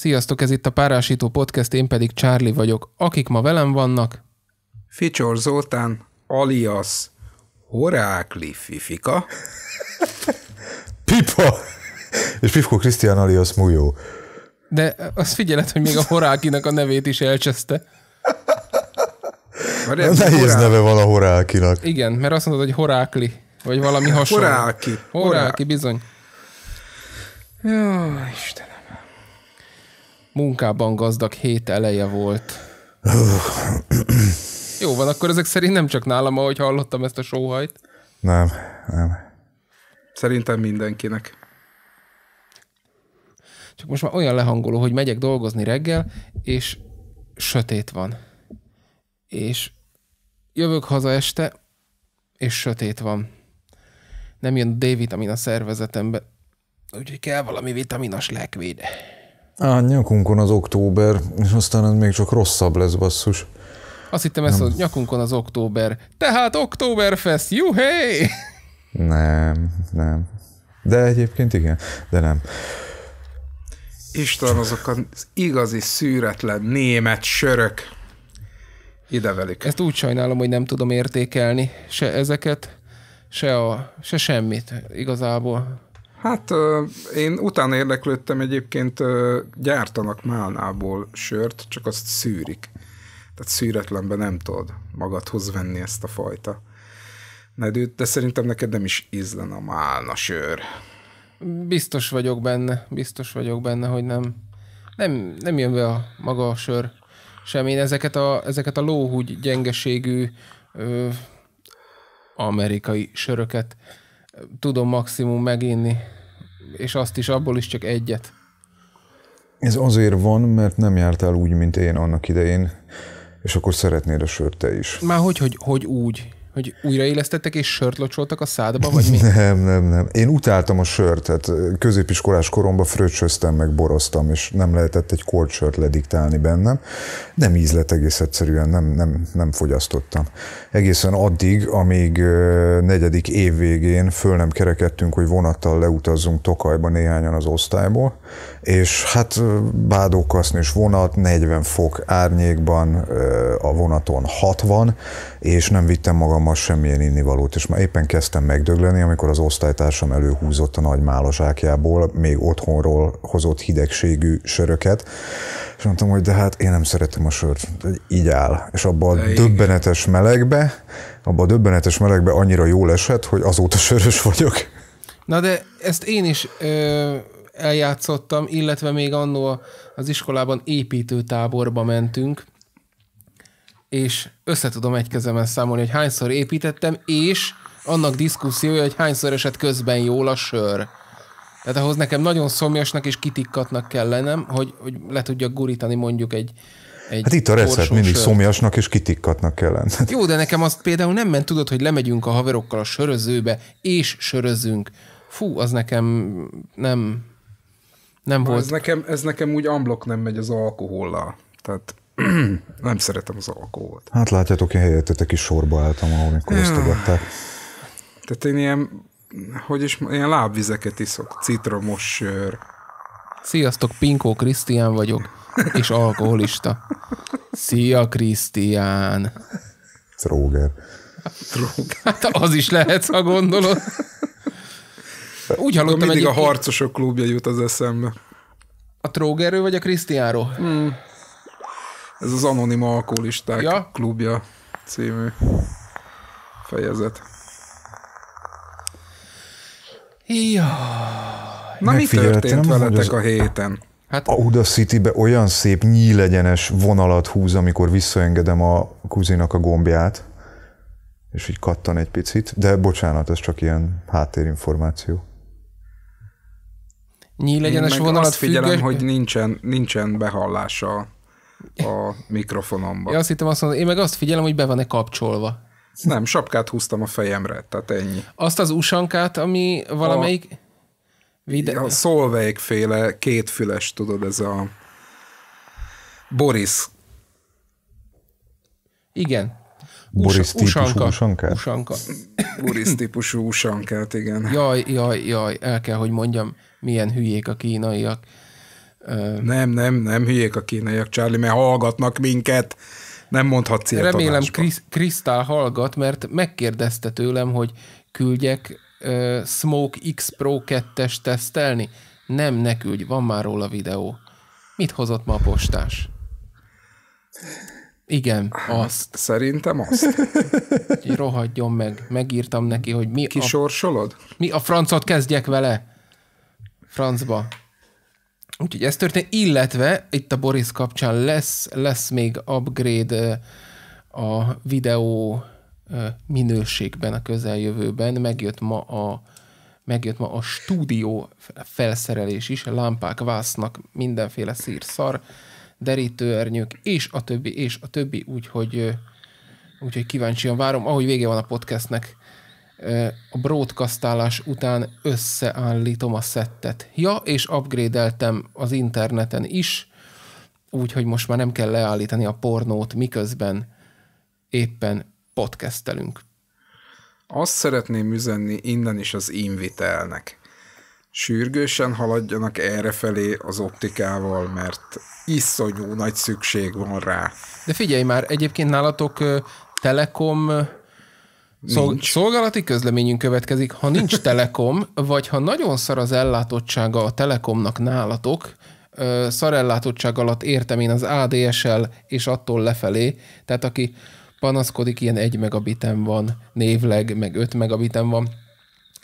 Sziasztok, ez itt a Párásító Podcast, én pedig Charlie vagyok. Akik ma velem vannak... Ficsor Zoltán, alias Horákli Fifika. Pipa! És Pifko Krisztián alias Mujó. De azt figyeled, hogy még a Horákinak a nevét is elcseszte. nehéz horál... neve van a Horákinak. Igen, mert azt mondod, hogy Horákli, vagy valami hasonló. Horáki. Horáki, Horáki. bizony. Jó, Isten munkában gazdag hét eleje volt. Öh. Jó van, akkor ezek szerint nem csak nálam, ahogy hallottam ezt a sóhajt. Nem, nem. Szerintem mindenkinek. Csak most már olyan lehangoló, hogy megyek dolgozni reggel, és sötét van. És jövök haza este, és sötét van. Nem jön D-vitamin a szervezetembe, úgyhogy kell valami vitaminos lekvéde. Á, nyakunkon az október, és aztán ez még csak rosszabb lesz, basszus. Azt hittem ezt, hogy nyakunkon az október. Tehát Oktoberfest, juhé! Nem, nem. De egyébként igen, de nem. Isten azok az igazi szűretlen német sörök. Ide velük. Ezt úgy sajnálom, hogy nem tudom értékelni se ezeket, se, a, se semmit igazából. Hát én utána érdeklődtem egyébként, gyártanak málnából sört, csak azt szűrik. Tehát szűretlenben nem tudod magadhoz venni ezt a fajta nedőt, de szerintem neked nem is ízlen a málna sör. Biztos vagyok benne, biztos vagyok benne, hogy nem, nem, nem jön be a maga a sör sem. Én ezeket a, ezeket a lóhúgy gyengeségű ö, amerikai söröket tudom maximum meginni, és azt is abból is csak egyet. Ez azért van, mert nem jártál úgy, mint én annak idején, és akkor szeretnéd a sört te is. Már hogy, hogy, hogy úgy? Hogy újraélesztettek és sört locsoltak a szádba, vagy mi? Nem, nem, nem. Én utáltam a sört, tehát középiskolás koromban fröccsöztem, meg boroztam, és nem lehetett egy kolt sört lediktálni bennem. Nem ízlet egész egyszerűen, nem, nem, nem fogyasztottam. Egészen addig, amíg negyedik év végén föl nem kerekedtünk, hogy vonattal leutazzunk Tokajba néhányan az osztályból, és hát és vonat, 40 fok árnyékban, a vonaton 60, és nem vittem magammal semmilyen innivalót, és már éppen kezdtem megdögleni, amikor az osztálytársam előhúzott a nagy málazsákjából, még otthonról hozott hidegségű söröket, és mondtam, hogy de hát én nem szeretem a sört, így áll. És abban a döbbenetes melegbe, abban a döbbenetes melegbe annyira jól esett, hogy azóta sörös vagyok. Na de ezt én is ö- eljátszottam, illetve még annó az iskolában építőtáborba mentünk, és összetudom egy kezemen számolni, hogy hányszor építettem, és annak diszkusziója, hogy hányszor esett közben jól a sör. Tehát ahhoz nekem nagyon szomjasnak és kitikkatnak kell lennem, hogy, hogy le tudjak gurítani mondjuk egy, egy Hát itt a recept mindig sört. szomjasnak és kitikkatnak kell lenni. Hát jó, de nekem azt például nem ment, tudod, hogy lemegyünk a haverokkal a sörözőbe, és sörözünk. Fú, az nekem nem, nem volt. Ez nekem, ez nekem úgy amblok nem megy az alkohollal. Tehát nem szeretem az alkoholt. Hát látjátok, én helyettetek is sorba álltam, amikor ja. ezt adatták. Tehát én ilyen, hogy is, ilyen lábvizeket iszok, citromos sör. Sziasztok, Pinkó Krisztián vagyok, és alkoholista. Szia, Krisztián! Tróger. Tróger. Hát az is lehet, ha gondolod. Úgy hallottam Mindig a harcosok klubja jut az eszembe. A Trógerő vagy a Krisztiáró? Hmm. Ez az Anonim Alkoholisták ja? klubja című fejezet. Ja. Na mi történt veletek az... a héten? Hát... A Uda be olyan szép nyílegyenes vonalat húz, amikor visszaengedem a kuzinak a gombját, és így kattan egy picit, de bocsánat, ez csak ilyen háttérinformáció. Nyílegyenes Én vonalat azt figyelem, függes... hogy nincsen, nincsen behallása a mikrofonomban. Ja, azt hittem azt mondom, én meg azt figyelem, hogy be van-e kapcsolva. Nem, sapkát húztam a fejemre, tehát ennyi. Azt az usankát, ami valamelyik... A, vide... a Solveig féle kétfüles, tudod, ez a Boris. Igen. Boris Us- típusú usankát? Usanka. Boris típusú usankát, igen. Jaj, jaj, jaj, el kell, hogy mondjam milyen hülyék a kínaiak. Nem, nem, nem hülyék a kínaiak, Charlie, mert hallgatnak minket. Nem mondhatsz ilyet Remélem Krisztál hallgat, mert megkérdezte tőlem, hogy küldjek uh, Smoke X Pro 2-es tesztelni. Nem, ne küldj, van már róla videó. Mit hozott ma a postás? Igen, azt. Szerintem azt. rohadjon meg. Megírtam neki, hogy mi Kisorsolod? A, mi a francot kezdjek vele? francba. Úgyhogy ez történt, illetve itt a Boris kapcsán lesz, lesz még upgrade eh, a videó eh, minőségben a közeljövőben. Megjött ma a, megjött ma a stúdió felszerelés is, a lámpák, vásznak, mindenféle szírszar, derítőernyők, és a többi, és a többi, úgyhogy, eh, úgyhogy kíváncsian várom. Ahogy vége van a podcastnek, a broadcastálás után összeállítom a szettet. Ja, és upgrade-eltem az interneten is, úgyhogy most már nem kell leállítani a pornót, miközben éppen podcastelünk. Azt szeretném üzenni innen is az Invitelnek. Sürgősen haladjanak errefelé az optikával, mert iszonyú nagy szükség van rá. De figyelj már, egyébként nálatok Telekom Szol- szolgálati közleményünk következik. Ha nincs telekom, vagy ha nagyon szar az ellátottsága a telekomnak nálatok, szarellátottság alatt értem én az ADSL és attól lefelé, tehát aki panaszkodik, ilyen 1 megabitem van névleg, meg 5 megabitem van.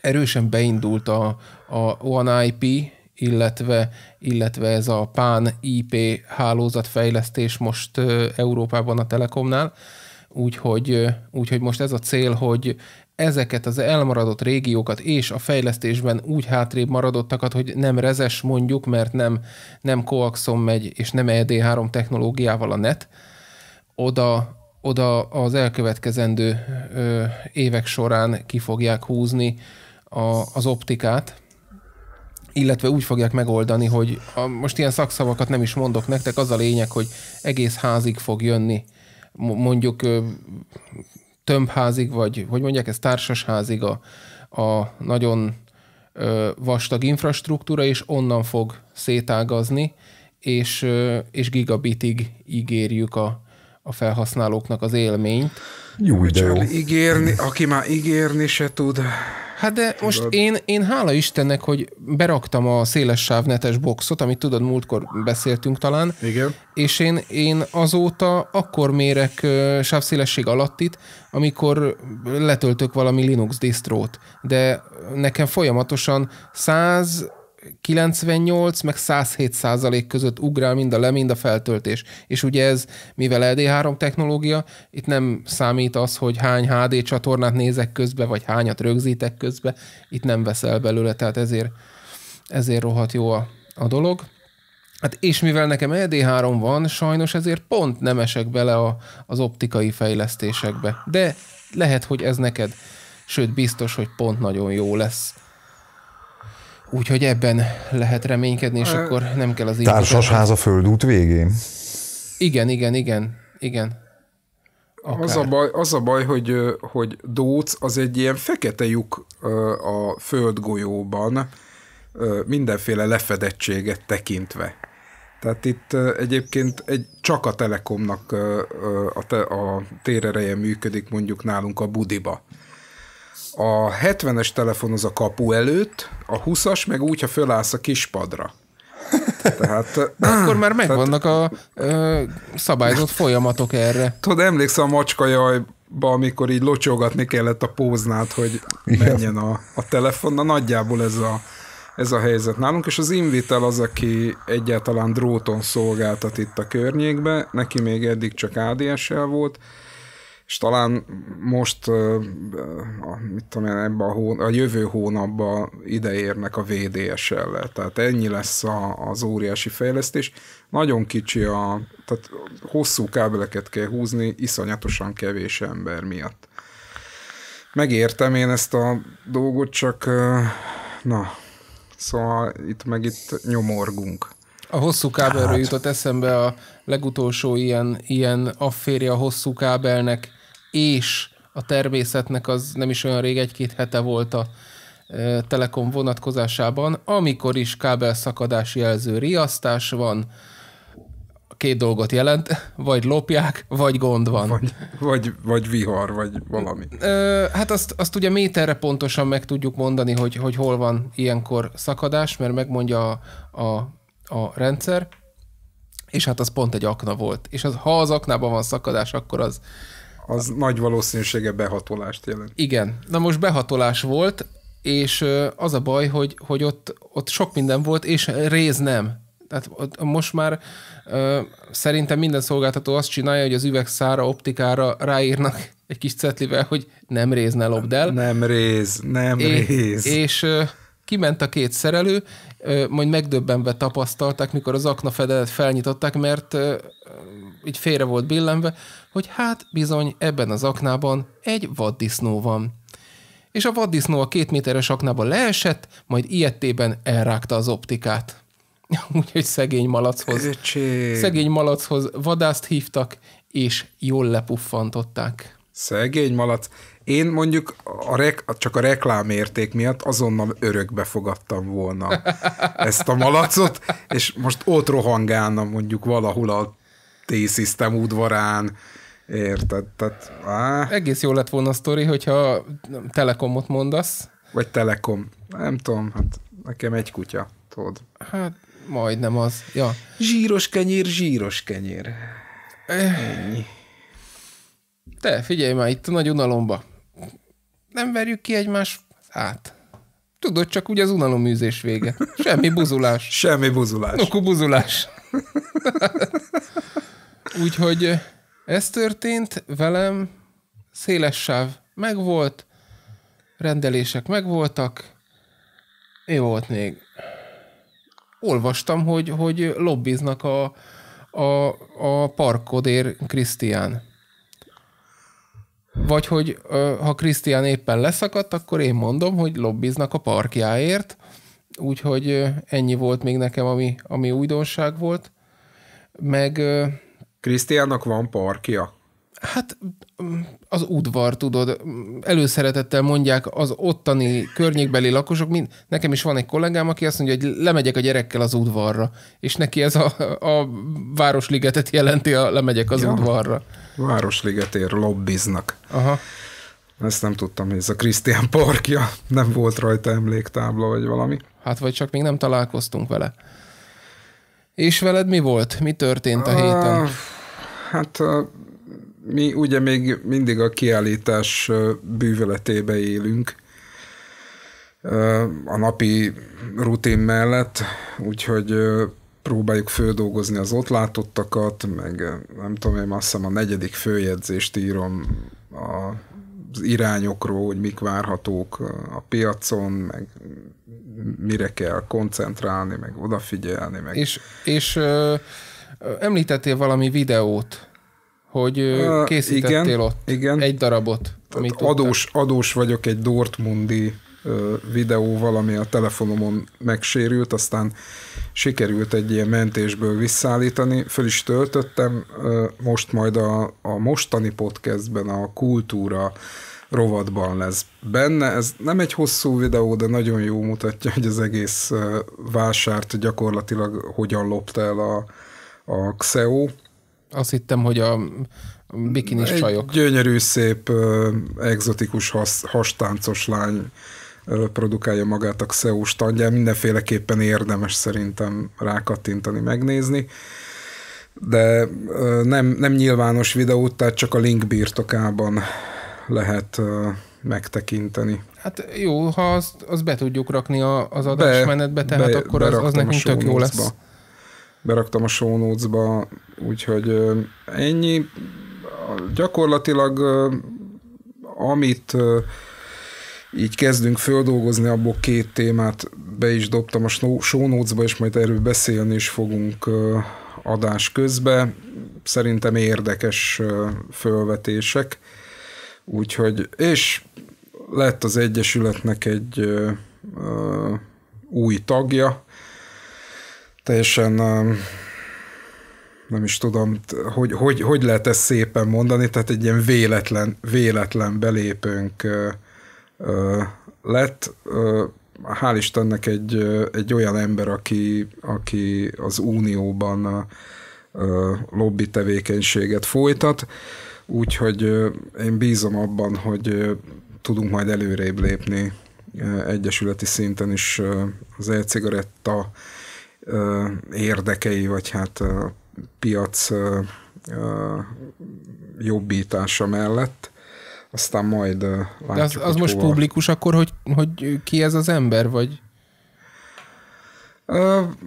Erősen beindult a, a One IP, illetve, illetve ez a PAN IP hálózatfejlesztés most Európában a Telekomnál Úgyhogy, úgyhogy most ez a cél, hogy ezeket az elmaradott régiókat és a fejlesztésben úgy hátrébb maradottakat, hogy nem rezes mondjuk, mert nem, nem coaxon megy, és nem ED3 technológiával a net, oda, oda az elkövetkezendő ö, évek során ki fogják húzni a, az optikát, illetve úgy fogják megoldani, hogy a, most ilyen szakszavakat nem is mondok nektek, az a lényeg, hogy egész házig fog jönni mondjuk tömbházig, vagy hogy mondják ez, társasházig a, a nagyon vastag infrastruktúra, és onnan fog szétágazni, és, és gigabitig ígérjük a, a felhasználóknak az élményt. Jó ide. Ígérni, aki már ígérni se tud. Hát de tudod. most én, én hála Istennek, hogy beraktam a széles sávnetes boxot, amit tudod, múltkor beszéltünk talán. Igen. És én, én azóta akkor mérek sávszélesség alatt itt, amikor letöltök valami Linux distrót. De nekem folyamatosan 100 98 meg 107 százalék között ugrál mind a le, mind a feltöltés. És ugye ez, mivel LD3 technológia, itt nem számít az, hogy hány HD csatornát nézek közbe, vagy hányat rögzítek közbe, itt nem veszel belőle, tehát ezért, ezért rohadt jó a, a dolog. Hát és mivel nekem ld 3 van, sajnos ezért pont nem esek bele a, az optikai fejlesztésekbe. De lehet, hogy ez neked, sőt biztos, hogy pont nagyon jó lesz. Úgyhogy ebben lehet reménykedni, és akkor nem kell az társas ház a földút végén? Igen, igen, igen, igen. Az a, baj, az a baj, hogy, hogy Dóc az egy ilyen fekete lyuk a földgolyóban, mindenféle lefedettséget tekintve. Tehát itt egyébként egy, csak a Telekomnak a, te, a térereje működik mondjuk nálunk a Budiba. A 70-es telefon az a kapu előtt, a 20-as meg úgy, ha fölállsz a kispadra. Tehát, De akkor már megvannak tehát, a ö, szabályozott folyamatok erre. Tudod, emlékszel a macskajajba, amikor így locsogatni kellett a póznát, hogy menjen a, a telefon. Na nagyjából ez a, ez a helyzet nálunk, és az Invitel az, aki egyáltalán dróton szolgáltat itt a környékbe, neki még eddig csak ADSL volt, és talán most, mit tudom én, ebbe a, hó, a jövő hónapban ideérnek a VDSL-le. Tehát ennyi lesz a, az óriási fejlesztés. Nagyon kicsi a, tehát hosszú kábeleket kell húzni, iszonyatosan kevés ember miatt. Megértem én ezt a dolgot, csak na, szóval itt meg itt nyomorgunk. A hosszú kábelről hát. jutott eszembe a legutolsó ilyen, ilyen afférje a hosszú kábelnek és a természetnek az nem is olyan rég, egy-két hete volt a Telekom vonatkozásában, amikor is kábelszakadás jelző riasztás van, két dolgot jelent, vagy lopják, vagy gond van. Vagy, vagy, vagy vihar, vagy valami. Ö, hát azt, azt ugye méterre pontosan meg tudjuk mondani, hogy, hogy hol van ilyenkor szakadás, mert megmondja a, a, a rendszer, és hát az pont egy akna volt. És az, ha az aknában van szakadás, akkor az az nagy valószínűsége behatolást jelent. Igen. Na most behatolás volt, és az a baj, hogy, hogy ott, ott sok minden volt, és réz nem. Tehát most már ö, szerintem minden szolgáltató azt csinálja, hogy az üvegszára, optikára ráírnak egy kis cetlivel, hogy nem rész, ne lopd el. Nem, rész, réz, nem é, réz. És ö, kiment a két szerelő, ö, majd megdöbbenve tapasztalták, mikor az aknafedelet felnyitották, mert ö, így félre volt billenve, hogy hát bizony ebben az aknában egy vaddisznó van. És a vaddisznó a két méteres aknába leesett, majd ilyettében elrágta az optikát. Úgyhogy szegény malachoz. Öcsém. Szegény malachoz vadászt hívtak, és jól lepuffantották. Szegény malac. Én mondjuk a rek- csak a reklámérték miatt azonnal örökbe fogadtam volna ezt a malacot, és most ott rohangálna mondjuk valahol a T-System udvarán, érted? Tehát, á. Egész jó lett volna a sztori, hogyha Telekomot mondasz. Vagy Telekom. Nem tudom, hát nekem egy kutya, tudod. Hát majdnem az, ja. Zsíros kenyér, zsíros kenyér. Eh. Ennyi. Te, figyelj már, itt a nagy unalomba. Nem verjük ki egymás át. Tudod, csak úgy az unaloműzés vége. Semmi buzulás. Semmi buzulás. Nuku buzulás. Úgyhogy ez történt velem, széles sáv megvolt, rendelések megvoltak, mi volt még? Olvastam, hogy, hogy lobbiznak a, a, a parkodér Krisztián. Vagy hogy ha Krisztián éppen leszakadt, akkor én mondom, hogy lobbiznak a parkjáért. Úgyhogy ennyi volt még nekem, ami, ami újdonság volt. Meg Krisztiának van parkja? Hát az udvar, tudod, előszeretettel mondják az ottani környékbeli lakosok, mint nekem is van egy kollégám, aki azt mondja, hogy lemegyek a gyerekkel az udvarra, és neki ez a, a Városligetet jelenti, a lemegyek az ja, udvarra. Városligetért lobbiznak. Aha. Ezt nem tudtam, hogy ez a Krisztián parkja, nem volt rajta emléktábla vagy valami. Hát vagy csak még nem találkoztunk vele. És veled mi volt? Mi történt a héten? Uh... Hát a, mi ugye még mindig a kiállítás bűveletébe élünk a napi rutin mellett, úgyhogy próbáljuk földolgozni az ott látottakat, meg nem tudom én, azt hiszem a negyedik főjegyzést írom a az irányokról, hogy mik várhatók a piacon, meg mire kell koncentrálni, meg odafigyelni. Meg... És, és Említettél valami videót, hogy uh, készítettél igen, ott igen. egy darabot. Amit adós, adós vagyok egy Dortmundi videóval, ami a telefonomon megsérült, aztán sikerült egy ilyen mentésből visszaállítani, föl is töltöttem, most majd a, a mostani podcastben a kultúra rovatban lesz benne. Ez nem egy hosszú videó, de nagyon jó mutatja, hogy az egész vásárt gyakorlatilag hogyan lopta el a, a Xeo. Azt hittem, hogy a bikinis Egy csajok. gyönyörű, szép, egzotikus, has, hastáncos lány produkálja magát a XEO standján. mindenféleképpen érdemes szerintem rákattintani, megnézni de nem, nem nyilvános videó tehát csak a link birtokában lehet megtekinteni. Hát jó, ha azt, azt be tudjuk rakni az adásmenetbe, tehát be, akkor az, az nekünk tök jó lesz beraktam a show notes-ba, úgyhogy ennyi. Gyakorlatilag amit így kezdünk földolgozni, abból két témát be is dobtam a show notes-ba, és majd erről beszélni is fogunk adás közbe. Szerintem érdekes fölvetések. Úgyhogy, és lett az Egyesületnek egy ö, ö, új tagja, teljesen um, nem is tudom, hogy, hogy, hogy lehet ezt szépen mondani, tehát egy ilyen véletlen, véletlen belépőnk lett. hál' Istennek egy, egy olyan ember, aki, aki az Unióban a lobby tevékenységet folytat, úgyhogy én bízom abban, hogy tudunk majd előrébb lépni egyesületi szinten is az e-cigaretta érdekei, vagy hát a piac jobbítása mellett. Aztán majd látjuk, De az, az most hova... publikus akkor, hogy, hogy ki ez az ember, vagy?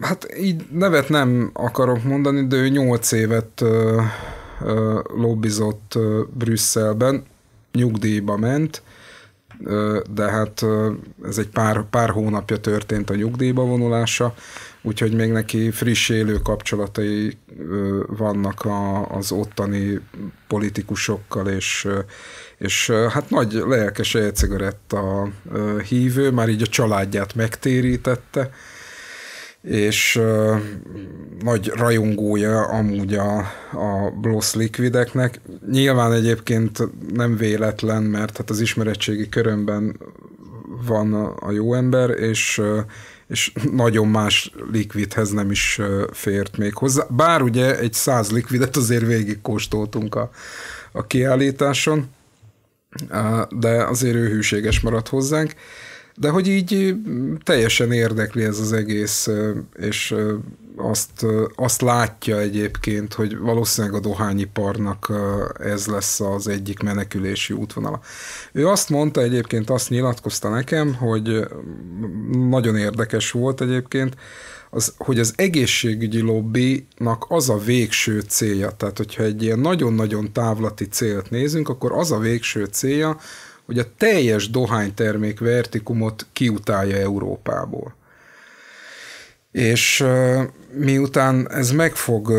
Hát így nevet nem akarok mondani, de ő nyolc évet lobbizott Brüsszelben, nyugdíjba ment, de hát ez egy pár, pár hónapja történt a nyugdíjba vonulása, úgyhogy még neki friss élő kapcsolatai vannak a, az ottani politikusokkal, és, és hát nagy lelkes a hívő, már így a családját megtérítette, és nagy rajongója amúgy a, a Bloss Liquideknek. Nyilván egyébként nem véletlen, mert hát az ismeretségi körömben van a jó ember, és és nagyon más likvidhez nem is fért még hozzá. Bár ugye egy száz likvidet azért végig kóstoltunk a, a kiállításon, de azért ő hűséges maradt hozzánk de hogy így teljesen érdekli ez az egész, és azt, azt látja egyébként, hogy valószínűleg a dohányiparnak ez lesz az egyik menekülési útvonala. Ő azt mondta egyébként, azt nyilatkozta nekem, hogy nagyon érdekes volt egyébként, az, hogy az egészségügyi lobbynak az a végső célja, tehát hogyha egy ilyen nagyon-nagyon távlati célt nézünk, akkor az a végső célja, hogy a teljes dohánytermék vertikumot kiutálja Európából. És miután ez meg fog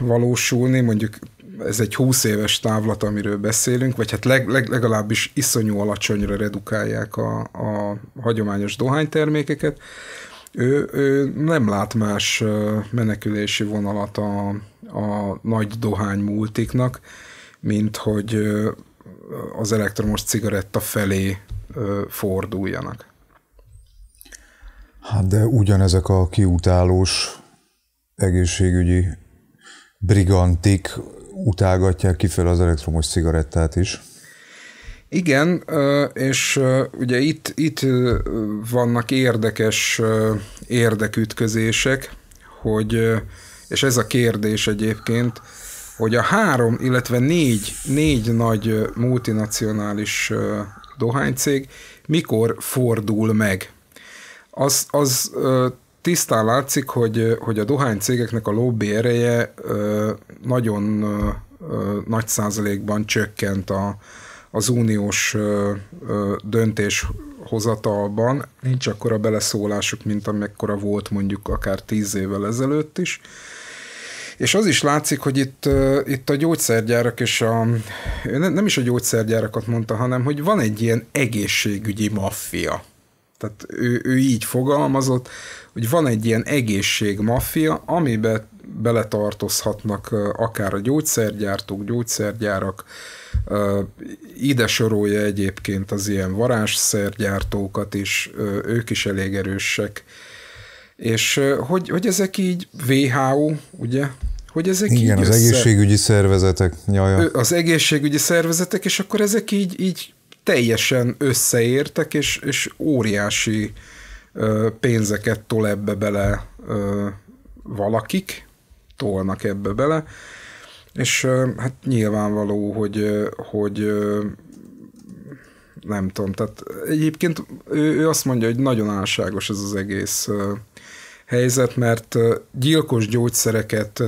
valósulni, mondjuk ez egy 20 éves távlat, amiről beszélünk, vagy hát leg, leg, legalábbis iszonyú alacsonyra redukálják a, a hagyományos dohánytermékeket, ő, ő nem lát más menekülési vonalat a, a nagy dohány múltiknak, mint hogy az elektromos cigaretta felé forduljanak. Hát de ugyanezek a kiutálós egészségügyi brigantik utálgatják kifelé az elektromos cigarettát is. Igen, és ugye itt, itt vannak érdekes érdekütközések, hogy, és ez a kérdés egyébként, hogy a három, illetve négy, négy nagy multinacionális dohánycég mikor fordul meg. Az, az tisztán látszik, hogy, hogy a dohánycégeknek a lobby ereje nagyon nagy százalékban csökkent a, az uniós döntéshozatalban. Nincs akkora beleszólásuk, mint amekkora volt mondjuk akár tíz évvel ezelőtt is és az is látszik, hogy itt, itt a gyógyszergyárak és a, nem is a gyógyszergyárakat mondta, hanem hogy van egy ilyen egészségügyi maffia. Tehát ő, ő így fogalmazott, hogy van egy ilyen egészségmaffia, amiben beletartozhatnak akár a gyógyszergyártók, gyógyszergyárak, ide sorolja egyébként az ilyen varázsszergyártókat is, ők is elég erősek és hogy, hogy ezek így WHO, ugye? Hogy ezek Igen, így az össze... egészségügyi szervezetek. Jaja. Az egészségügyi szervezetek, és akkor ezek így, így teljesen összeértek, és, és óriási ö, pénzeket tol ebbe bele ö, valakik, tolnak ebbe bele, és ö, hát nyilvánvaló, hogy, hogy ö, nem tudom, tehát egyébként ő, ő azt mondja, hogy nagyon álságos ez az egész ö, helyzet, mert gyilkos gyógyszereket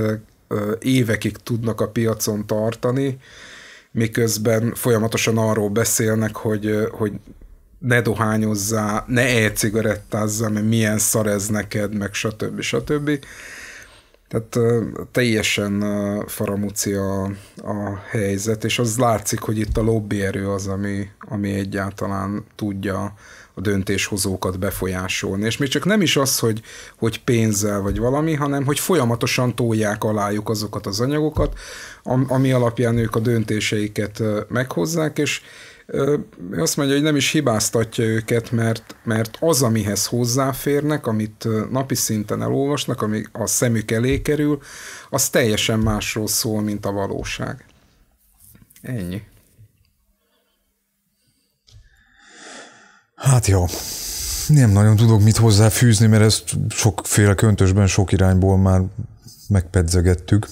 évekig tudnak a piacon tartani, miközben folyamatosan arról beszélnek, hogy, hogy ne dohányozzá, ne e-cigarettázzá, mert milyen szar ez neked, meg stb. stb. Tehát teljesen faramúci a, a helyzet, és az látszik, hogy itt a lobbyerő az, ami, ami egyáltalán tudja a döntéshozókat befolyásolni. És még csak nem is az, hogy, hogy pénzzel vagy valami, hanem hogy folyamatosan tolják alájuk azokat az anyagokat, ami alapján ők a döntéseiket meghozzák, és azt mondja, hogy nem is hibáztatja őket, mert, mert az, amihez hozzáférnek, amit napi szinten elolvasnak, ami a szemük elé kerül, az teljesen másról szól, mint a valóság. Ennyi. Hát jó. Nem nagyon tudok mit hozzáfűzni, mert ezt sokféle köntösben, sok irányból már megpedzegettük.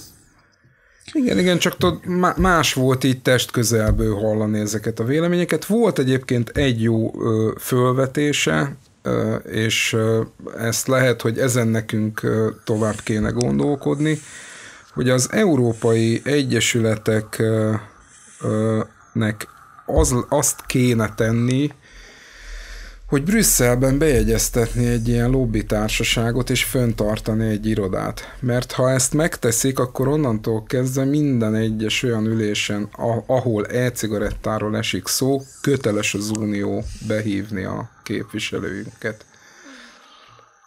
Igen, igen, csak tudod, más volt így test közelből hallani ezeket a véleményeket. Volt egyébként egy jó ö, fölvetése, ö, és ö, ezt lehet, hogy ezen nekünk ö, tovább kéne gondolkodni, hogy az európai egyesületeknek az, azt kéne tenni, hogy Brüsszelben bejegyeztetni egy ilyen lobby társaságot és föntartani egy irodát. Mert ha ezt megteszik, akkor onnantól kezdve minden egyes olyan ülésen, ahol e-cigarettáról esik szó, köteles az Unió behívni a képviselőinket.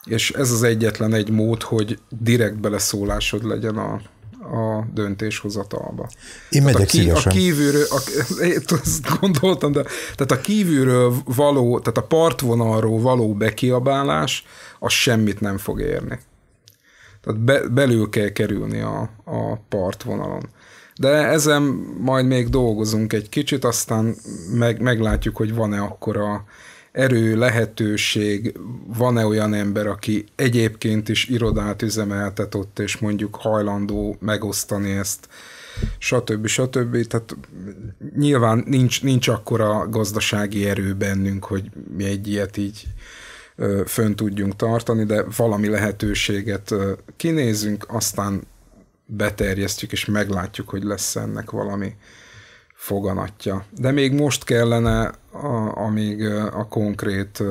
És ez az egyetlen egy mód, hogy direkt beleszólásod legyen a a döntéshozatalba. Én tehát megyek a, ki, a kívülről, a, ezt gondoltam, de tehát a kívülről való, tehát a partvonalról való bekiabálás, az semmit nem fog érni. Tehát be, belül kell kerülni a, a partvonalon. De ezen majd még dolgozunk egy kicsit, aztán meg, meglátjuk, hogy van-e akkor a erő, lehetőség, van-e olyan ember, aki egyébként is irodát üzemeltet ott, és mondjuk hajlandó megosztani ezt, stb. stb. Tehát nyilván nincs, nincs akkora gazdasági erő bennünk, hogy mi egy ilyet így fönn tudjunk tartani, de valami lehetőséget kinézünk, aztán beterjesztjük, és meglátjuk, hogy lesz ennek valami foganatja. De még most kellene, a, amíg a konkrét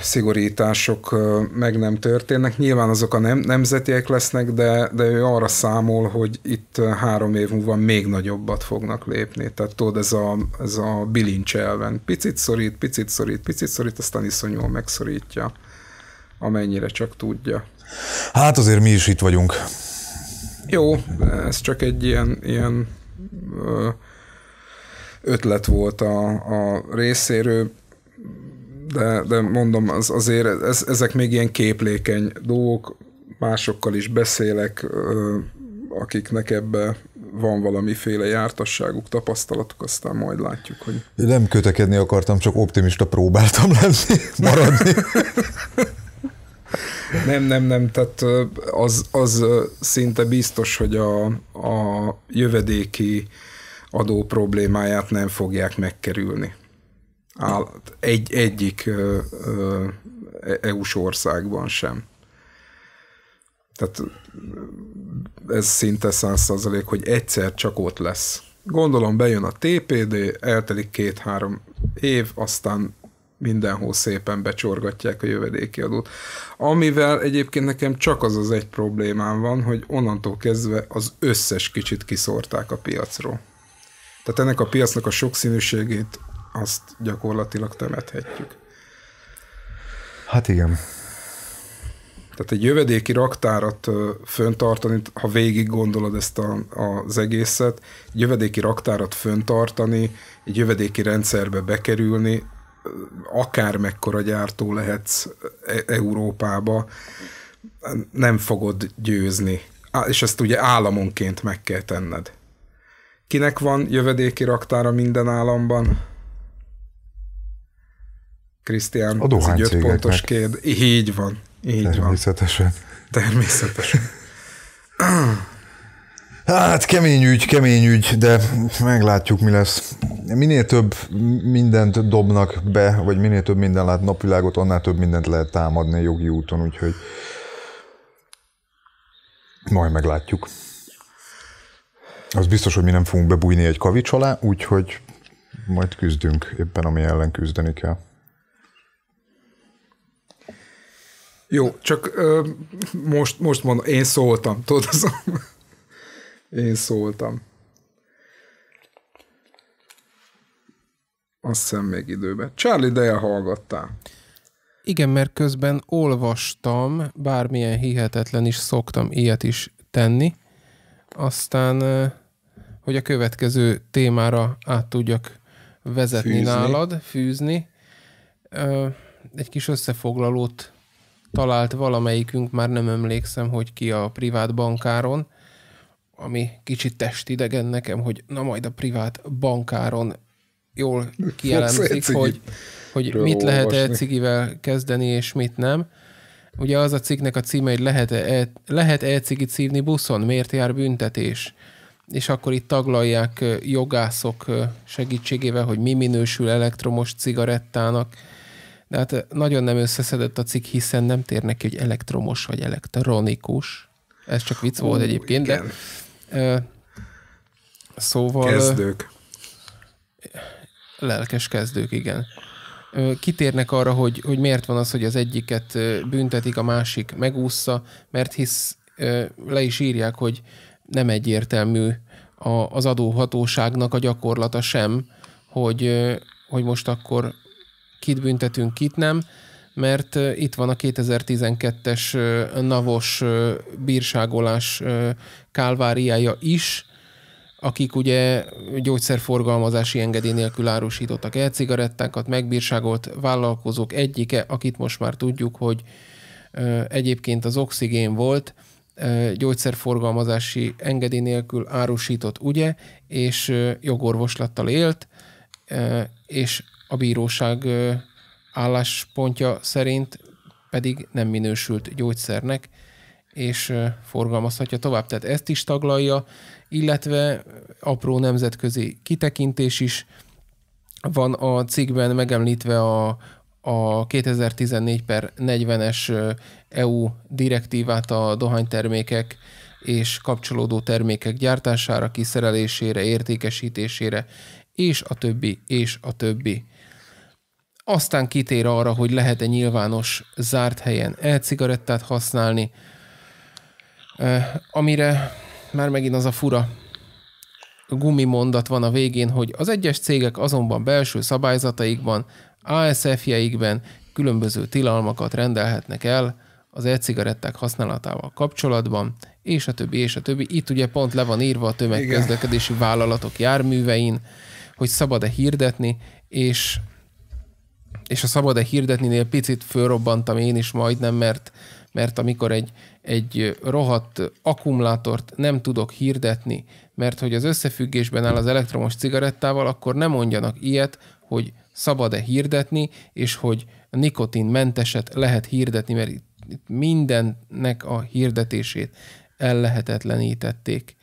szigorítások meg nem történnek. Nyilván azok a nem, nemzetiek lesznek, de, de ő arra számol, hogy itt három év múlva még nagyobbat fognak lépni. Tehát tudod, ez a, ez a bilincs elven. Picit szorít, picit szorít, picit szorít, aztán iszonyúan megszorítja, amennyire csak tudja. Hát azért mi is itt vagyunk. Jó, ez csak egy ilyen, ilyen ötlet volt a, a részéről, de, de mondom, az, azért ez, ezek még ilyen képlékeny dolgok, másokkal is beszélek, akiknek ebbe van valamiféle jártasságuk, tapasztalatuk, aztán majd látjuk, hogy... Én nem kötekedni akartam, csak optimista próbáltam lenni, maradni. Nem, nem, nem, tehát az, az szinte biztos, hogy a, a jövedéki adó problémáját nem fogják megkerülni. Áll, egy, egyik EU-s országban sem. Tehát ez szinte száz százalék, hogy egyszer csak ott lesz. Gondolom bejön a TPD, eltelik két-három év, aztán mindenhol szépen becsorgatják a jövedéki adót. Amivel egyébként nekem csak az az egy problémám van, hogy onnantól kezdve az összes kicsit kiszórták a piacról. Tehát ennek a piacnak a sokszínűségét azt gyakorlatilag temethetjük. Hát igen. Tehát egy jövedéki raktárat föntartani, ha végig gondolod ezt a, az egészet, egy jövedéki raktárat föntartani, egy jövedéki rendszerbe bekerülni, akár gyártó lehetsz e-, Európába, nem fogod győzni. És ezt ugye államonként meg kell tenned. Kinek van jövedéki raktára minden államban? Krisztián, ez egy öt pontos kérd. Így van. Így Természetesen. Van. Természetesen. Hát kemény ügy, kemény ügy, de meglátjuk, mi lesz. Minél több mindent dobnak be, vagy minél több minden lát napvilágot, annál több mindent lehet támadni a jogi úton, úgyhogy majd meglátjuk. Az biztos, hogy mi nem fogunk bebújni egy kavics alá, úgyhogy majd küzdünk éppen, ami ellen küzdeni kell. Jó, csak ö, most, most mondom, én szóltam, tudod, én szóltam. Azt hiszem még időben. Charlie, de hallgattál. Igen, mert közben olvastam, bármilyen hihetetlen is szoktam ilyet is tenni. Aztán, hogy a következő témára át tudjak vezetni fűzni. nálad, fűzni. Egy kis összefoglalót talált valamelyikünk, már nem emlékszem, hogy ki a privát bankáron, ami kicsit testidegen nekem, hogy na majd a privát bankáron jól kijelentik, hogy, hogy mit lehet e cigivel kezdeni, és mit nem. Ugye az a cikknek a címe, hogy lehet-e, e- lehet e cigit szívni buszon, miért jár büntetés? És akkor itt taglalják jogászok segítségével, hogy mi minősül elektromos cigarettának. De hát nagyon nem összeszedett a cikk, hiszen nem térnek ki, hogy elektromos vagy elektronikus. Ez csak vicc volt Ó, egyébként, igen. de Szóval... Kezdők. Lelkes kezdők, igen. Kitérnek arra, hogy, hogy miért van az, hogy az egyiket büntetik, a másik megúszza, mert hisz le is írják, hogy nem egyértelmű az adóhatóságnak a gyakorlata sem, hogy, hogy most akkor kit büntetünk, kit nem mert itt van a 2012-es navos bírságolás kálváriája is, akik ugye gyógyszerforgalmazási engedély nélkül árusítottak el cigarettákat, megbírságolt vállalkozók egyike, akit most már tudjuk, hogy egyébként az oxigén volt, gyógyszerforgalmazási engedély nélkül árusított, ugye, és jogorvoslattal élt, és a bíróság álláspontja szerint pedig nem minősült gyógyszernek, és forgalmazhatja tovább. Tehát ezt is taglalja, illetve apró nemzetközi kitekintés is van a cikkben megemlítve a, a 2014 per 40-es EU direktívát a dohánytermékek és kapcsolódó termékek gyártására, kiszerelésére, értékesítésére, és a többi, és a többi. Aztán kitér arra, hogy lehet-e nyilvános, zárt helyen e-cigarettát használni, amire már megint az a fura gumi mondat van a végén, hogy az egyes cégek azonban belső szabályzataikban, ASF-jeikben különböző tilalmakat rendelhetnek el az e-cigaretták használatával kapcsolatban, és a többi, és a többi. Itt ugye pont le van írva a tömegközlekedési vállalatok járművein, hogy szabad-e hirdetni, és és a szabad-e hirdetninél picit fölrobbantam én is majdnem, mert, mert amikor egy, egy rohadt akkumulátort nem tudok hirdetni, mert hogy az összefüggésben áll az elektromos cigarettával, akkor nem mondjanak ilyet, hogy szabad-e hirdetni, és hogy nikotinmenteset lehet hirdetni, mert itt mindennek a hirdetését ellehetetlenítették.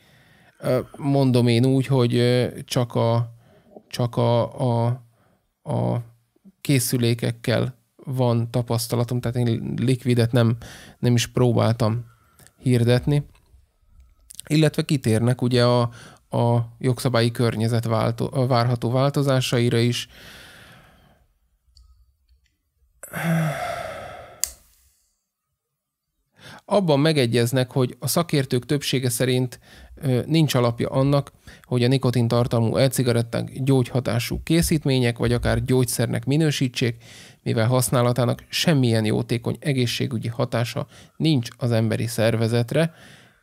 Mondom én úgy, hogy csak a, csak a, a, a készülékekkel van tapasztalatom, tehát én likvidet nem, nem is próbáltam hirdetni, illetve kitérnek ugye a, a jogszabályi környezet válto, a várható változásaira is abban megegyeznek, hogy a szakértők többsége szerint nincs alapja annak, hogy a nikotintartalmú elcigaretták gyógyhatású készítmények, vagy akár gyógyszernek minősítsék, mivel használatának semmilyen jótékony egészségügyi hatása nincs az emberi szervezetre,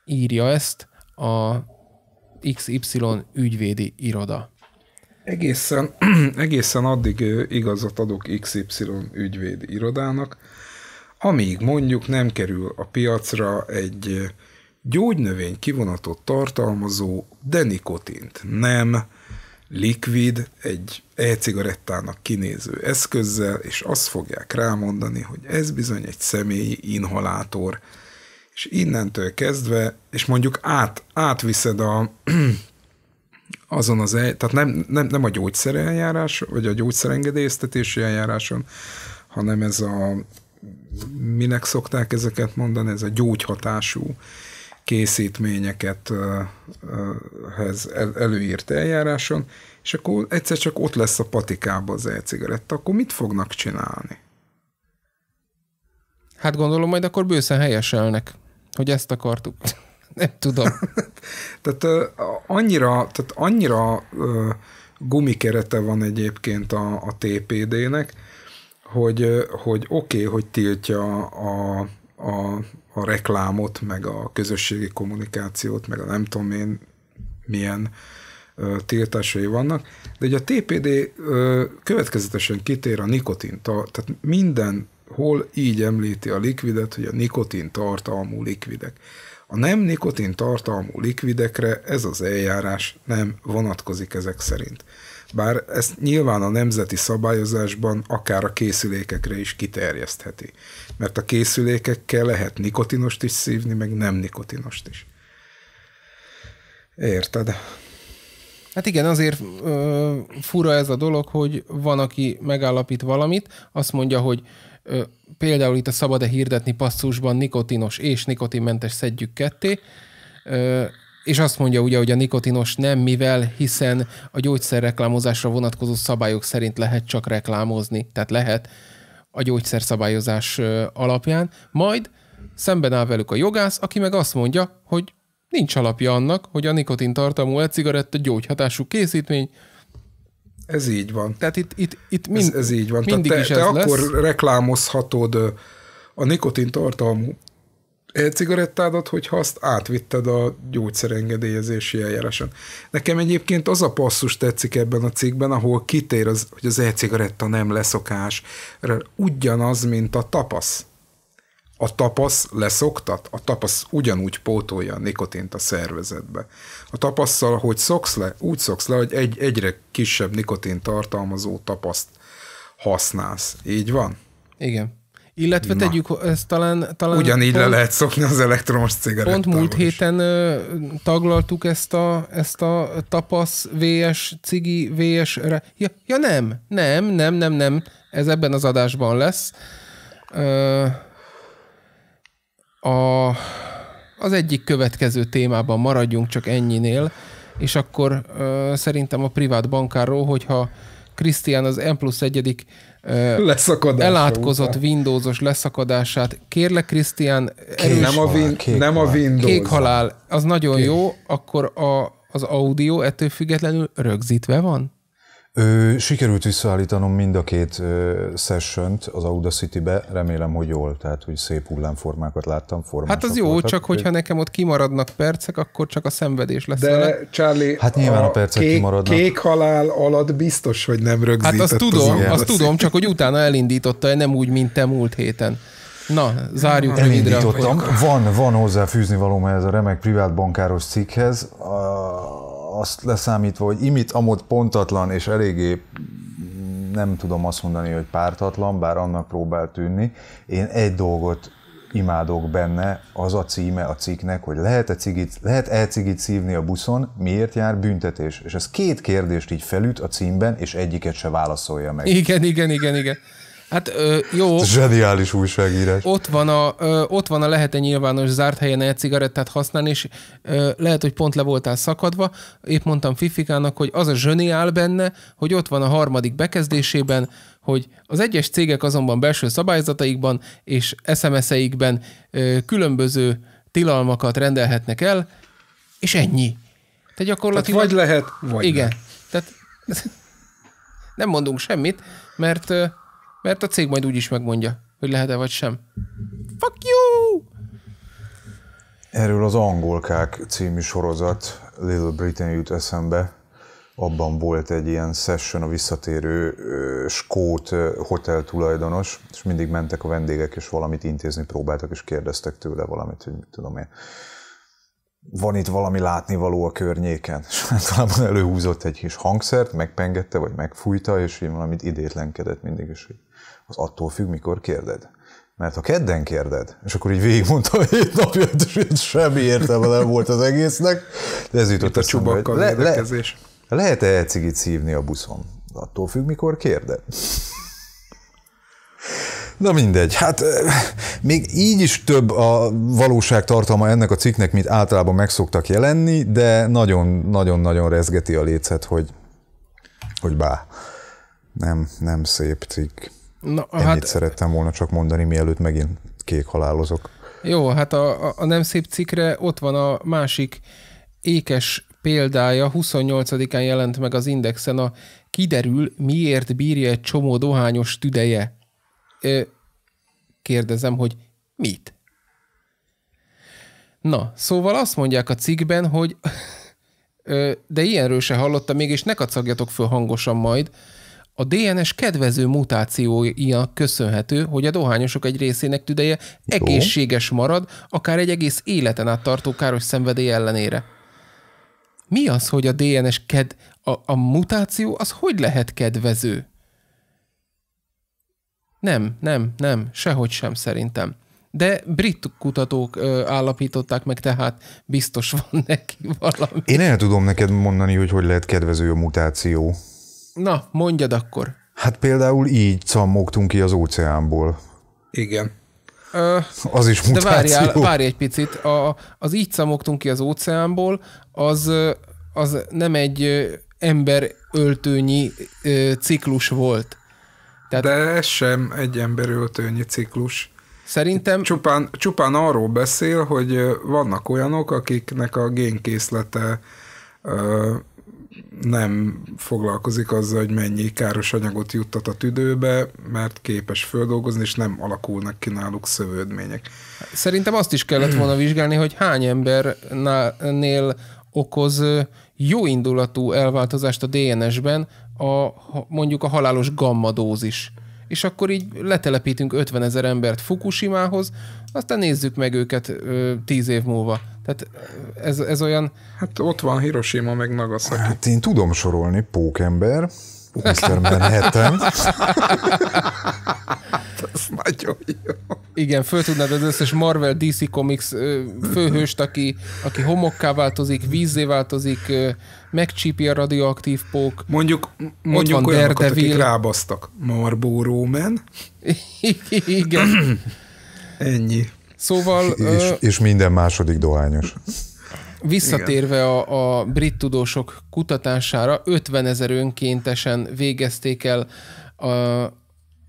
írja ezt a XY ügyvédi iroda. Egészen, egészen addig igazat adok XY ügyvédi irodának, amíg mondjuk nem kerül a piacra egy gyógynövény kivonatot tartalmazó, de nem, likvid, egy e-cigarettának kinéző eszközzel, és azt fogják rámondani, hogy ez bizony egy személyi inhalátor. És innentől kezdve, és mondjuk át, átviszed a, azon az, el, tehát nem, nem, nem a gyógyszereljárás, eljárás, vagy a gyógyszerengedélyeztetési eljáráson, hanem ez a minek szokták ezeket mondani, ez a gyógyhatású készítményeket hez előírt eljáráson, és akkor egyszer csak ott lesz a patikában az e-cigaretta, akkor mit fognak csinálni? Hát gondolom, majd akkor bőszen helyeselnek, hogy ezt akartuk. Nem tudom. tehát annyira, tehát annyira gumikerete van egyébként a, a TPD-nek, hogy, hogy oké, okay, hogy tiltja a, a, a reklámot, meg a közösségi kommunikációt, meg a nem tudom én milyen tiltásai vannak, de ugye a TPD következetesen kitér a nikotint, tehát mindenhol így említi a likvidet, hogy a nikotin tartalmú likvidek. A nem nikotin tartalmú likvidekre ez az eljárás nem vonatkozik ezek szerint. Bár ezt nyilván a nemzeti szabályozásban akár a készülékekre is kiterjesztheti. Mert a készülékekkel lehet nikotinost is szívni, meg nem nikotinost is. Érted? Hát igen, azért ö, fura ez a dolog, hogy van, aki megállapít valamit, azt mondja, hogy ö, például itt a szabad-e hirdetni passzusban nikotinos és nikotinmentes szedjük ketté, ö, és azt mondja ugye, hogy a nikotinos nem, mivel hiszen a gyógyszerreklámozásra vonatkozó szabályok szerint lehet csak reklámozni, tehát lehet a gyógyszerszabályozás alapján, majd szemben áll velük a jogász, aki meg azt mondja, hogy nincs alapja annak, hogy a nikotin tartalmú e-cigaretta gyógyhatású készítmény, ez így van. Tehát itt, itt, itt mind, ez, ez így van. Mindig Tehát te, is te akkor lesz. reklámozhatod a nikotintartalmú e-cigarettádat, hogyha azt átvitted a gyógyszerengedélyezési eljáráson. Nekem egyébként az a passzus tetszik ebben a cikkben, ahol kitér, az, hogy az e-cigaretta nem leszokás, ugyanaz, mint a tapasz. A tapasz leszoktat, a tapasz ugyanúgy pótolja a nikotint a szervezetbe. A tapasszal, hogy szoksz le, úgy szoksz le, hogy egy, egyre kisebb nikotint tartalmazó tapaszt használsz. Így van? Igen. Illetve Na. tegyük, ezt talán... talán Ugyanígy pont, le lehet szokni az elektromos cigarettával Pont múlt is. héten ö, taglaltuk ezt a, ezt a tapasz VS, cigi VS... Re... Ja, ja nem, nem, nem, nem, nem. Ez ebben az adásban lesz. Ö, a, az egyik következő témában maradjunk csak ennyinél, és akkor ö, szerintem a privát bankáról, hogyha Krisztián az M plusz egyedik leszakadás, elátkozott után. Windowsos leszakadását. Kérlek, Krisztián, nem, a win- kék nem a Windows. Kék halál, az nagyon kék. jó, akkor a, az audio ettől függetlenül rögzítve van? Ö, sikerült visszaállítanom mind a két sessiont az Audacity-be, remélem, hogy jól, tehát hogy szép hullámformákat láttam. Hát az jó, voltak. csak hogyha nekem ott kimaradnak percek, akkor csak a szenvedés lesz. De vele. Charlie, hát nyilván a, a percek kék, kimaradnak. kék halál alatt biztos, hogy nem rögzített Hát azt tudom, az azt tudom, csak hogy utána elindította, nem úgy, mint te múlt héten. Na, zárjuk Elindítottam. Van, van hozzá fűzni való ez a remek privát bankáros cikkhez. A azt leszámítva, hogy imit amott pontatlan és eléggé nem tudom azt mondani, hogy pártatlan, bár annak próbál tűnni. Én egy dolgot imádok benne, az a címe a cikknek, hogy lehet-e cigit, lehet -e cigit szívni a buszon, miért jár büntetés? És ez két kérdést így felüt a címben, és egyiket se válaszolja meg. Igen, igen, igen, igen. Hát ö, jó. Zseniális újságírás. Ott van a, ö, ott van a lehet -e nyilvános zárt helyen egy cigarettát használni, és ö, lehet, hogy pont le voltál szakadva. Épp mondtam Fifikának, hogy az a zseniál benne, hogy ott van a harmadik bekezdésében, hogy az egyes cégek azonban belső szabályzataikban és SMS-eikben különböző tilalmakat rendelhetnek el, és ennyi. Te gyakorlatilag... Tehát vagy lehet, vagy Igen. Nem. Tehát nem mondunk semmit, mert mert a cég majd úgy is megmondja, hogy lehet-e vagy sem. Fuck you! Erről az Angolkák című sorozat Little Britain jut eszembe. Abban volt egy ilyen session a visszatérő skót hotel tulajdonos, és mindig mentek a vendégek, és valamit intézni próbáltak, és kérdeztek tőle valamit, hogy mit tudom én van itt valami látnivaló a környéken. És általában előhúzott egy kis hangszert, megpengette, vagy megfújta, és így valamit idétlenkedett mindig, és így az attól függ, mikor kérded. Mert ha kedden kérded, és akkor így végigmondta a hét napját, és itt semmi értelme nem volt az egésznek, de ez jutott a eszembe, hogy le, le, lehet-e e-cigit szívni a buszon? Attól függ, mikor kérded. Na mindegy, hát még így is több a valóság tartalma ennek a cikknek, mint általában megszoktak jelenni, de nagyon-nagyon-nagyon rezgeti a lécet, hogy, hogy bá, nem, nem szép cikk. Na, Ennyit hát, szerettem volna csak mondani, mielőtt megint kék halálozok. Jó, hát a, a nem szép cikre ott van a másik ékes példája, 28-án jelent meg az Indexen a kiderül, miért bírja egy csomó dohányos tüdeje. Kérdezem, hogy mit? Na, szóval azt mondják a cikkben, hogy de ilyenről se hallottam még, és ne kacagjatok föl hangosan majd, a DNS kedvező mutációja köszönhető, hogy a dohányosok egy részének tüdeje egészséges marad, akár egy egész életen át tartó káros szenvedély ellenére. Mi az, hogy a DNS ked... A, a mutáció az hogy lehet kedvező? Nem, nem, nem, sehogy sem szerintem. De brit kutatók ö, állapították meg, tehát biztos van neki valami. Én el tudom neked mondani, hogy hogy lehet kedvező a mutáció. Na, mondjad akkor. Hát például így cammogtunk ki az óceánból. Igen. Ö, az is mutáció. De várjál, várj egy picit. A, az így cammogtunk ki az óceánból, az, az nem egy emberöltőnyi ciklus volt. Tehát... De ez sem egy emberöltőnyi ciklus. Szerintem... Csupán, csupán arról beszél, hogy vannak olyanok, akiknek a génkészlete nem foglalkozik azzal, hogy mennyi káros anyagot juttat a tüdőbe, mert képes földolgozni, és nem alakulnak ki náluk szövődmények. Szerintem azt is kellett volna vizsgálni, hogy hány embernél okoz jóindulatú elváltozást a DNS-ben a, mondjuk a halálos gammadózis és akkor így letelepítünk 50 ezer embert Fukushima-hoz, aztán nézzük meg őket ö, tíz év múlva. Tehát ez, ez olyan... Hát ott van Hiroshima meg Nagasaki. Hát én tudom sorolni, pókember, Mr. Manhattan. Ez nagyon jó. Igen, föl tudnád az összes Marvel DC Comics főhőst, aki, aki homokká változik, vízzé változik, megcsípi a radioaktív pók. Mondjuk, mondjuk van olyanokat, Daredevil. akik rábasztak. Marbó Igen. Ennyi. Szóval... És, ö... és minden második dohányos. Visszatérve a, a brit tudósok kutatására, 50 ezer önkéntesen végezték el a,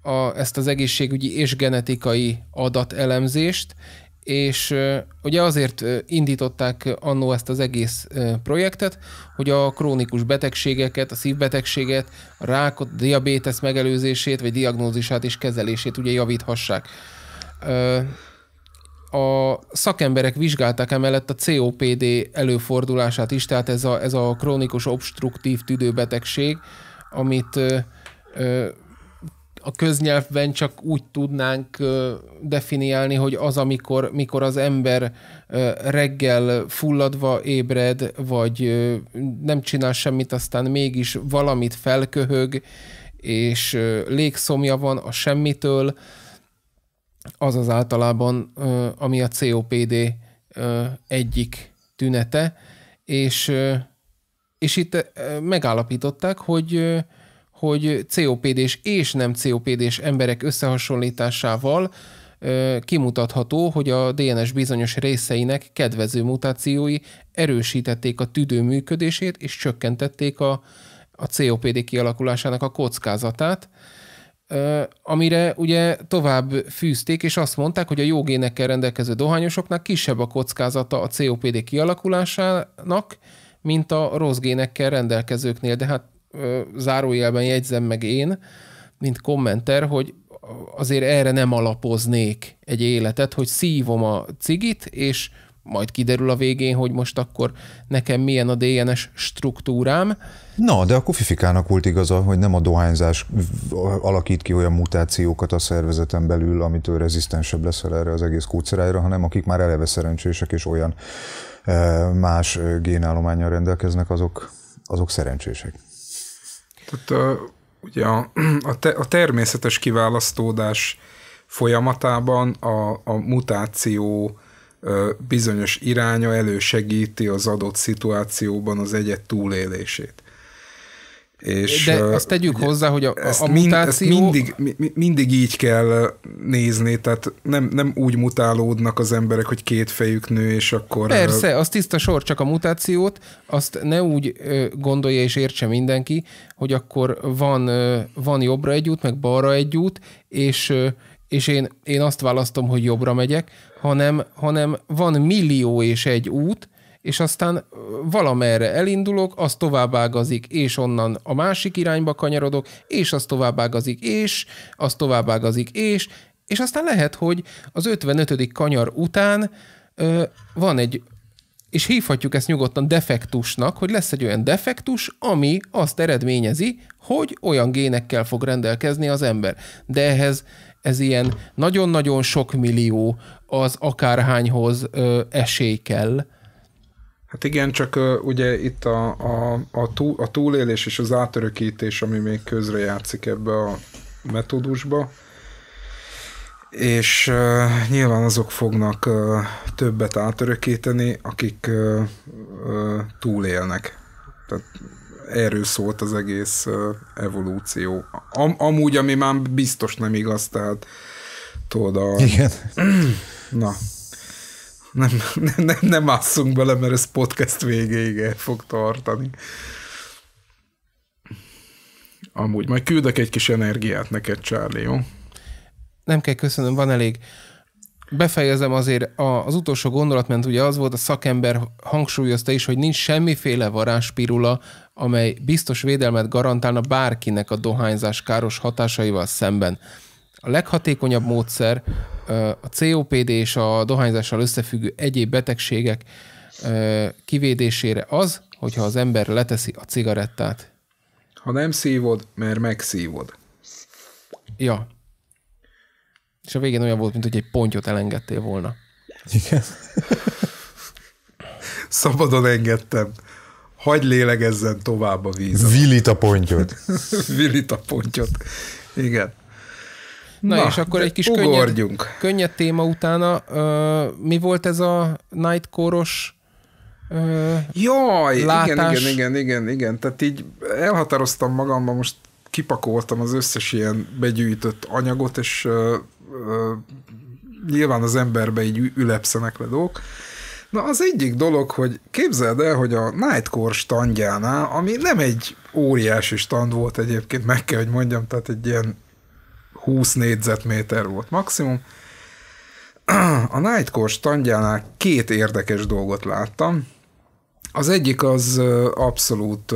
a, ezt az egészségügyi és genetikai adatelemzést, és ugye azért indították annó ezt az egész projektet, hogy a krónikus betegségeket, a szívbetegséget, a rákot, a diabétesz megelőzését, vagy diagnózisát és kezelését ugye javíthassák a szakemberek vizsgálták emellett a COPD előfordulását is, tehát ez a, ez a krónikus obstruktív tüdőbetegség, amit a köznyelvben csak úgy tudnánk definiálni, hogy az, amikor mikor az ember reggel fulladva ébred, vagy nem csinál semmit, aztán mégis valamit felköhög, és légszomja van a semmitől, az az általában, ami a COPD egyik tünete, és, és itt megállapították, hogy, hogy COPD-s és nem COPD-s emberek összehasonlításával kimutatható, hogy a DNS bizonyos részeinek kedvező mutációi erősítették a tüdő működését, és csökkentették a, a COPD kialakulásának a kockázatát amire ugye tovább fűzték, és azt mondták, hogy a jó génekkel rendelkező dohányosoknak kisebb a kockázata a COPD kialakulásának, mint a rossz génekkel rendelkezőknél. De hát zárójelben jegyzem meg én, mint kommenter, hogy azért erre nem alapoznék egy életet, hogy szívom a cigit, és majd kiderül a végén, hogy most akkor nekem milyen a DNS struktúrám. Na, de a Fifikának volt igaza, hogy nem a dohányzás alakít ki olyan mutációkat a szervezeten belül, amitől rezisztensebb leszel erre az egész kócerájra, hanem akik már eleve szerencsések és olyan eh, más eh, génállományjal rendelkeznek, azok, azok szerencsések. Tehát a, eh, ugye a, a, te, a természetes kiválasztódás folyamatában a, a mutáció bizonyos iránya elősegíti az adott szituációban az egyet túlélését. És, De azt tegyük ugye, hozzá, hogy a, ezt a mutáció... ezt mindig, mi, mindig így kell nézni, tehát nem, nem úgy mutálódnak az emberek, hogy két fejük nő, és akkor... Persze, az tiszta sor, csak a mutációt, azt ne úgy gondolja és értse mindenki, hogy akkor van, van jobbra egy út, meg balra egy út, és, és én, én azt választom, hogy jobbra megyek, hanem, hanem van millió és egy út, és aztán valamerre elindulok, az továbbágazik, és onnan a másik irányba kanyarodok, és az továbbágazik, és az továbbágazik, és, és aztán lehet, hogy az 55. kanyar után ö, van egy és hívhatjuk ezt nyugodtan defektusnak, hogy lesz egy olyan defektus, ami azt eredményezi, hogy olyan génekkel fog rendelkezni az ember. De ehhez ez ilyen nagyon-nagyon sok millió az akárhányhoz ö, esély kell. Hát igen, csak ö, ugye itt a, a, a, túl, a túlélés és az átörökítés, ami még közre játszik ebbe a metódusba, és ö, nyilván azok fognak ö, többet átörökíteni, akik ö, ö, túlélnek. Tehát erről szólt az egész ö, evolúció. Am, amúgy, ami már biztos nem igaz, tehát tudod, a... Igen. Na. Nem, nem, nem, nem asszunk bele, mert ez podcast végéig el fog tartani. Amúgy majd küldök egy kis energiát neked, Charlie, jó? Nem kell, köszönöm, van elég. Befejezem azért, a, az utolsó gondolat, mert ugye az volt, a szakember hangsúlyozta is, hogy nincs semmiféle varázspirula, amely biztos védelmet garantálna bárkinek a dohányzás káros hatásaival szemben. A leghatékonyabb módszer a COPD és a dohányzással összefüggő egyéb betegségek kivédésére az, hogyha az ember leteszi a cigarettát. Ha nem szívod, mert megszívod. Ja. És a végén olyan volt, mint hogy egy pontyot elengedtél volna. Igen. Szabadon engedtem. Hagy lélegezzen tovább a víz. Vilit a pontyot. Vilit a pontyot. Igen. Na, Na és akkor egy kis könnyed, könnyed téma utána. Uh, mi volt ez a nightcore-os uh, Jaj, látás? igen, igen, igen, igen. Tehát így elhatároztam magamban, most kipakoltam az összes ilyen begyűjtött anyagot, és uh, uh, nyilván az emberbe így ülepszenek le dolgok. Na az egyik dolog, hogy képzeld el, hogy a Nightcore standjánál, ami nem egy óriási stand volt egyébként, meg kell, hogy mondjam, tehát egy ilyen 20 négyzetméter volt maximum. A Nightcore standjánál két érdekes dolgot láttam. Az egyik az abszolút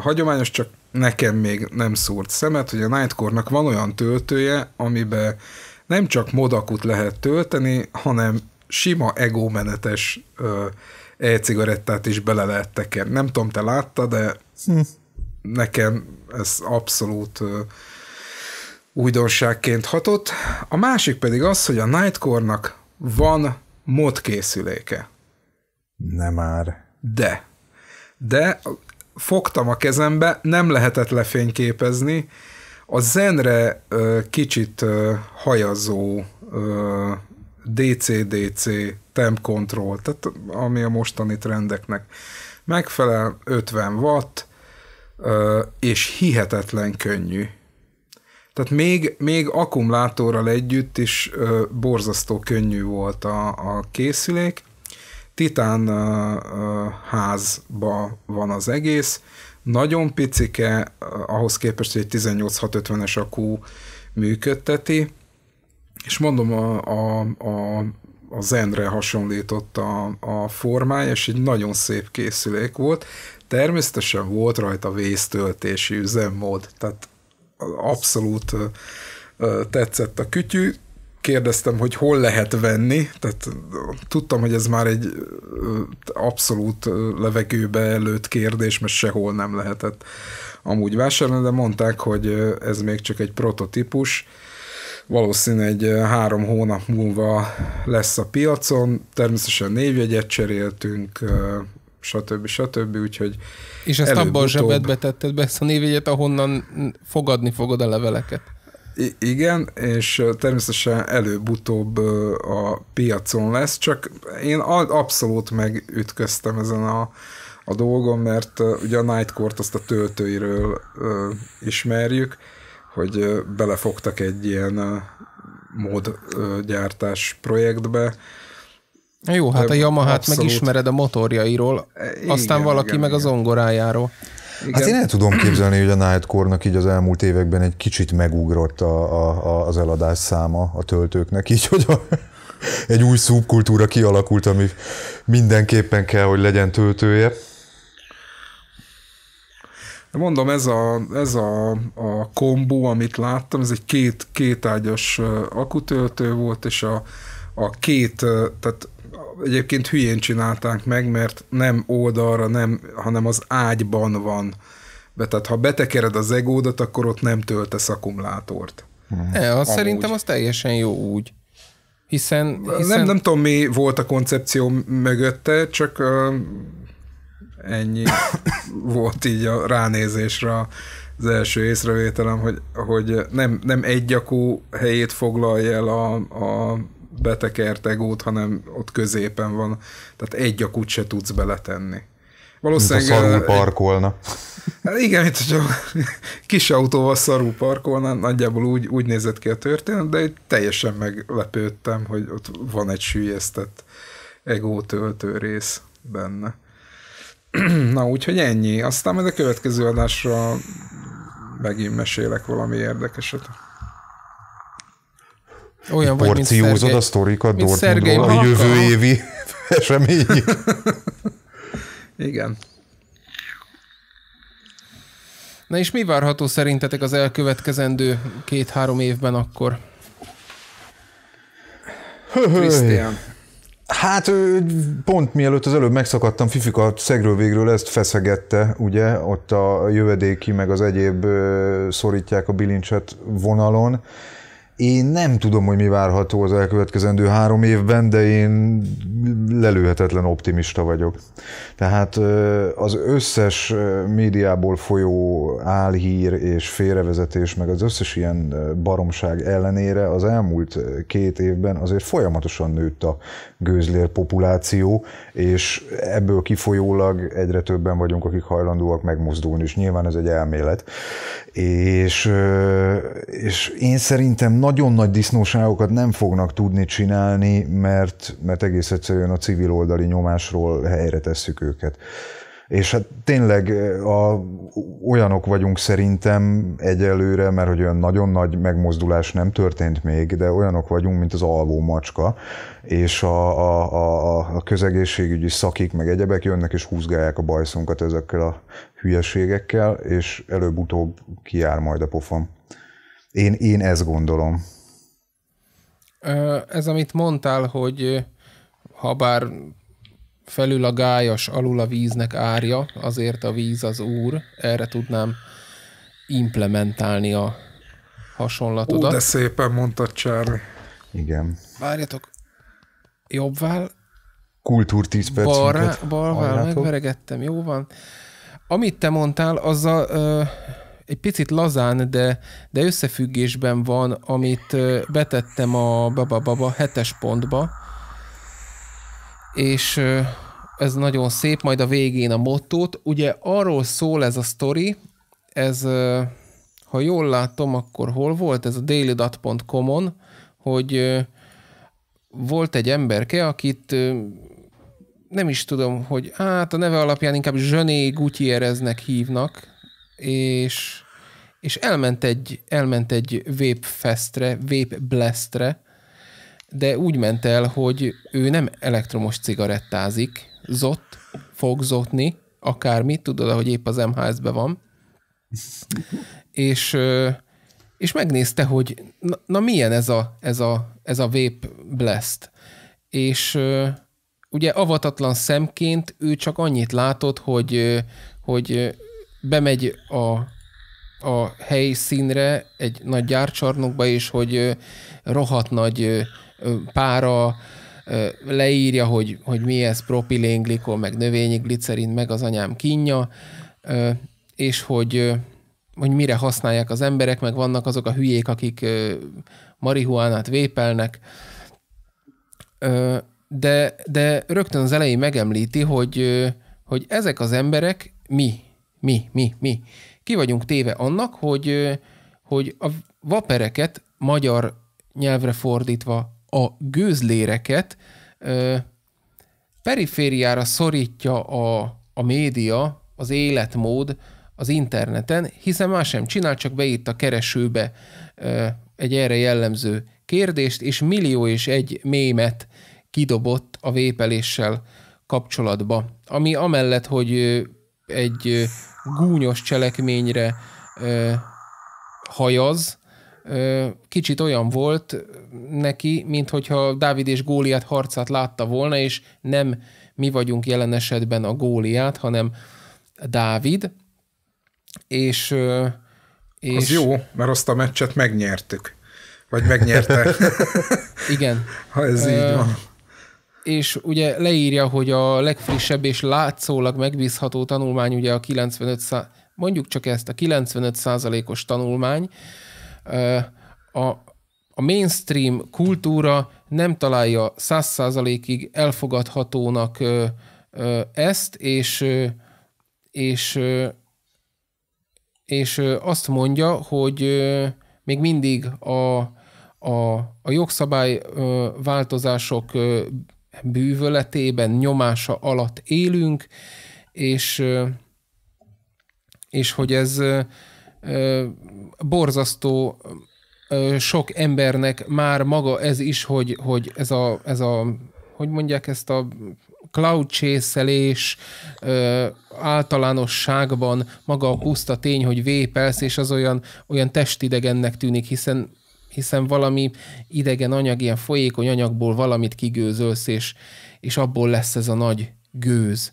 hagyományos, csak nekem még nem szúrt szemet, hogy a Nightcore-nak van olyan töltője, amiben nem csak modakut lehet tölteni, hanem sima egómenetes e-cigarettát is bele lehet tekerni. Nem tudom, te látta, de hm. nekem ez abszolút ö, újdonságként hatott, a másik pedig az, hogy a Nightcore-nak van mod készüléke. Nem már. De. De fogtam a kezembe, nem lehetett lefényképezni, a zenre ö, kicsit ö, hajazó ö, DCDC temp control, tehát ami a mostani trendeknek megfelel, 50 watt, ö, és hihetetlen könnyű. Tehát még, még akkumulátorral együtt is ö, borzasztó könnyű volt a, a készülék. Titán ö, ö, házba van az egész, nagyon picike, ahhoz képest, hogy egy 18650-es akú működteti, és mondom, a, a, a, a Zenre hasonlított a, a formája, és egy nagyon szép készülék volt. Természetesen volt rajta vésztöltési üzemmód, tehát abszolút tetszett a kütyű, kérdeztem, hogy hol lehet venni, tehát tudtam, hogy ez már egy abszolút levegőbe előtt kérdés, mert sehol nem lehetett amúgy vásárolni, de mondták, hogy ez még csak egy prototípus, valószínű egy három hónap múlva lesz a piacon, természetesen névjegyet cseréltünk, stb. stb. Úgyhogy És ezt abban a zsebedbe tetted be ezt a névjegyet, ahonnan fogadni fogod a leveleket. I- igen, és természetesen előbb-utóbb a piacon lesz, csak én abszolút megütköztem ezen a, a dolgon, mert ugye a Nightcourt azt a töltőiről ö, ismerjük, hogy belefogtak egy ilyen módgyártás projektbe, jó, hát a Yamaha, meg megismered a motorjairól, igen, aztán valaki igen, meg igen. a zongorájáról. Igen. Hát én el tudom képzelni, hogy a Nightcore-nak így az elmúlt években egy kicsit megugrott a, a, a, az eladás száma a töltőknek, így hogy a, egy új szubkultúra kialakult, ami mindenképpen kell, hogy legyen töltője. Mondom, ez a, ez a, a kombó, amit láttam, ez egy két, kétágyas akutöltő volt, és a, a két, tehát egyébként hülyén csinálták meg, mert nem oldalra, nem, hanem az ágyban van. De tehát ha betekered az egódat, akkor ott nem töltesz akkumulátort. Hmm. E, az szerintem az teljesen jó úgy. Hiszen, hiszen... Nem, nem tudom, mi volt a koncepció mögötte, csak uh, ennyi volt így a ránézésre az első észrevételem, hogy, hogy nem, nem egy gyakú helyét foglalja el a, a betekert egót, hanem ott középen van. Tehát egy akut se tudsz beletenni. Valószínűleg... Mint a szarul parkolna. Hát igen, mint hogyha kis autóval szarú parkolna, nagyjából úgy, úgy nézett ki a történet, de teljesen meglepődtem, hogy ott van egy sűjesztett töltő rész benne. Na, úgyhogy ennyi. Aztán majd a következő adásra megint mesélek valami érdekeset. Olyan vagy, mint Szergei, a sztorikat Dortmundról a jövő évi esemény. Igen. Na és mi várható szerintetek az elkövetkezendő két-három évben akkor? Krisztián. Hát pont mielőtt az előbb megszakadtam, Fifika szegről végről ezt feszegette, ugye, ott a jövedéki meg az egyéb szorítják a bilincset vonalon. Én nem tudom, hogy mi várható az elkövetkezendő három évben, de én lelőhetetlen optimista vagyok. Tehát az összes médiából folyó álhír és félrevezetés, meg az összes ilyen baromság ellenére az elmúlt két évben azért folyamatosan nőtt a gőzlér populáció, és ebből kifolyólag egyre többen vagyunk, akik hajlandóak megmozdulni, és nyilván ez egy elmélet. És, és én szerintem nagyon nagy disznóságokat nem fognak tudni csinálni, mert, mert egész egyszerűen a civil oldali nyomásról helyre tesszük őket. És hát tényleg a, olyanok vagyunk szerintem egyelőre, mert hogy olyan nagyon nagy megmozdulás nem történt még, de olyanok vagyunk, mint az alvó macska, és a, a, a, a közegészségügyi szakik meg egyebek jönnek és húzgálják a bajszunkat ezekkel a hülyeségekkel, és előbb-utóbb kiár majd a pofon. Én, én ezt gondolom. Ez, amit mondtál, hogy ha bár felül a gályas, alul a víznek árja, azért a víz az úr, erre tudnám implementálni a hasonlatodat. Ó, de szépen mondtad, Charlie. Igen. Várjatok, jobbvál. Kultúr 10 percünket. Balra, balvál megveregettem, jó van. Amit te mondtál, a, ö, egy picit lazán, de, de összefüggésben van, amit ö, betettem a baba-baba hetes pontba, és ez nagyon szép, majd a végén a mottót. Ugye arról szól ez a sztori, ez, ha jól látom, akkor hol volt? Ez a dailydat.com-on, hogy volt egy emberke, akit nem is tudom, hogy hát a neve alapján inkább Zsöné Gutierreznek hívnak, és, és elment egy, elment egy Vape Festre, Vape Blastre, de úgy ment el, hogy ő nem elektromos cigarettázik, zott, fog zotni, akármit, tudod, hogy épp az MHS-be van, és, és megnézte, hogy na, na milyen ez a, ez a, ez a vape blast. És ugye avatatlan szemként ő csak annyit látott, hogy, hogy bemegy a, a helyszínre, egy nagy gyárcsarnokba, és hogy rohadt nagy pára, leírja, hogy, hogy mi ez propilénglikol, meg növényi glicerin, meg az anyám kínja, és hogy, hogy mire használják az emberek, meg vannak azok a hülyék, akik marihuánát vépelnek, de, de rögtön az elején megemlíti, hogy, hogy ezek az emberek mi, mi, mi, mi. Ki vagyunk téve annak, hogy, hogy a vapereket magyar nyelvre fordítva a gőzléreket ö, perifériára szorítja a, a média, az életmód az interneten, hiszen más sem csinál, csak beírt a keresőbe ö, egy erre jellemző kérdést, és millió és egy mémet kidobott a vépeléssel kapcsolatba. Ami amellett, hogy egy gúnyos cselekményre ö, hajaz, ö, kicsit olyan volt, neki, mint hogyha Dávid és Góliát harcát látta volna, és nem mi vagyunk jelen esetben a Góliát, hanem Dávid, és... és... Az jó, mert azt a meccset megnyertük. Vagy megnyerte. Igen. ha ez így van. És ugye leírja, hogy a legfrissebb és látszólag megbízható tanulmány ugye a 95 mondjuk csak ezt, a 95 os tanulmány, a, a mainstream kultúra nem találja száz százalékig elfogadhatónak ö, ö, ezt, és, ö, és, ö, és ö, azt mondja, hogy ö, még mindig a, a, a jogszabály ö, változások ö, bűvöletében, nyomása alatt élünk, és, ö, és hogy ez ö, borzasztó sok embernek már maga ez is, hogy, hogy ez, a, ez a, hogy mondják ezt a cloud csészelés ö, általánosságban maga a puszta tény, hogy vépelsz, és az olyan, olyan testidegennek tűnik, hiszen hiszen valami idegen anyag, ilyen folyékony anyagból valamit kigőzölsz, és, és abból lesz ez a nagy gőz,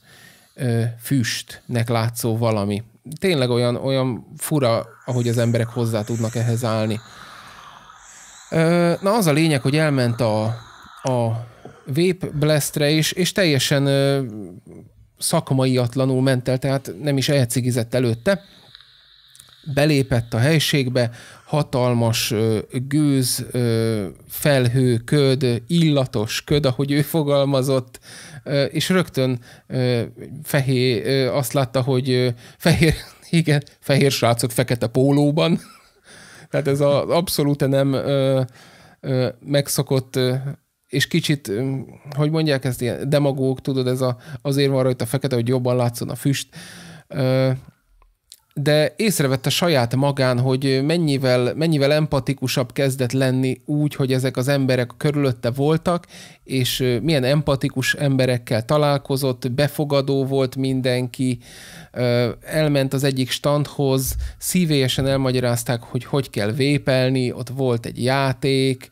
ö, füstnek látszó valami. Tényleg olyan, olyan fura, ahogy az emberek hozzá tudnak ehhez állni. Na az a lényeg, hogy elment a, a Vape Blastre is, és teljesen ö, szakmaiatlanul ment el, tehát nem is elcigizett előtte. Belépett a helységbe, hatalmas ö, gőz, ö, felhő, köd, illatos köd, ahogy ő fogalmazott, ö, és rögtön ö, fehér, ö, azt látta, hogy ö, fehér, igen, fehér srácok fekete pólóban, tehát ez az abszolút nem ö, ö, megszokott ö, és kicsit, hogy mondják ezt, ilyen demagóg, tudod, ez a, azért van rajta fekete, hogy jobban látszon a füst. Ö, de észrevette saját magán, hogy mennyivel, mennyivel empatikusabb kezdett lenni úgy, hogy ezek az emberek körülötte voltak, és milyen empatikus emberekkel találkozott, befogadó volt mindenki, elment az egyik standhoz, szívélyesen elmagyarázták, hogy hogy kell vépelni, ott volt egy játék,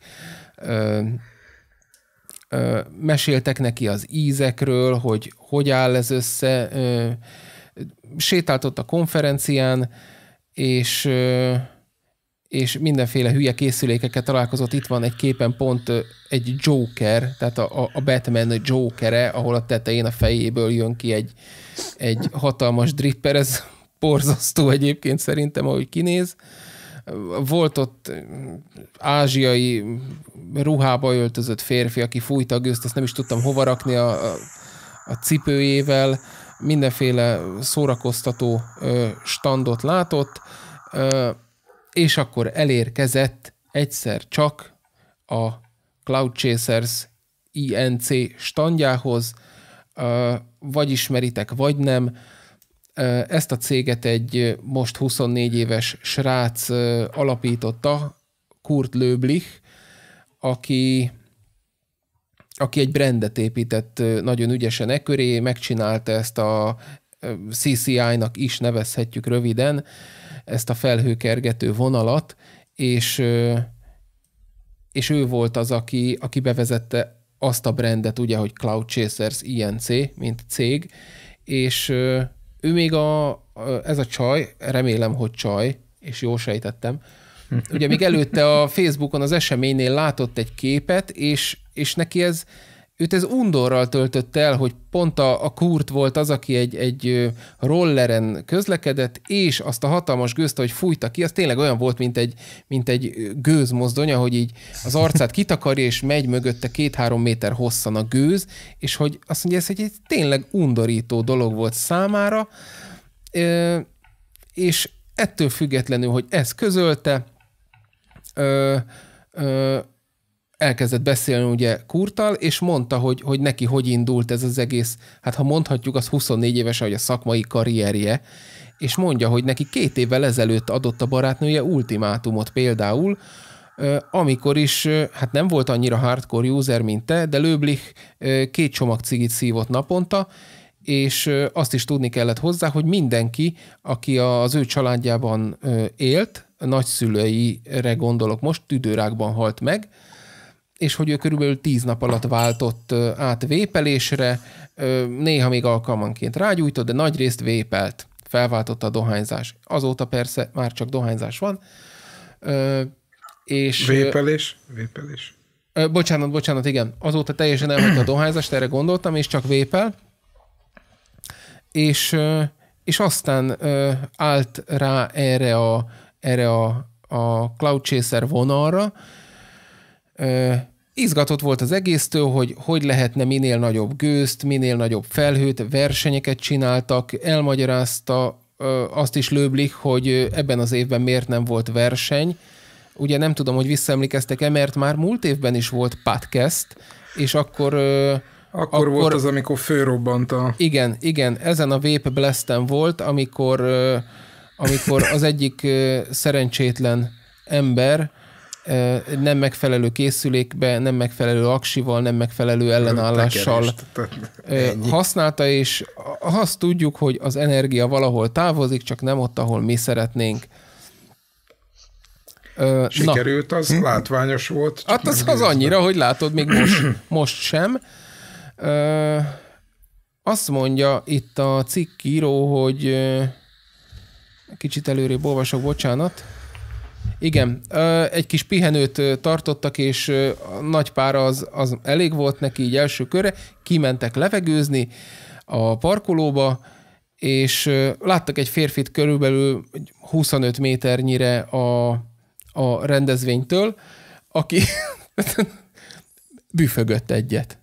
meséltek neki az ízekről, hogy hogy áll ez össze, ott a konferencián, és, és mindenféle hülye készülékeket találkozott. Itt van egy képen pont egy Joker, tehát a, a Batman Jokere, ahol a tetején a fejéből jön ki egy, egy hatalmas dripper, ez borzasztó egyébként szerintem, ahogy kinéz. Volt ott ázsiai ruhába öltözött férfi, aki fújta a gőzt, azt nem is tudtam hova rakni a, a, a cipőjével mindenféle szórakoztató standot látott, és akkor elérkezett egyszer csak a Cloud Chasers INC standjához, vagy ismeritek, vagy nem. Ezt a céget egy most 24 éves srác alapította, Kurt Löblich, aki aki egy brendet épített nagyon ügyesen e köré, megcsinálta ezt a CCI-nak is nevezhetjük röviden, ezt a felhőkergető vonalat, és, és ő volt az, aki, aki bevezette azt a brendet, ugye, hogy Cloud Chasers INC, mint cég, és ő még a, ez a csaj, remélem, hogy csaj, és jól sejtettem, ugye még előtte a Facebookon az eseménynél látott egy képet, és, és neki ez, őt ez undorral töltött el, hogy pont a, a Kurt volt az, aki egy, egy rolleren közlekedett, és azt a hatalmas gőzt, hogy fújta ki, az tényleg olyan volt, mint egy, mint egy gőzmozdonya, hogy így az arcát kitakarja, és megy mögötte két-három méter hosszan a gőz, és hogy azt mondja, ez egy tényleg undorító dolog volt számára, és ettől függetlenül, hogy ez közölte, ö, ö, elkezdett beszélni ugye Kurtal, és mondta, hogy, hogy neki hogy indult ez az egész, hát ha mondhatjuk, az 24 éves, hogy a szakmai karrierje, és mondja, hogy neki két évvel ezelőtt adott a barátnője ultimátumot például, amikor is, hát nem volt annyira hardcore user, mint te, de Löblich két csomag cigit szívott naponta, és azt is tudni kellett hozzá, hogy mindenki, aki az ő családjában élt, nagyszülőire gondolok most, tüdőrákban halt meg, és hogy ő körülbelül tíz nap alatt váltott át vépelésre, néha még alkalmanként rágyújtott, de nagy részt vépelt, felváltotta a dohányzás. Azóta persze már csak dohányzás van. És, vépelés? Vépelés. Bocsánat, bocsánat, igen. Azóta teljesen elhagyta a dohányzást, erre gondoltam, és csak vépel. És, és aztán állt rá erre a erre a, a Cloud Chaser vonalra. Izgatott volt az egésztől, hogy hogy lehetne minél nagyobb gőzt, minél nagyobb felhőt, versenyeket csináltak, elmagyarázta azt is lőblik, hogy ebben az évben miért nem volt verseny. Ugye nem tudom, hogy visszaemlékeztek-e, mert már múlt évben is volt podcast, és akkor... Akkor, akkor volt az, amikor főrobbant a... Igen, igen, ezen a Vape blast volt, amikor amikor az egyik szerencsétlen ember nem megfelelő készülékbe, nem megfelelő aksival, nem megfelelő ellenállással Tekerest. használta, és azt tudjuk, hogy az energia valahol távozik, csak nem ott, ahol mi szeretnénk. Sikerült Na. az? Hm? Látványos volt? Hát az, az annyira, hogy látod, még most, most sem. Azt mondja itt a cikkíró, hogy Kicsit előrébb olvasok, bocsánat. Igen, egy kis pihenőt tartottak, és a nagy pára az, az elég volt neki így első körre. Kimentek levegőzni a parkolóba, és láttak egy férfit körülbelül 25 méternyire a, a rendezvénytől, aki büfögött egyet.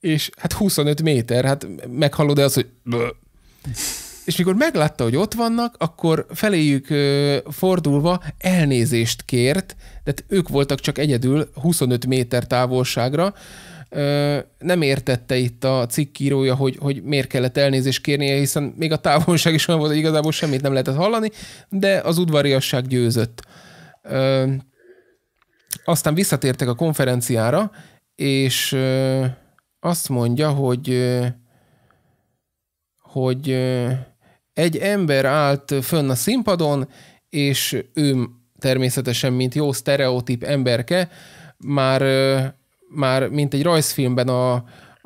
És hát 25 méter, hát meghallod-e azt, hogy és mikor meglátta, hogy ott vannak, akkor feléjük fordulva elnézést kért, tehát ők voltak csak egyedül 25 méter távolságra, nem értette itt a cikkírója, hogy, hogy miért kellett elnézést kérnie, hiszen még a távolság is olyan volt, hogy igazából semmit nem lehetett hallani, de az udvariasság győzött. Aztán visszatértek a konferenciára, és azt mondja, hogy hogy egy ember állt fönn a színpadon, és ő természetesen, mint jó sztereotíp emberke, már, már mint egy rajzfilmben a,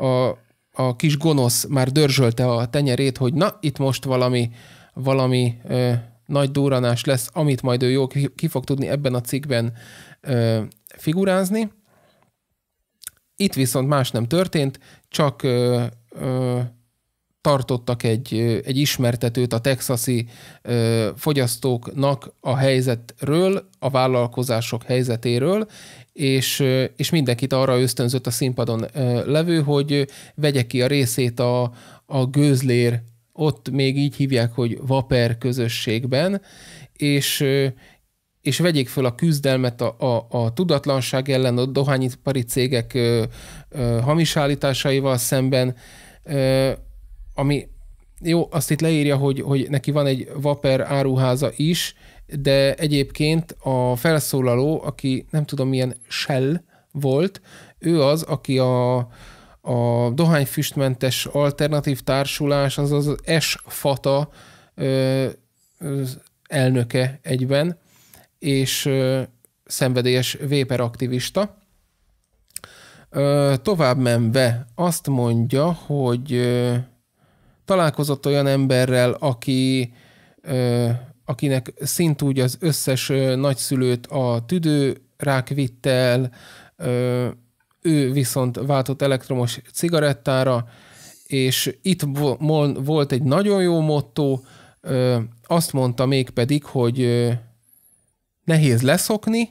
a, a kis gonosz már dörzsölte a tenyerét, hogy na, itt most valami, valami ö, nagy duranás lesz, amit majd ő jó ki, ki fog tudni ebben a cikkben ö, figurázni. Itt viszont más nem történt, csak ö, ö, tartottak egy, egy ismertetőt a texasi ö, fogyasztóknak a helyzetről, a vállalkozások helyzetéről, és, és mindenkit arra ösztönzött a színpadon ö, levő, hogy vegye ki a részét a, a gőzlér, ott még így hívják, hogy vaper közösségben, és, ö, és vegyék föl a küzdelmet a, a, a tudatlanság ellen, a dohányipari cégek ö, ö, állításaival szemben, ö, ami jó, azt itt leírja, hogy, hogy neki van egy Vaper áruháza is, de egyébként a felszólaló, aki nem tudom milyen Shell volt, ő az, aki a, a dohányfüstmentes alternatív társulás, az az S-FATA elnöke egyben, és ö, szenvedélyes Véper aktivista. Ö, tovább menve azt mondja, hogy ö, találkozott olyan emberrel, aki, ö, akinek szintúgy az összes nagyszülőt a tüdő rák vitt el, ö, ő viszont váltott elektromos cigarettára, és itt volt egy nagyon jó motto, azt mondta még pedig, hogy nehéz leszokni,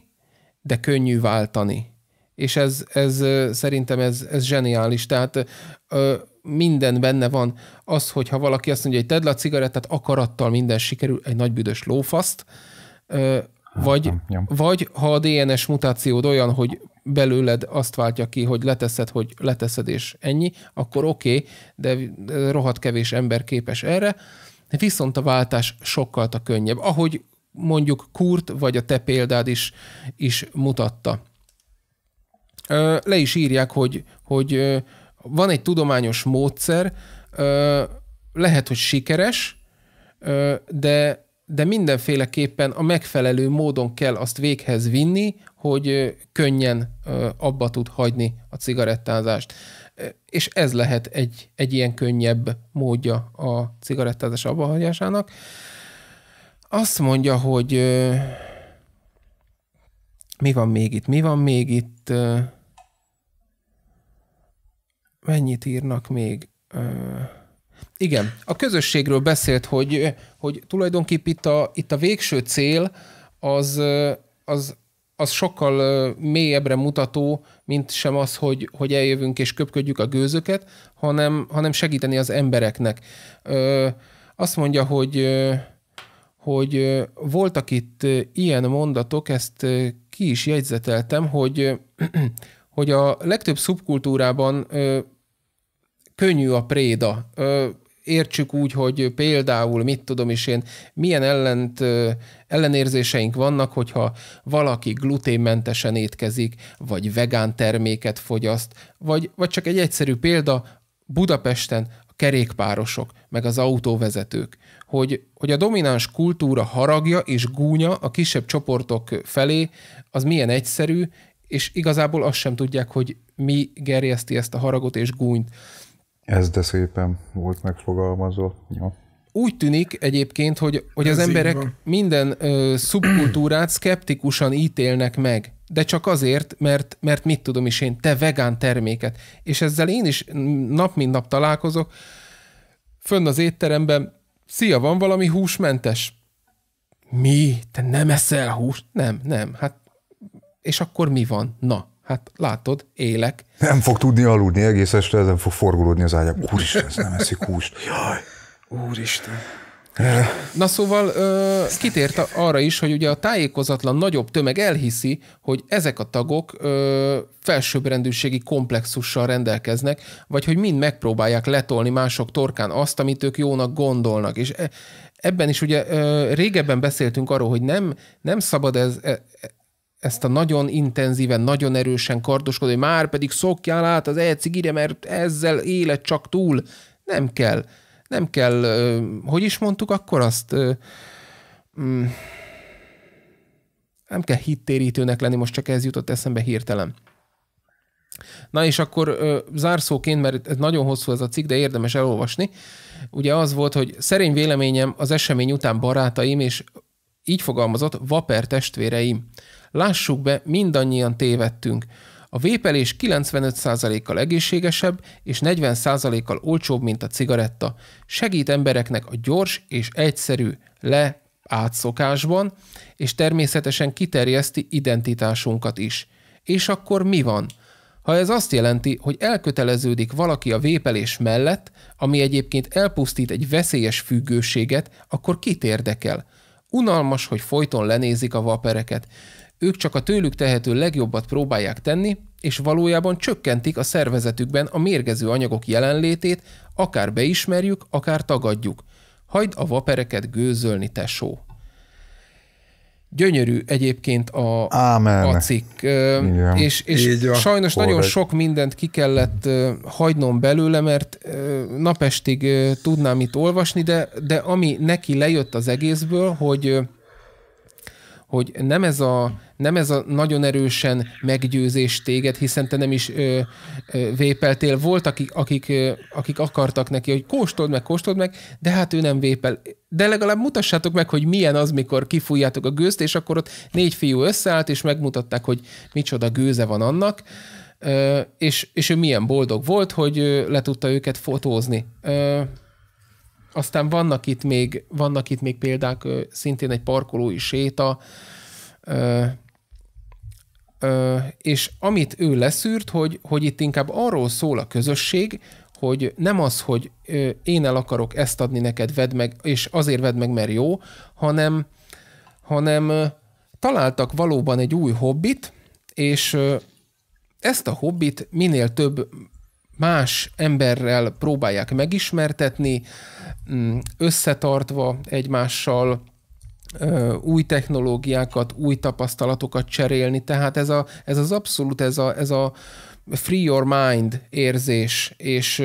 de könnyű váltani. És ez, ez szerintem ez, ez zseniális. Tehát minden benne van az, hogy ha valaki azt mondja, hogy tedd le a cigarettát, akarattal minden sikerül, egy nagy büdös lófaszt, hát vagy, ja. vagy ha a DNS mutációd olyan, hogy belőled azt váltja ki, hogy leteszed, hogy leteszed és ennyi, akkor oké, okay, de rohadt kevés ember képes erre, viszont a váltás sokkal a könnyebb, ahogy mondjuk Kurt vagy a te példád is, is mutatta. Le is írják, hogy, hogy van egy tudományos módszer, lehet, hogy sikeres, de, de mindenféleképpen a megfelelő módon kell azt véghez vinni, hogy könnyen abba tud hagyni a cigarettázást. És ez lehet egy, egy ilyen könnyebb módja a cigarettázás abbahagyásának. Azt mondja, hogy mi van még itt, mi van még itt, mennyit írnak még? Igen, a közösségről beszélt, hogy, hogy tulajdonképp itt a, itt a végső cél az, az, az sokkal mélyebbre mutató, mint sem az, hogy, hogy eljövünk és köpködjük a gőzöket, hanem, hanem segíteni az embereknek. Ö, azt mondja, hogy, hogy voltak itt ilyen mondatok, ezt ki is jegyzeteltem, hogy hogy a legtöbb szubkultúrában ö, könnyű a préda. Ö, értsük úgy, hogy például, mit tudom is én, milyen ellent, ö, ellenérzéseink vannak, hogyha valaki gluténmentesen étkezik, vagy vegán terméket fogyaszt, vagy, vagy csak egy egyszerű példa, Budapesten a kerékpárosok, meg az autóvezetők, hogy, hogy a domináns kultúra haragja és gúnya a kisebb csoportok felé az milyen egyszerű, és igazából azt sem tudják, hogy mi gerjeszti ezt a haragot és gúnyt. Ez de szépen volt megfogalmazva. Ja. Úgy tűnik egyébként, hogy, hogy az emberek minden ö, szubkultúrát szkeptikusan ítélnek meg, de csak azért, mert, mert mit tudom is én, te vegán terméket. És ezzel én is nap mint nap találkozok, fönn az étteremben, szia, van valami húsmentes? Mi? Te nem eszel húst? Nem, nem. Hát és akkor mi van? Na, hát látod, élek. Nem fog tudni aludni egész este, ezen fog forgulódni az ágyam. Úristen, ez nem eszik húst. Jaj. Úristen. Na szóval ö, kitért arra is, hogy ugye a tájékozatlan nagyobb tömeg elhiszi, hogy ezek a tagok ö, felsőbbrendűségi komplexussal rendelkeznek, vagy hogy mind megpróbálják letolni mások torkán azt, amit ők jónak gondolnak. És e, ebben is ugye ö, régebben beszéltünk arról, hogy nem, nem szabad ez, e, ezt a nagyon intenzíven, nagyon erősen kardoskodni, hogy már pedig szokjál át az e-cigire, mert ezzel élet csak túl. Nem kell. Nem kell, hogy is mondtuk akkor azt, mm. nem kell hittérítőnek lenni, most csak ez jutott eszembe hirtelen. Na és akkor zárszóként, mert ez nagyon hosszú ez a cikk, de érdemes elolvasni, ugye az volt, hogy szerény véleményem az esemény után barátaim, és így fogalmazott, vaper testvéreim Lássuk be, mindannyian tévedtünk. A vépelés 95%-kal egészségesebb és 40%-kal olcsóbb, mint a cigaretta. Segít embereknek a gyors és egyszerű le átszokásban, és természetesen kiterjeszti identitásunkat is. És akkor mi van? Ha ez azt jelenti, hogy elköteleződik valaki a vépelés mellett, ami egyébként elpusztít egy veszélyes függőséget, akkor kit érdekel? Unalmas, hogy folyton lenézik a vapereket. Ők csak a tőlük tehető legjobbat próbálják tenni, és valójában csökkentik a szervezetükben a mérgező anyagok jelenlétét, akár beismerjük, akár tagadjuk. Hagyd a vapereket gőzölni, tesó. Gyönyörű egyébként a, Amen. a cikk, Igen. és, és sajnos korrekt. nagyon sok mindent ki kellett hagynom belőle, mert napestig tudnám itt olvasni, de, de ami neki lejött az egészből, hogy, hogy nem ez a nem ez a nagyon erősen meggyőzés téged, hiszen te nem is ö, ö, vépeltél. Volt, akik, akik, ö, akik akartak neki, hogy kóstold meg, kóstold meg, de hát ő nem vépel. De legalább mutassátok meg, hogy milyen az, mikor kifújjátok a gőzt, és akkor ott négy fiú összeállt, és megmutatták, hogy micsoda gőze van annak. Ö, és, és ő milyen boldog volt, hogy ö, le tudta őket fotózni. Ö, aztán vannak itt még, vannak itt még példák, szintén egy parkolói séta, és amit ő leszűrt, hogy, hogy itt inkább arról szól a közösség, hogy nem az, hogy én el akarok ezt adni neked, vedd meg, és azért vedd meg, mert jó, hanem, hanem találtak valóban egy új hobbit, és ezt a hobbit minél több más emberrel próbálják megismertetni, mm, összetartva egymással, új technológiákat, új tapasztalatokat cserélni, tehát ez, a, ez az abszolút, ez a, ez a free your mind érzés, és,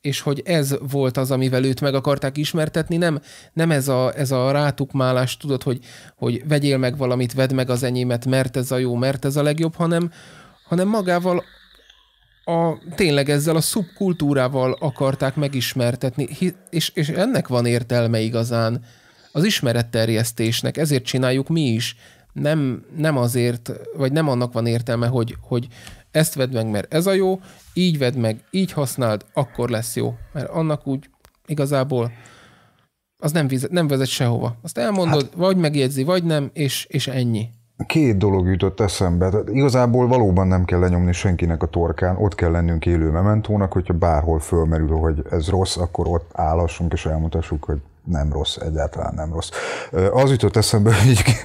és hogy ez volt az, amivel őt meg akarták ismertetni, nem, nem ez, a, ez a rátukmálás, tudod, hogy, hogy vegyél meg valamit, vedd meg az enyémet, mert ez a jó, mert ez a legjobb, hanem, hanem magával a, tényleg ezzel a szubkultúrával akarták megismertetni, és, és ennek van értelme igazán az ismeretterjesztésnek, ezért csináljuk mi is. Nem, nem azért, vagy nem annak van értelme, hogy, hogy ezt vedd meg, mert ez a jó, így vedd meg, így használd, akkor lesz jó. Mert annak úgy igazából az nem, vizet, nem vezet sehova. Azt elmondod, hát, vagy megjegyzi, vagy nem, és, és ennyi. Két dolog jutott eszembe. Tehát igazából valóban nem kell lenyomni senkinek a torkán, ott kell lennünk élő mementónak, hogyha bárhol fölmerül, hogy ez rossz, akkor ott állassunk és elmutassuk, hogy nem rossz, egyáltalán nem rossz. Az jutott eszembe, hogy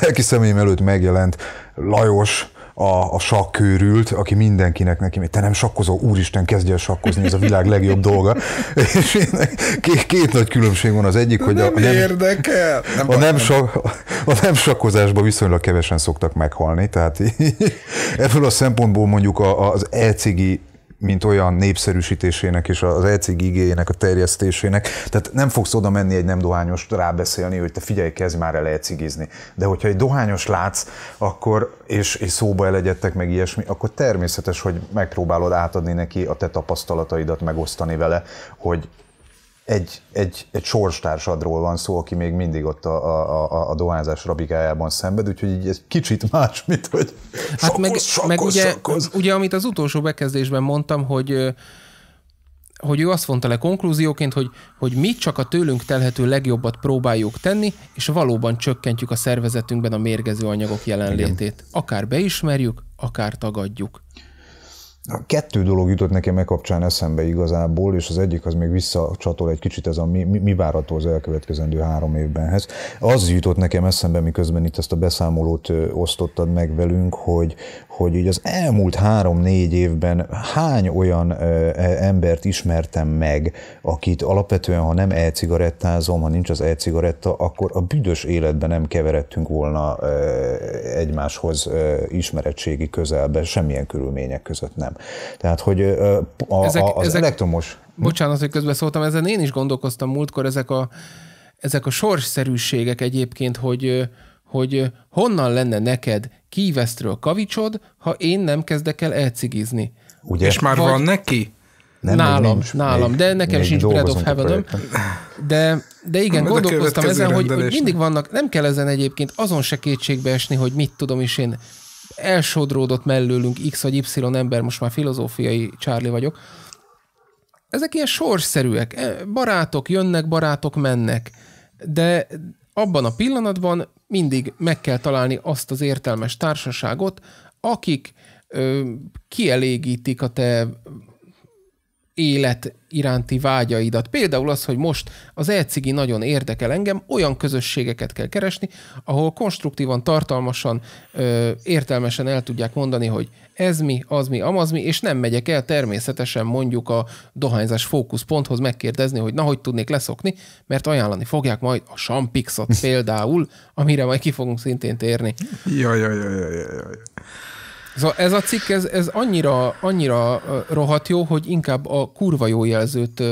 lelki személyem előtt megjelent Lajos, a, a sakkőrült, aki mindenkinek neki, te nem sakkozó, úristen, kezdj el sakkozni, ez a világ legjobb dolga. És én, két, két nagy különbség van az egyik, De hogy a nem, érdekel. Nem a, nem sak, a nem sakkozásban viszonylag kevesen szoktak meghalni, tehát ebből a szempontból mondjuk az elcigi mint olyan népszerűsítésének és az ECG igényének a terjesztésének. Tehát nem fogsz oda menni egy nem dohányos rábeszélni, hogy te figyelj, kezd már el e De hogyha egy dohányos látsz, akkor, és, és szóba elegyedtek meg ilyesmi, akkor természetes, hogy megpróbálod átadni neki a te tapasztalataidat, megosztani vele, hogy egy, egy, egy sorstársadról van szó, aki még mindig ott a, a, a, a dohányzás rabikájában szenved, úgyhogy így egy kicsit más, mint hogy hát meg, sokoz, meg ugye, sokoz. ugye, amit az utolsó bekezdésben mondtam, hogy hogy ő azt mondta le konklúzióként, hogy, hogy mi csak a tőlünk telhető legjobbat próbáljuk tenni, és valóban csökkentjük a szervezetünkben a mérgező anyagok jelenlétét. Igen. Akár beismerjük, akár tagadjuk. A Kettő dolog jutott nekem megkapcsán eszembe igazából, és az egyik az még visszacsatol egy kicsit ez a mi, mi, mi várható az elkövetkezendő három évbenhez. Az jutott nekem eszembe, miközben itt ezt a beszámolót osztottad meg velünk, hogy, hogy így az elmúlt három-négy évben hány olyan ö, e, embert ismertem meg, akit alapvetően, ha nem e-cigarettázom, ha nincs az e-cigaretta, akkor a büdös életben nem keveredtünk volna ö, egymáshoz ö, ismeretségi közelbe, semmilyen körülmények között nem nem. Tehát, hogy a, ezek, a, az ezek, elektromos... Bocsánat, hogy szóltam, ezen én is gondolkoztam múltkor, ezek a, ezek a sorsszerűségek egyébként, hogy, hogy honnan lenne neked kívesztről kavicsod, ha én nem kezdek el elcigizni. Ugye? És már Vagy... van neki? Nem, nálam, nincs, nálam, még, de nekem még sincs Bread of heaven de, de igen, gondolkoztam ezen, hogy, hogy mindig vannak, nem kell ezen egyébként azon se kétségbe esni, hogy mit tudom is én, elsodródott mellőlünk X vagy Y ember, most már filozófiai Charlie vagyok. Ezek ilyen sorsszerűek. E, barátok jönnek, barátok mennek. De abban a pillanatban mindig meg kell találni azt az értelmes társaságot, akik ö, kielégítik a te élet iránti vágyaidat. Például az, hogy most az e nagyon érdekel engem, olyan közösségeket kell keresni, ahol konstruktívan, tartalmasan, ö, értelmesen el tudják mondani, hogy ez mi, az mi, amaz mi, és nem megyek el természetesen mondjuk a dohányzás fókuszponthoz megkérdezni, hogy na, hogy tudnék leszokni, mert ajánlani fogják majd a Sampixot például, amire majd ki fogunk szintén térni. Jaj, jaj, jaj, jaj, jaj. Szóval ez a cikk, ez, ez annyira, annyira rohadt jó, hogy inkább a kurva jó jelzőt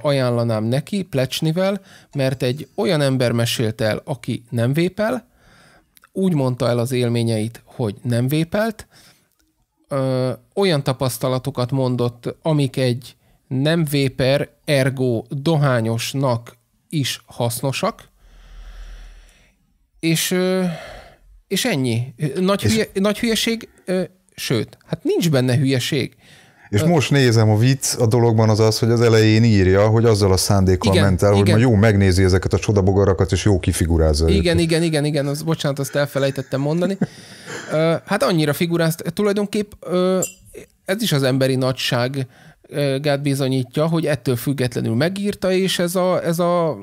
ajánlanám neki, Plecsnivel, mert egy olyan ember mesélt el, aki nem vépel, úgy mondta el az élményeit, hogy nem vépelt, ö, olyan tapasztalatokat mondott, amik egy nem véper, ergo dohányosnak is hasznosak, és ö, és ennyi. Nagy, és... Hülye, nagy hülyeség, ö, sőt, hát nincs benne hülyeség. És most nézem, a vicc a dologban az az, hogy az elején írja, hogy azzal a szándékkal igen, ment el, igen. hogy jó megnézi ezeket a csodabogarakat, és jó kifigurázza Igen, őket. igen, igen, igen, az, bocsánat, azt elfelejtettem mondani. hát annyira figurázt, tulajdonképp ez is az emberi nagyság Gát bizonyítja, hogy ettől függetlenül megírta, és ez a, ez a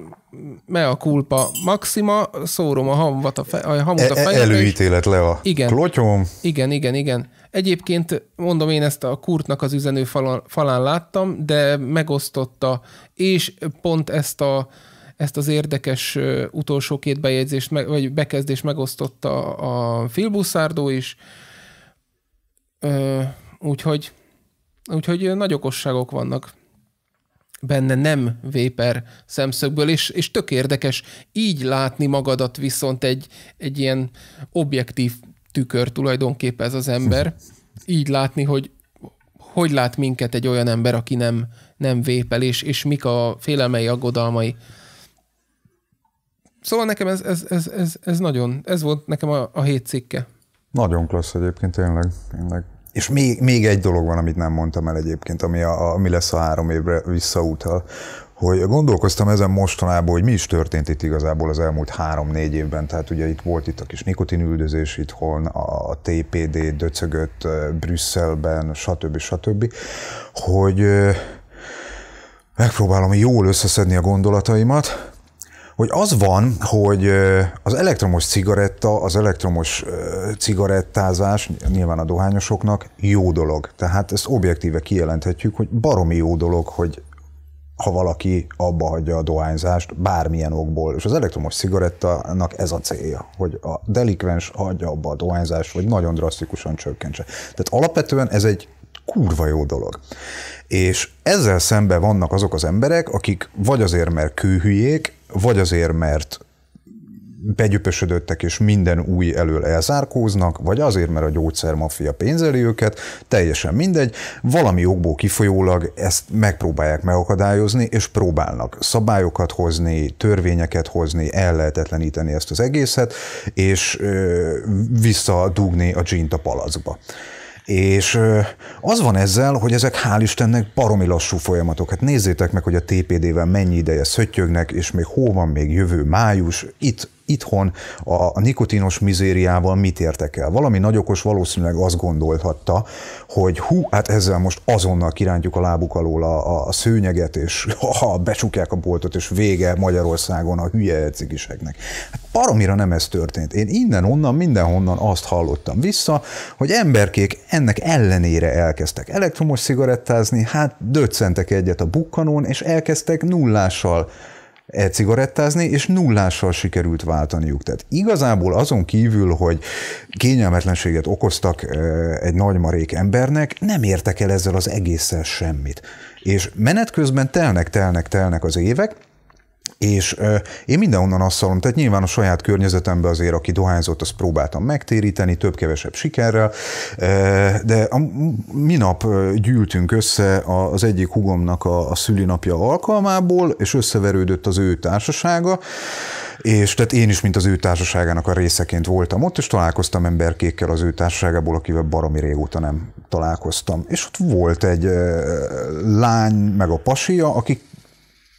mea culpa maxima, szórom a hamvat a, fe, a hamut a e- e- fejembe. Előítélet le a igen, klotyom. Igen, igen, igen. Egyébként mondom, én ezt a Kurtnak az üzenő falán, falán láttam, de megosztotta, és pont ezt a ezt az érdekes utolsó két bejegyzést, vagy bekezdést megosztotta a Phil Buszárdó is. Úgyhogy Úgyhogy nagy okosságok vannak benne nem véper szemszögből, és, és tök érdekes így látni magadat viszont egy, egy ilyen objektív tükör tulajdonképpen ez az ember, így látni, hogy hogy lát minket egy olyan ember, aki nem, nem vépel, és, és mik a félelmei, aggodalmai. Szóval nekem ez, ez, ez, ez, ez nagyon, ez volt nekem a, a hét cikke. Nagyon klassz egyébként, tényleg, tényleg. És még, még egy dolog van, amit nem mondtam el egyébként, ami, a, ami lesz a három évre visszautal, hogy gondolkoztam ezen mostanában, hogy mi is történt itt igazából az elmúlt három-négy évben. Tehát ugye itt volt itt a kis nikotinüldözés itthon, a TPD döcögött Brüsszelben, stb. stb. Hogy megpróbálom jól összeszedni a gondolataimat, hogy az van, hogy az elektromos cigaretta, az elektromos cigarettázás nyilván a dohányosoknak jó dolog. Tehát ezt objektíve kijelenthetjük, hogy baromi jó dolog, hogy ha valaki abba hagyja a dohányzást bármilyen okból. És az elektromos cigarettának ez a célja, hogy a delikvens hagyja abba a dohányzást, vagy nagyon drasztikusan csökkentse. Tehát alapvetően ez egy kurva jó dolog. És ezzel szemben vannak azok az emberek, akik vagy azért, mert kőhülyék, vagy azért, mert begyöpösödöttek, és minden új elől elzárkóznak, vagy azért, mert a gyógyszermafia pénzeli őket, teljesen mindegy. Valami okból kifolyólag ezt megpróbálják megakadályozni, és próbálnak szabályokat hozni, törvényeket hozni, ellehetetleníteni ezt az egészet, és visszadugni a dzsint a palacba. És az van ezzel, hogy ezek hál' Istennek baromi lassú folyamatok. Hát nézzétek meg, hogy a TPD-vel mennyi ideje szöttyögnek, és még hol van még jövő május, itt itthon a, nikotinos mizériával mit értek el. Valami nagyokos valószínűleg azt gondolhatta, hogy hú, hát ezzel most azonnal kirántjuk a lábuk alól a, a szőnyeget, és ha becsukják a boltot, és vége Magyarországon a hülye cigiseknek. Hát baromira nem ez történt. Én innen-onnan, mindenhonnan azt hallottam vissza, hogy emberkék ennek ellenére elkezdtek elektromos cigarettázni, hát döccentek egyet a bukkanón, és elkezdtek nullással E, cigarettázni, és nullással sikerült váltaniuk. Tehát igazából azon kívül, hogy kényelmetlenséget okoztak e, egy nagymarék embernek, nem értek el ezzel az egésszel semmit. És menet közben telnek, telnek, telnek az évek, és ö, én mindenhonnan azt hallom, tehát nyilván a saját környezetemben azért, aki dohányzott, azt próbáltam megtéríteni, több-kevesebb sikerrel, ö, de a, minap gyűltünk össze az egyik hugomnak a, a szülinapja alkalmából, és összeverődött az ő társasága, és tehát én is, mint az ő társaságának a részeként voltam ott, és találkoztam emberkékkel az ő társaságából, akivel baromi régóta nem találkoztam. És ott volt egy lány, meg a pasia, akik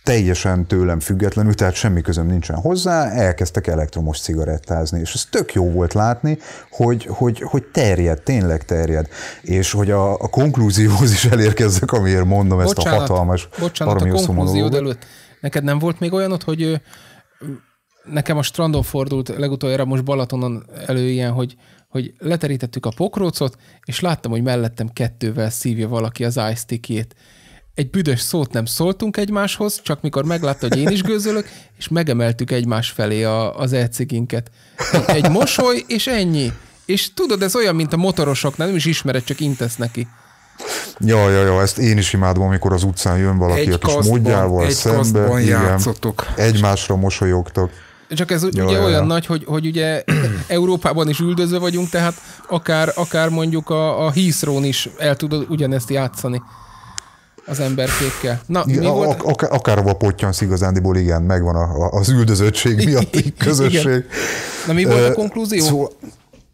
teljesen tőlem függetlenül, tehát semmi közöm nincsen hozzá, elkezdtek elektromos cigarettázni, és ez tök jó volt látni, hogy, hogy, hogy terjed, tényleg terjed, és hogy a, a konklúzióhoz is elérkezzek, amiért mondom bocsánat, ezt a hatalmas Bocsánat, a konklúziód előtt. Neked nem volt még olyanod, hogy nekem a strandon fordult legutoljára most Balatonon elő ilyen, hogy, hogy leterítettük a pokrócot, és láttam, hogy mellettem kettővel szívja valaki az ice egy büdös szót nem szóltunk egymáshoz, csak mikor meglátta, hogy én is gőzölök, és megemeltük egymás felé a, az elciginket. Egy, egy mosoly, és ennyi. És tudod, ez olyan, mint a motorosoknál, nem is ismered, csak intesz neki. Ja, ja, ja, ezt én is imádom, amikor az utcán jön valaki egy a kis kasztban, módjával egy szembe. Egy játszottok. egymásra mosolyogtok. Csak ez ja, ugye ja, olyan ja. nagy, hogy, hogy ugye Európában is üldöző vagyunk, tehát akár, akár mondjuk a, a Heathrow-n is el tudod ugyanezt játszani az emberkékkel. Na, igen, mi volt? Ak- a pottyansz igazándiból, igen, megvan a, az üldözöttség a közösség. Igen. Na mi volt a konklúzió? Szóval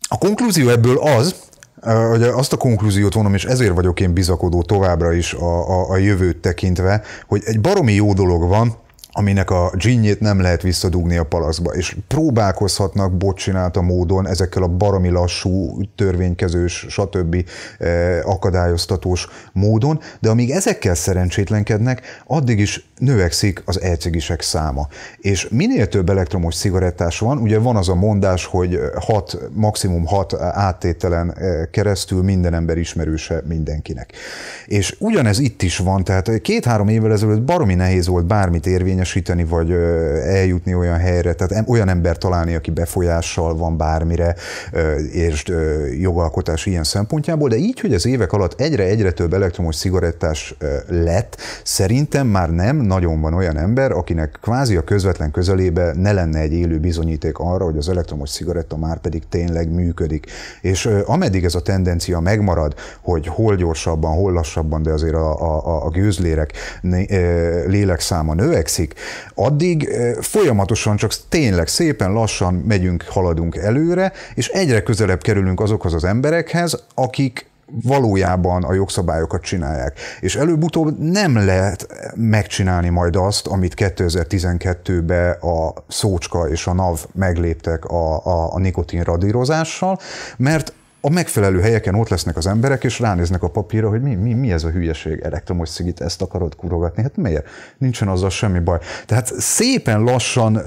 a konklúzió ebből az, hogy azt a konklúziót vonom, és ezért vagyok én bizakodó továbbra is a, a, a jövőt tekintve, hogy egy baromi jó dolog van, aminek a dzsinyét nem lehet visszadugni a palaszba, és próbálkozhatnak bocsinált a módon ezekkel a baromi lassú, törvénykezős, stb. Eh, akadályoztatós módon, de amíg ezekkel szerencsétlenkednek, addig is növekszik az elcigisek száma. És minél több elektromos cigarettás van, ugye van az a mondás, hogy hat, maximum hat áttételen eh, keresztül minden ember ismerőse mindenkinek. És ugyanez itt is van, tehát két-három évvel ezelőtt baromi nehéz volt bármit érvény érvényesíteni, vagy eljutni olyan helyre, tehát olyan ember találni, aki befolyással van bármire, és jogalkotás ilyen szempontjából, de így, hogy az évek alatt egyre-egyre több elektromos cigarettás lett, szerintem már nem nagyon van olyan ember, akinek kvázi a közvetlen közelébe ne lenne egy élő bizonyíték arra, hogy az elektromos cigaretta már pedig tényleg működik. És ameddig ez a tendencia megmarad, hogy hol gyorsabban, hol lassabban, de azért a, a, a gőzlérek lélekszáma növekszik, működik. Addig folyamatosan csak tényleg szépen lassan megyünk, haladunk előre, és egyre közelebb kerülünk azokhoz az emberekhez, akik valójában a jogszabályokat csinálják. És előbb-utóbb nem lehet megcsinálni majd azt, amit 2012-ben a Szócska és a NAV megléptek a, a, a nikotin radírozással, mert a megfelelő helyeken ott lesznek az emberek, és ránéznek a papírra, hogy mi, mi, mi ez a hülyeség, elektromos szigit, ezt akarod kurogatni, hát miért? Nincsen azzal semmi baj. Tehát szépen lassan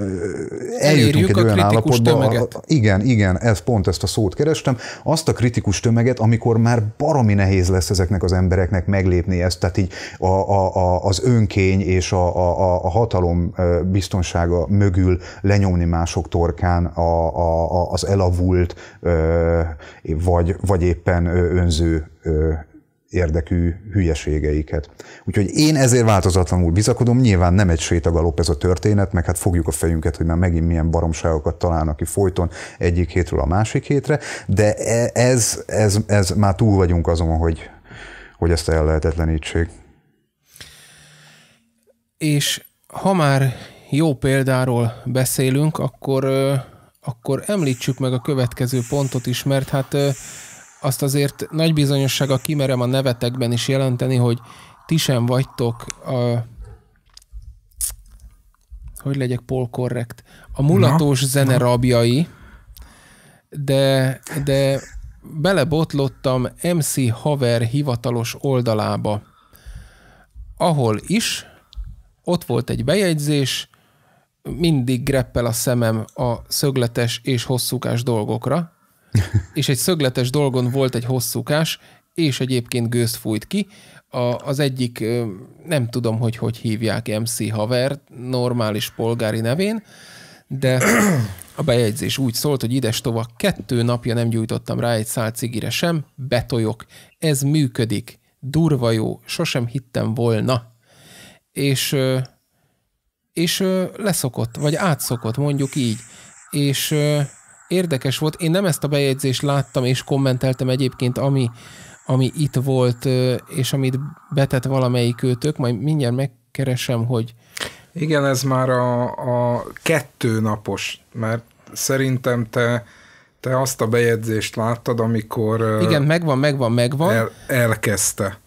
eljutunk egy olyan állapotba. Tömeget. Igen, igen, ez pont ezt a szót kerestem. Azt a kritikus tömeget, amikor már baromi nehéz lesz ezeknek az embereknek meglépni ezt, tehát így a, a, a, az önkény és a, a, a hatalom biztonsága mögül lenyomni mások torkán a, a, a, az elavult vagy, vagy éppen önző érdekű hülyeségeiket. Úgyhogy én ezért változatlanul bizakodom, nyilván nem egy sétagalop ez a történet, meg hát fogjuk a fejünket, hogy már megint milyen baromságokat találnak ki folyton egyik hétről a másik hétre, de e, ez, ez, ez már túl vagyunk azon, hogy, hogy ezt el lehetetlenítsék. És ha már jó példáról beszélünk, akkor akkor említsük meg a következő pontot is, mert hát azt azért nagy bizonyossága kimerem a nevetekben is jelenteni, hogy ti sem vagytok a hogy legyek polkorrekt, a mulatos na, zene na. rabjai, de, de belebotlottam MC Haver hivatalos oldalába, ahol is ott volt egy bejegyzés, mindig greppel a szemem a szögletes és hosszúkás dolgokra, és egy szögletes dolgon volt egy hosszúkás, és egyébként gőzt fújt ki. A, az egyik, nem tudom, hogy hogy hívják MC haver, normális polgári nevén, de a bejegyzés úgy szólt, hogy ides tova kettő napja nem gyújtottam rá egy szál cigire sem, betojok, ez működik, durva jó, sosem hittem volna. És és ö, leszokott, vagy átszokott, mondjuk így. És ö, érdekes volt, én nem ezt a bejegyzést láttam, és kommenteltem egyébként, ami, ami itt volt, ö, és amit betett valamelyik őtök, majd mindjárt megkeresem, hogy... Igen, ez már a, a kettő napos, mert szerintem te te azt a bejegyzést láttad, amikor... Igen, megvan, megvan, megvan. El, elkezdte.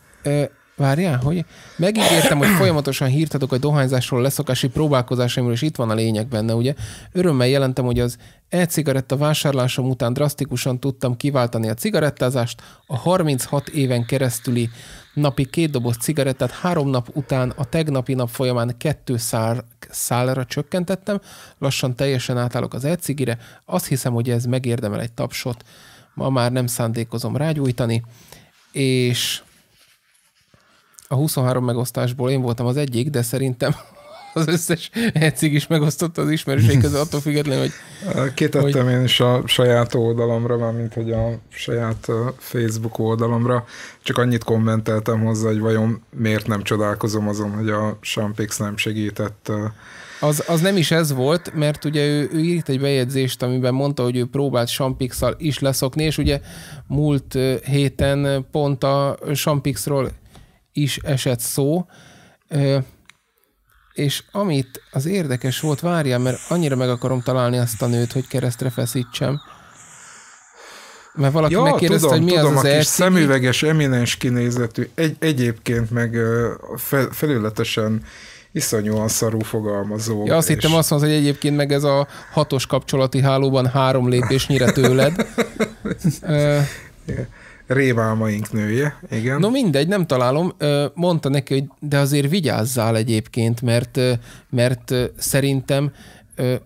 Várjál, hogy megígértem, hogy folyamatosan hírt adok a dohányzásról, leszokási próbálkozásaimról, és itt van a lényeg benne, ugye? Örömmel jelentem, hogy az e-cigaretta vásárlásom után drasztikusan tudtam kiváltani a cigarettázást, a 36 éven keresztüli napi két doboz cigarettát három nap után a tegnapi nap folyamán kettő szár, szálra csökkentettem, lassan teljesen átállok az e-cigire, azt hiszem, hogy ez megérdemel egy tapsot. Ma már nem szándékozom rágyújtani, és a 23 megosztásból én voltam az egyik, de szerintem az összes ecig is megosztotta az ismerőség között, attól függetlenül, hogy... Kitettem hogy... én is a saját oldalamra, már mint hogy a saját Facebook oldalamra, csak annyit kommenteltem hozzá, hogy vajon miért nem csodálkozom azon, hogy a Sampix nem segített az, az nem is ez volt, mert ugye ő, ő írt egy bejegyzést, amiben mondta, hogy ő próbált sampix is leszokni, és ugye múlt héten pont a Sampixról is esett szó, és amit az érdekes volt, várjál, mert annyira meg akarom találni azt a nőt, hogy keresztre feszítsem. Mert valaki ja, megkérdezte, tudom, hogy mi tudom, az az RCG? szemüveges, eminens kinézetű, egy, egyébként meg fel, felületesen iszonyúan szarú fogalmazó. Ja, azt és... hittem azt mondta, hogy egyébként meg ez a hatos kapcsolati hálóban három lépésnyire tőled. yeah. rémálmaink nője, igen. No mindegy, nem találom. Mondta neki, hogy de azért vigyázzál egyébként, mert, mert szerintem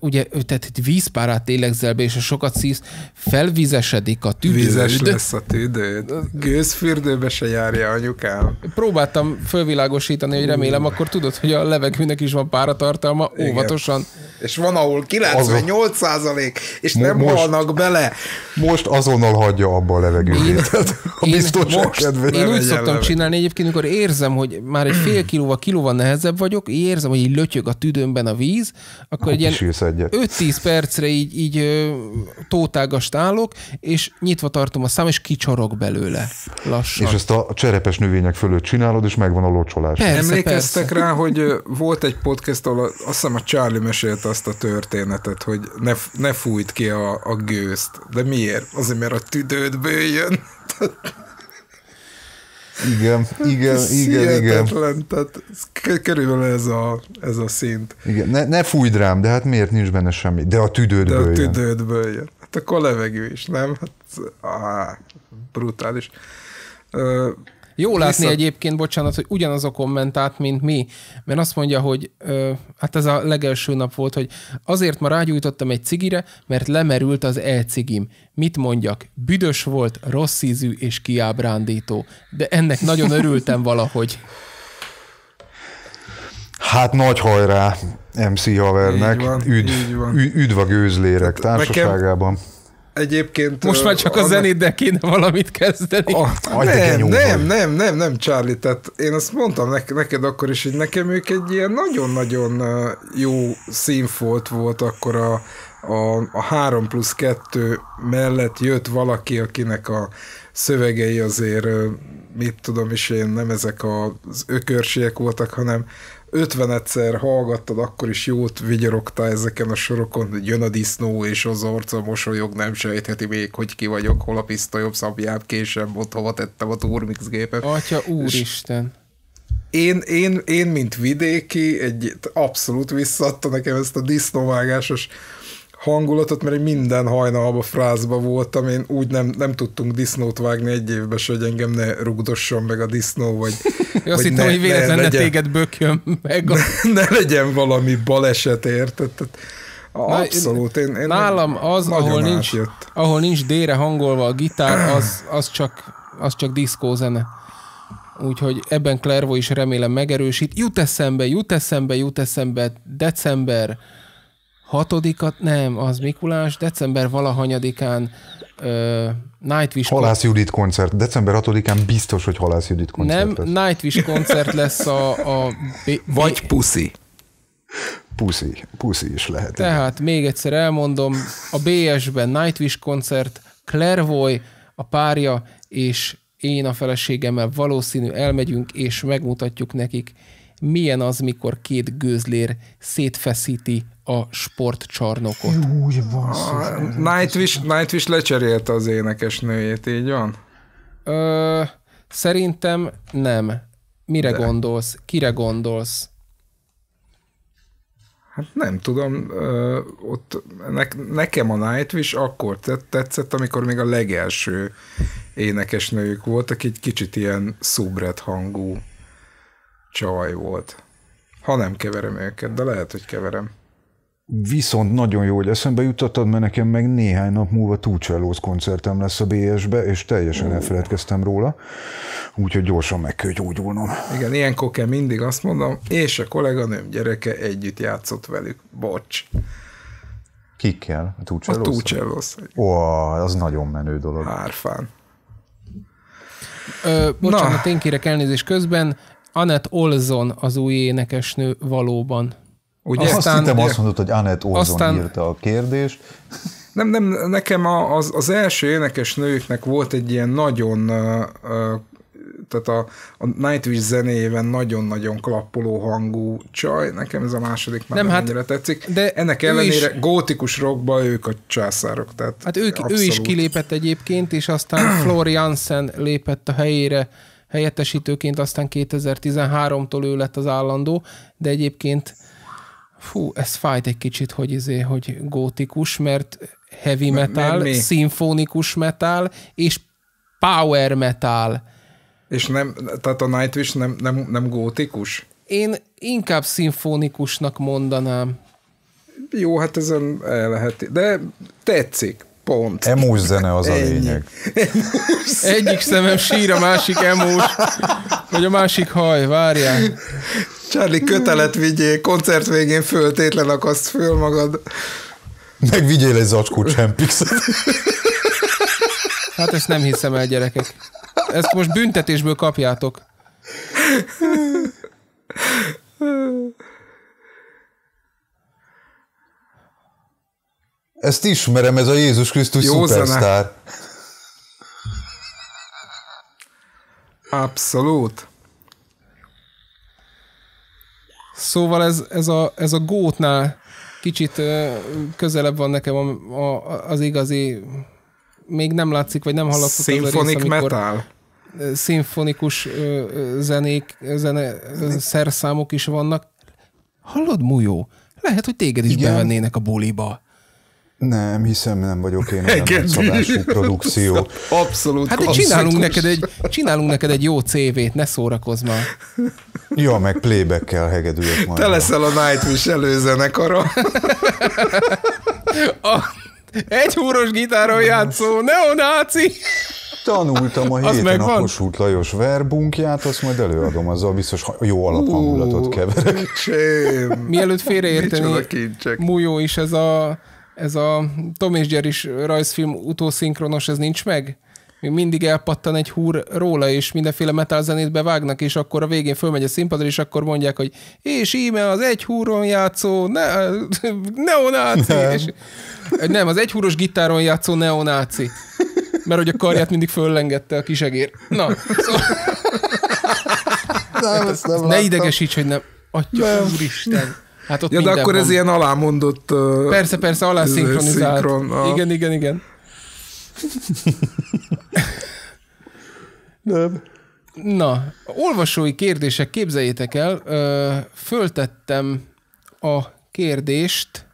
ugye, tehát itt vízpárát élegzel be, és a sokat szívsz, felvizesedik a tüdőd. Vizes lesz a tüdőd. Gőzfürdőbe se járja anyukám. Próbáltam fölvilágosítani, hogy remélem, akkor tudod, hogy a levegőnek is van páratartalma, Igen. óvatosan. És van, ahol 98 százalék, és nem most, halnak bele. Most azonnal hagyja abba a levegőt. a biztonság Én úgy szoktam levegő. csinálni egyébként, amikor érzem, hogy már egy fél kilóval, kilóval nehezebb vagyok, érzem, hogy így lötyög a tüdőmben a víz, akkor egy ilyen sírsz egyet. 5-10 percre így, így tótágast állok, és nyitva tartom a szám, és kicsorog belőle lassan. És ezt a cserepes növények fölött csinálod, és megvan a locsolás. Persze, Emlékeztek persze. rá, hogy volt egy podcast, ahol azt hiszem a Charlie mesélte azt a történetet, hogy ne, ne fújt ki a, a gőzt. De miért? Azért, mert a tüdődből jön. Igen, igen, igen, igen, igen. tehát körülbelül ez a, ez a szint. Igen, ne, ne fújd rám, de hát miért nincs benne semmi? De a tüdődből De a tüdődből jön. jön. Hát akkor levegő is, nem? Hát, áh, brutális. Jó látni Viszont... egyébként, bocsánat, hogy ugyanaz a kommentát, mint mi, mert azt mondja, hogy ö, hát ez a legelső nap volt, hogy azért ma rágyújtottam egy cigire, mert lemerült az elcigim. Mit mondjak? Büdös volt, rossz ízű és kiábrándító. De ennek nagyon örültem valahogy. Hát nagy hajrá MC havernek, így van, üdv, így van. üdv a gőzlérek társaságában. Nekem, Egyébként... Most már csak a, a zenéddel kéne valamit kezdeni. A, nem, nem, nem, nem, nem, Charlie, tehát én azt mondtam neked, neked akkor is, hogy nekem ők egy ilyen nagyon-nagyon jó színfolt volt akkor a, a, a 3 plusz 2 mellett jött valaki, akinek a szövegei azért, mit tudom is én, nem ezek az ökörségek voltak, hanem 50-szer hallgattad, akkor is jót vigyorogta ezeken a sorokon, hogy jön a disznó, és az arca mosolyog, nem sejtheti még, hogy ki vagyok, hol a pisztolyom szabjább, később ott, hova tettem a turmix gépet. Atya úristen! Én, én, én, mint vidéki, egy abszolút visszaadta nekem ezt a disznóvágásos hangulatot, mert én minden hajnalban frázba voltam, én úgy nem, nem tudtunk disznót vágni egy évben, se, hogy engem ne rugdosson meg a disznó, vagy Én azt hittem, hogy véletlen ne, legyen, ne téged bökjön meg. A... Ne, ne legyen valami baleset, érted? Abszolút. Én, én nálam az, ahol nincs, jött. ahol nincs dére hangolva a gitár, az, az csak, az csak diszkózene. Úgyhogy ebben Clairvo is remélem megerősít. Jut eszembe, jut eszembe, jut eszembe, december Hatodikat nem, az Mikulás, december valahanyadikán uh, Nightwish... Halász Judit koncert. December 6-án biztos, hogy Halász Judit koncert Nem, lesz. Nightwish koncert lesz a... a B- Vagy Puszi. Puszi. Puszi is lehet. Tehát igen. még egyszer elmondom, a BS-ben Nightwish koncert, Clairvoy, a párja, és én a feleségemmel valószínű elmegyünk, és megmutatjuk nekik, milyen az, mikor két gőzlér szétfeszíti a sportcsarnokot. Úgy van. Ah, Nightwish, Nightwish lecserélte az énekesnőjét, így van? Ö, szerintem nem. Mire De. gondolsz? Kire gondolsz? Hát nem tudom, ö, ott ne, nekem a Nightwish akkor tetszett, amikor még a legelső énekesnőjük volt, aki egy kicsit ilyen szubret hangú csaj volt. Ha nem keverem őket, de lehet, hogy keverem. Viszont nagyon jó, hogy eszembe jutottad, mert nekem meg néhány nap múlva Túcsellóz koncertem lesz a BS-be, és teljesen elfeledkeztem róla, úgyhogy gyorsan meg kell gyógyulnom. Igen, ilyenkor kell mindig azt mondom, és a kolléganőm gyereke együtt játszott velük, bocs. Kikkel A Túcsellóz? A Túcsellóz. Ó, az nagyon menő dolog. Hárfán. Ö, bocsánat, Na. én kérek elnézést közben, Anet Olzon az új énekesnő valóban Ugye? Azt aztán, hittem, azt mondod, hogy Annette Olson aztán, írta a kérdést. Nem, nem, nekem az, az első énekes nőknek volt egy ilyen nagyon, tehát a, a Nightwish zenéjében nagyon-nagyon klappoló hangú csaj, nekem ez a második már nem, nem hát, tetszik. De Ennek ellenére is, gótikus rockba ők a császárok. Tehát hát ők, ő is kilépett egyébként, és aztán Floriansen lépett a helyére helyettesítőként, aztán 2013-tól ő lett az állandó, de egyébként fú, ez fájt egy kicsit, hogy izé, hogy gótikus, mert heavy metal, M- szimfonikus metal, és power metal. És nem, tehát a Nightwish nem, nem, nem gótikus? Én inkább szimfonikusnak mondanám. Jó, hát ezen el lehet, de tetszik. Pont. Emós zene az Ennyi. a lényeg. Emus. Egyik szemem sír, a másik emós, vagy a másik haj, várjál. Charlie, kötelet vigyél, koncert végén föltétlen akaszt föl magad. Meg vigyél egy zacskó csempixet. Hát ezt nem hiszem el, gyerekek. Ezt most büntetésből kapjátok. Ezt ismerem, ez a Jézus Krisztus Jó szupersztár. Zene. Abszolút. Szóval ez, ez, a, ez a gótnál kicsit közelebb van nekem a, a, az igazi, még nem látszik, vagy nem hallatszott Symphonic az a rész, metal? szimfonikus zenék, zene, szerszámok is vannak. Hallod, Mujó? Lehet, hogy téged is Igen. bevennének a buliba. Nem, hiszem nem vagyok én egy szabású produkció. Abszolút. Hát de csinálunk neked, egy, csinálunk neked egy jó CV-t, ne szórakozz már. Ja, meg playback-kel hegedülök majd. Te leszel a Nightwish előzenekara. a egy húros gitáron játszó neonáci. Tanultam a az héten megvan? a Kossuth Lajos verbunkját, azt majd előadom, azzal biztos jó alaphangulatot keverek. Kincsém. Mielőtt félreérteni, Mújó is ez a ez a Tom és Jerry rajzfilm utószinkronos, ez nincs meg? Még mindig elpattan egy húr róla, és mindenféle metal zenét bevágnak, és akkor a végén fölmegy a színpadra, és akkor mondják, hogy és íme az egy húron játszó ne, neonáci. Nem. És, nem, az egy húros gitáron játszó neonáci. Mert hogy a karját mindig föllengette a kisegér. Na, szóval... nem, ezt nem ne idegesíts, hogy nem. Atya, nem. úristen. Hát ott ja, de akkor van. ez ilyen alámondott... persze, persze, alá Szinkron, a... Igen, igen, igen. Nem. Na, olvasói kérdések, képzeljétek el, ö, föltettem a kérdést.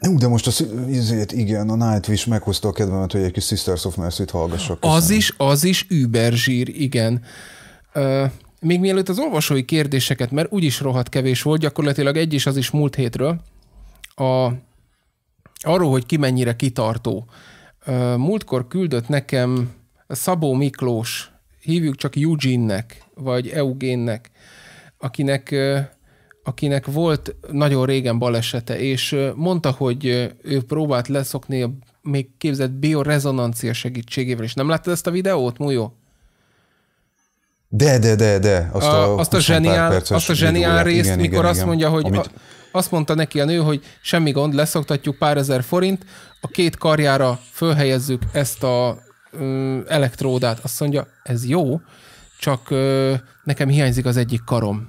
Jó, de most az ezért, igen, a Nightwish meghozta a kedvemet, hogy egy kis Sisters of Mercy-t hallgassak. Köszönöm. Az is, az is überzsír, igen. Ö, még mielőtt az olvasói kérdéseket, mert úgyis rohadt kevés volt, gyakorlatilag egy is az is múlt hétről, a, arról, hogy ki mennyire kitartó. Múltkor küldött nekem Szabó Miklós, hívjuk csak Eugene-nek, vagy Eugénnek, akinek, akinek volt nagyon régen balesete, és mondta, hogy ő próbált leszokni a még képzett biorezonancia segítségével, és nem láttad ezt a videót, Mújó? De, de, de, de. Azt a, a, azt a zseniál, azt a zseniál videóját. részt, igen, mikor igen, azt igen. mondja, hogy Amit... a, azt mondta neki a nő, hogy semmi gond, leszoktatjuk pár ezer forint, a két karjára fölhelyezzük ezt a ö, elektródát. Azt mondja, ez jó, csak ö, nekem hiányzik az egyik karom.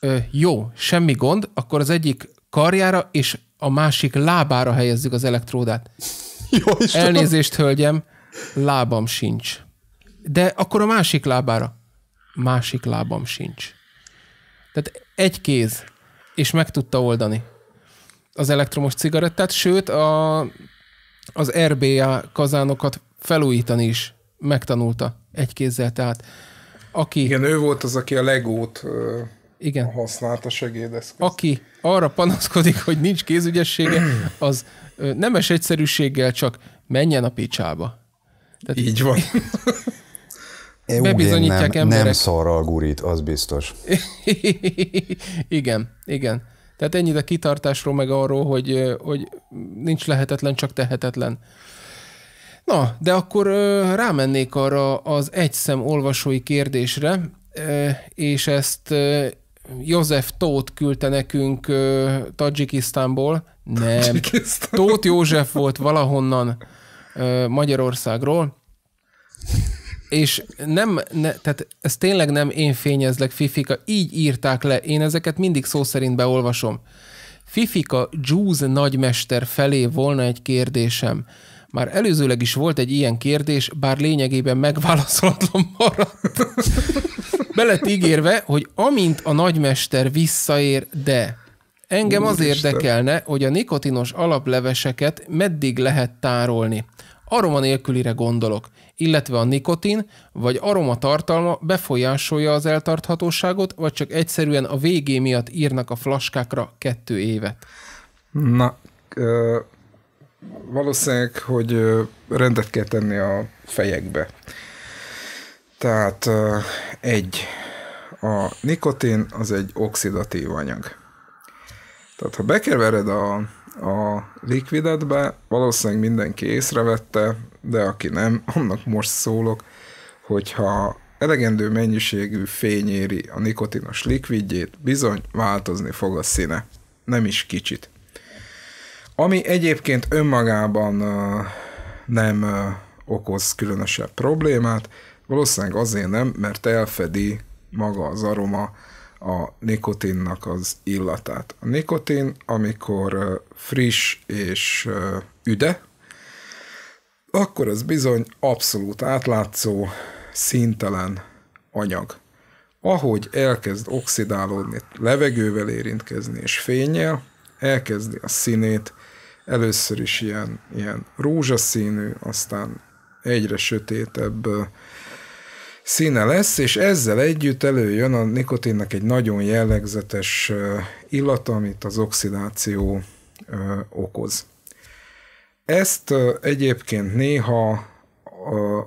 Ö, jó, semmi gond, akkor az egyik karjára és a másik lábára helyezzük az elektródát. Jó, Elnézést, hölgyem, lábam sincs. De akkor a másik lábára. Másik lábam sincs. Tehát egy kéz, és meg tudta oldani az elektromos cigarettát, sőt a, az RBA kazánokat felújítani is megtanulta egy kézzel, tehát aki... Igen, ő volt az, aki a legót igen. használta segédeszköz. Aki arra panaszkodik, hogy nincs kézügyessége, az nemes egyszerűséggel csak menjen a picsába. Tehát Így van. Bebizonyítják nem, emberek. Nem szarral gurít, az biztos. igen, igen. Tehát ennyit a kitartásról, meg arról, hogy, hogy nincs lehetetlen, csak tehetetlen. Na, de akkor rámennék arra az egyszem olvasói kérdésre, és ezt József Tóth küldte nekünk Tadzsikisztánból. Nem, Tóth József volt valahonnan Magyarországról és nem, ne, tehát ez tényleg nem én fényezlek, Fifika, így írták le, én ezeket mindig szó szerint beolvasom. Fifika Júz nagymester felé volna egy kérdésem. Már előzőleg is volt egy ilyen kérdés, bár lényegében megválaszolatlan maradt. Belet ígérve, hogy amint a nagymester visszaér, de engem Úr az Isten. érdekelne, hogy a nikotinos alapleveseket meddig lehet tárolni. Aroma nélkülire gondolok illetve a nikotin vagy aromatartalma befolyásolja az eltarthatóságot, vagy csak egyszerűen a végé miatt írnak a flaskákra kettő évet? Na, ö, valószínűleg, hogy rendet kell tenni a fejekbe. Tehát ö, egy, a nikotin az egy oxidatív anyag. Tehát ha bekevered a a likvidetbe, valószínűleg mindenki észrevette, de aki nem, annak most szólok, hogyha elegendő mennyiségű fény éri a nikotinos likvidjét, bizony változni fog a színe. Nem is kicsit. Ami egyébként önmagában nem okoz különösebb problémát, valószínűleg azért nem, mert elfedi maga az aroma a nikotinnak az illatát. A nikotin, amikor friss és üde, akkor az bizony abszolút átlátszó, szintelen anyag. Ahogy elkezd oxidálódni, levegővel érintkezni és fényel, elkezdi a színét, először is ilyen, ilyen rózsaszínű, aztán egyre sötétebb, színe lesz, és ezzel együtt előjön a nikotinnak egy nagyon jellegzetes illata, amit az oxidáció okoz. Ezt egyébként néha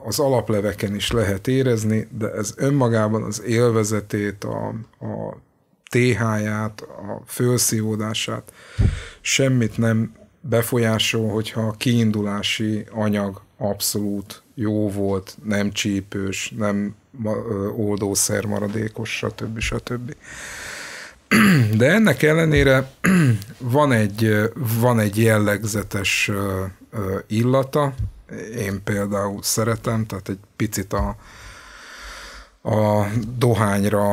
az alapleveken is lehet érezni, de ez önmagában az élvezetét, a, a TH-ját, a fölszívódását semmit nem befolyásol, hogyha a kiindulási anyag abszolút jó volt, nem csípős, nem oldószer maradékos, stb. stb. De ennek ellenére van egy, van egy jellegzetes illata, én például szeretem, tehát egy picit a, a dohányra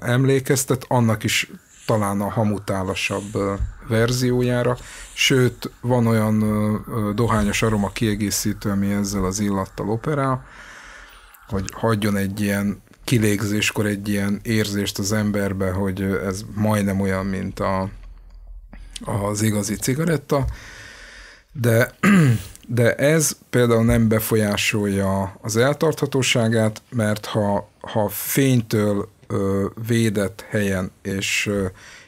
emlékeztet, annak is talán a hamutálasabb verziójára, sőt, van olyan dohányos aroma kiegészítő, ami ezzel az illattal operál, hogy hagyjon egy ilyen kilégzéskor egy ilyen érzést az emberbe, hogy ez majdnem olyan, mint a, az igazi cigaretta, de, de ez például nem befolyásolja az eltarthatóságát, mert ha, ha fénytől védett helyen és,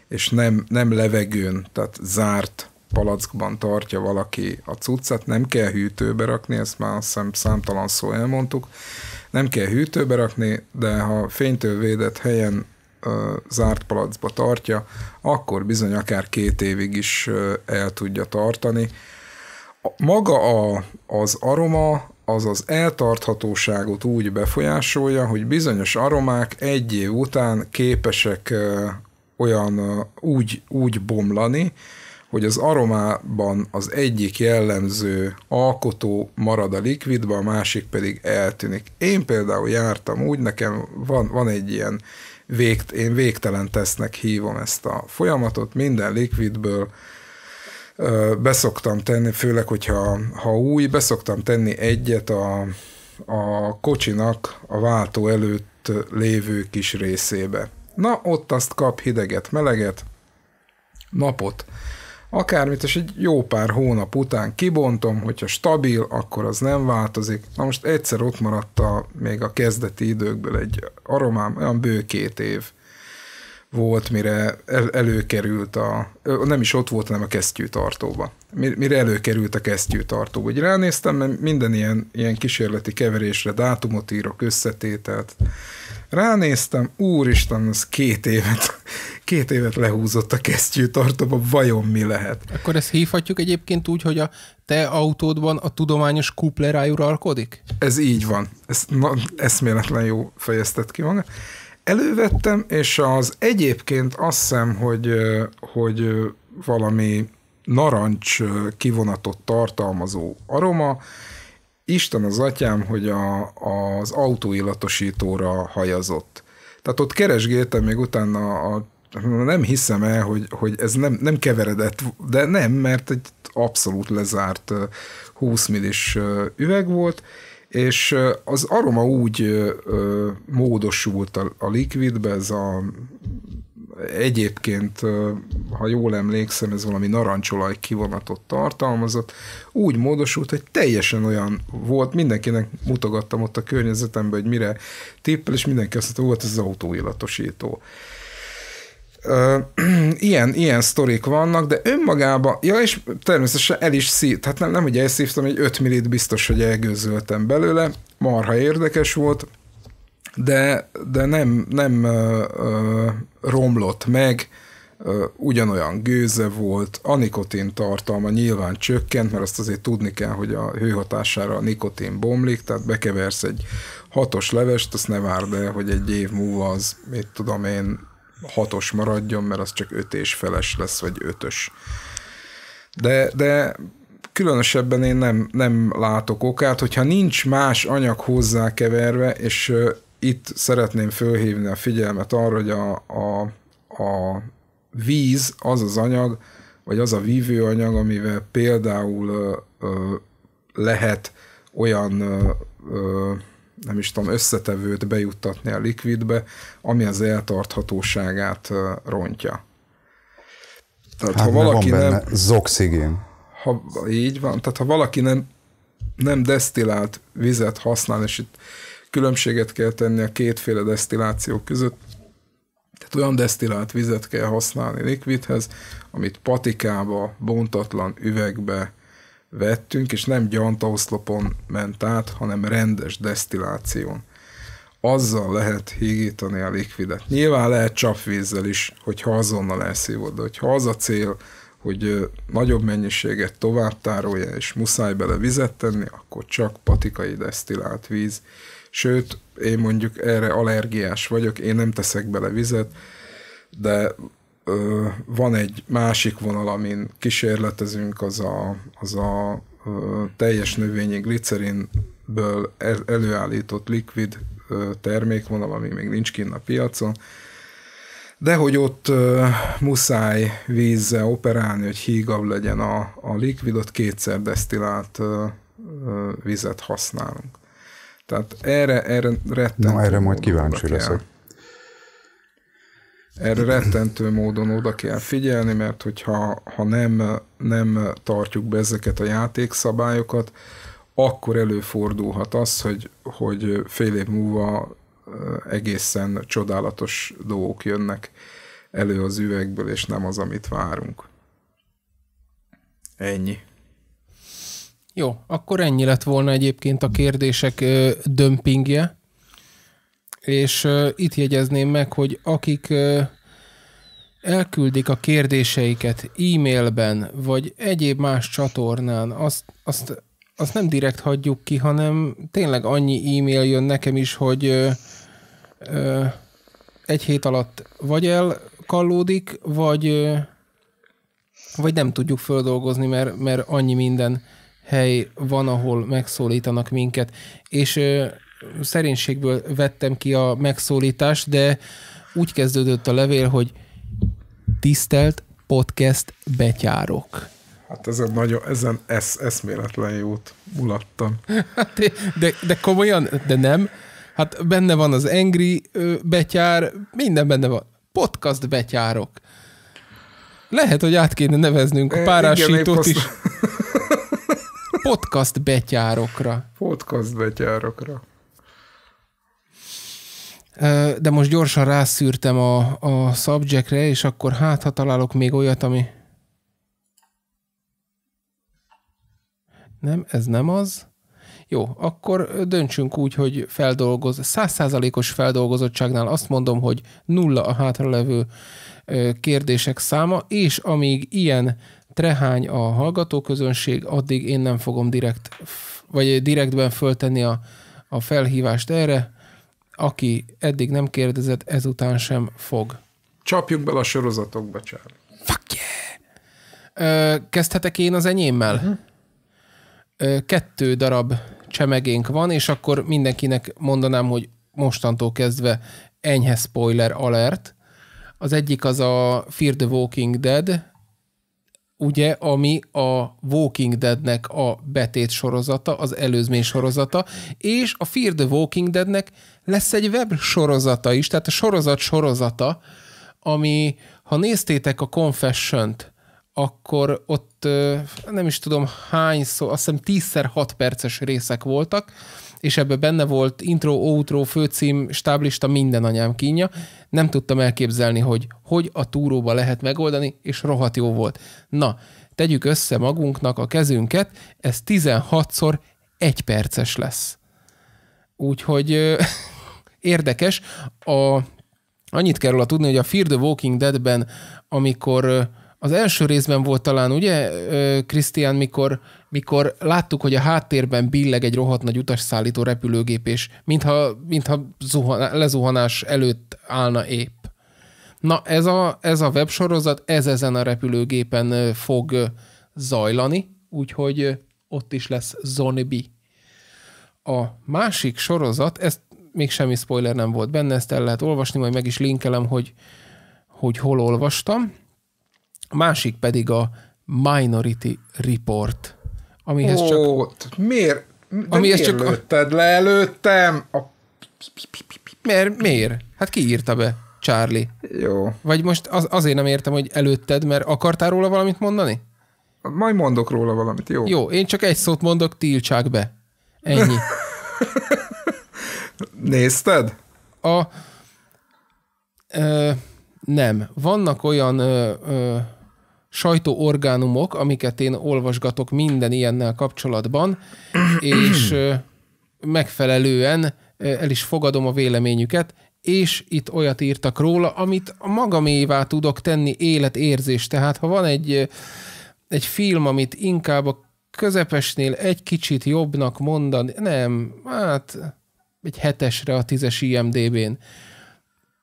és nem, nem levegőn, tehát zárt palackban tartja valaki a cuccát, nem kell hűtőbe rakni, ezt már azt hiszem számtalan szó elmondtuk, nem kell hűtőbe rakni, de ha fénytől védett helyen ö, zárt palacba tartja, akkor bizony akár két évig is ö, el tudja tartani. Maga a, az aroma az az eltarthatóságot úgy befolyásolja, hogy bizonyos aromák egy év után képesek olyan úgy, úgy bomlani, hogy az aromában az egyik jellemző alkotó marad a likvidba, a másik pedig eltűnik. Én például jártam úgy, nekem van, van egy ilyen, végt én végtelen tesznek hívom ezt a folyamatot, minden likvidből ö, beszoktam tenni, főleg, hogyha ha új, beszoktam tenni egyet a, a kocsinak a váltó előtt lévő kis részébe Na, ott azt kap hideget, meleget, napot, akármit, és egy jó pár hónap után kibontom, hogyha stabil, akkor az nem változik. Na most egyszer ott maradt a, még a kezdeti időkből egy aromám, olyan bő két év volt, mire el, előkerült a, nem is ott volt, hanem a kesztyűtartóba. Mire előkerült a kesztyűtartóba. Úgy ránéztem, mert minden ilyen, ilyen kísérleti keverésre dátumot írok, összetételt. Ránéztem, úristen, az két évet, két évet lehúzott a kesztyűtartóba, vajon mi lehet? Akkor ezt hívhatjuk egyébként úgy, hogy a te autódban a tudományos kuplerájú uralkodik? Ez így van. Ez na, eszméletlen jó fejeztet ki magát elővettem, és az egyébként azt hiszem, hogy, hogy valami narancs kivonatot tartalmazó aroma, Isten az atyám, hogy a, az autóillatosítóra hajazott. Tehát ott keresgéltem még utána a nem hiszem el, hogy, hogy ez nem, nem keveredett, de nem, mert egy abszolút lezárt 20 millis üveg volt, és az aroma úgy módosult a, a liquidbe, ez a egyébként, ha jól emlékszem, ez valami narancsolaj kivonatot tartalmazott, úgy módosult, hogy teljesen olyan volt, mindenkinek mutogattam ott a környezetemben, hogy mire tippel, és mindenki azt mondta, volt ez az autóillatosító. ilyen, ilyen sztorik vannak, de önmagában, ja, és természetesen el is szív, hát nem, nem hogy elszívtam, egy 5 millit biztos, hogy elgőzöltem belőle, marha érdekes volt, de, de nem, nem ö, ö, romlott meg, ö, ugyanolyan gőze volt, a nikotin tartalma nyilván csökkent, mert azt azért tudni kell, hogy a hőhatására a nikotin bomlik, tehát bekeversz egy hatos levest, azt ne várd el, hogy egy év múlva az, mit tudom én, hatos maradjon, mert az csak öt és feles lesz, vagy ötös. De, de különösebben én nem, nem látok okát, hogyha nincs más anyag hozzákeverve, és uh, itt szeretném fölhívni a figyelmet arra, hogy a, a, a víz az az anyag, vagy az a vívőanyag, amivel például uh, uh, lehet olyan nem is tudom, összetevőt bejuttatni a likvidbe, ami az eltarthatóságát rontja. Tehát hát ha valaki van benne nem... Zoxigén. Ha, így van, tehát ha valaki nem, nem desztillált vizet használ, és itt különbséget kell tenni a kétféle desztilláció között, tehát olyan desztillált vizet kell használni likvidhez, amit patikába, bontatlan üvegbe, vettünk, és nem gyantaoszlopon ment át, hanem rendes desztilláción. Azzal lehet hígítani a likvidet. Nyilván lehet csapvízzel is, hogyha azonnal elszívod, de hogyha az a cél, hogy nagyobb mennyiséget tovább tárolja, és muszáj bele vizet tenni, akkor csak patikai desztillált víz. Sőt, én mondjuk erre allergiás vagyok, én nem teszek bele vizet, de van egy másik vonal, amin kísérletezünk, az a, az a teljes növényi glicerinből előállított likvid termékvonal, ami még nincs kinn a piacon, de hogy ott muszáj vízzel operálni, hogy hígabb legyen a, a likvidot, kétszer desztillált vizet használunk. Tehát erre, erre rettenetesen. Na, erre majd kíváncsi leszek. Kell erre rettentő módon oda kell figyelni, mert hogyha ha nem, nem tartjuk be ezeket a játékszabályokat, akkor előfordulhat az, hogy, hogy fél év múlva egészen csodálatos dolgok jönnek elő az üvegből, és nem az, amit várunk. Ennyi. Jó, akkor ennyi lett volna egyébként a kérdések dömpingje és uh, itt jegyezném meg, hogy akik uh, elküldik a kérdéseiket e-mailben, vagy egyéb más csatornán, azt, azt, azt nem direkt hagyjuk ki, hanem tényleg annyi e-mail jön nekem is, hogy uh, uh, egy hét alatt vagy elkallódik, vagy, uh, vagy nem tudjuk földolgozni, mert, mert annyi minden hely van, ahol megszólítanak minket. És szerénységből vettem ki a megszólítást, de úgy kezdődött a levél, hogy tisztelt podcast betyárok. Hát ezen, nagyon, ezen esz, eszméletlen jót mulattam. Hát, de, de komolyan, de nem. Hát benne van az Engri betyár, minden benne van. Podcast betyárok. Lehet, hogy át kéne neveznünk a párásítót is. Podcast betyárokra. Podcast betyárokra de most gyorsan rászűrtem a, a subjectre, és akkor hát, ha találok még olyat, ami... Nem, ez nem az. Jó, akkor döntsünk úgy, hogy feldolgoz, százszázalékos feldolgozottságnál azt mondom, hogy nulla a hátralevő kérdések száma, és amíg ilyen trehány a hallgatóközönség, addig én nem fogom direkt, vagy direktben föltenni a, a felhívást erre, aki eddig nem kérdezett, ezután sem fog. Csapjuk bele a sorozatokba, Csár. Fuck yeah! Ö, kezdhetek én az enyémmel? Uh-huh. Ö, kettő darab csemegénk van, és akkor mindenkinek mondanám, hogy mostantól kezdve enyhe spoiler alert. Az egyik az a Fear the Walking Dead, ugye, ami a Walking Deadnek a betét sorozata, az előzmény sorozata, és a Fear the Walking Deadnek lesz egy web sorozata is, tehát a sorozat sorozata, ami, ha néztétek a confession akkor ott nem is tudom hányszor, azt hiszem 10 6 perces részek voltak, és ebben benne volt intro, outro, főcím, stáblista, minden anyám kínja. Nem tudtam elképzelni, hogy hogy a túróba lehet megoldani, és rohadt jó volt. Na, tegyük össze magunknak a kezünket, ez 16-szor egy perces lesz. Úgyhogy euh, érdekes, a, annyit kell róla tudni, hogy a Fear the Walking Deadben, amikor az első részben volt talán, ugye, Krisztián, mikor mikor láttuk, hogy a háttérben billeg egy rohadt nagy utasszállító repülőgép, és mintha, mintha zuhan, lezuhanás előtt állna épp. Na, ez a, ez a websorozat, ez ezen a repülőgépen fog zajlani, úgyhogy ott is lesz zombie. A másik sorozat, ezt még semmi spoiler nem volt benne, ezt el lehet olvasni, majd meg is linkelem, hogy, hogy hol olvastam. A másik pedig a Minority Report amihez Ó, csak... Miért? De amihez miért csak... lőtted le előttem? A... Miért? miért? Hát ki írta be? Charlie. Jó. Vagy most az, azért nem értem, hogy előtted, mert akartál róla valamit mondani? Majd mondok róla valamit, jó. Jó, én csak egy szót mondok, tiltsák be. Ennyi. Nézted? A... Ö, nem. Vannak olyan... Ö, ö, sajtóorgánumok, amiket én olvasgatok minden ilyennel kapcsolatban, és megfelelően el is fogadom a véleményüket, és itt olyat írtak róla, amit a magamévá tudok tenni életérzés. Tehát ha van egy, egy film, amit inkább a közepesnél egy kicsit jobbnak mondani, nem, hát egy hetesre a tízes IMDB-n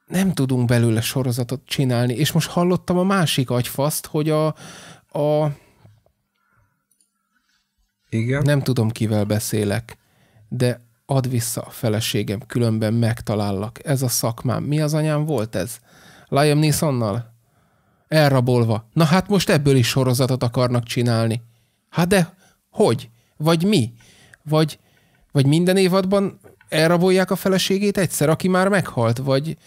nem tudunk belőle sorozatot csinálni. És most hallottam a másik agyfaszt, hogy a, a igen. Nem tudom, kivel beszélek, de add vissza a feleségem, különben megtalállak. Ez a szakmám. Mi az anyám volt ez? Liam Neesonnal? Elrabolva. Na hát most ebből is sorozatot akarnak csinálni. Hát de hogy? Vagy mi? Vagy, vagy minden évadban elrabolják a feleségét egyszer, aki már meghalt? Vagy,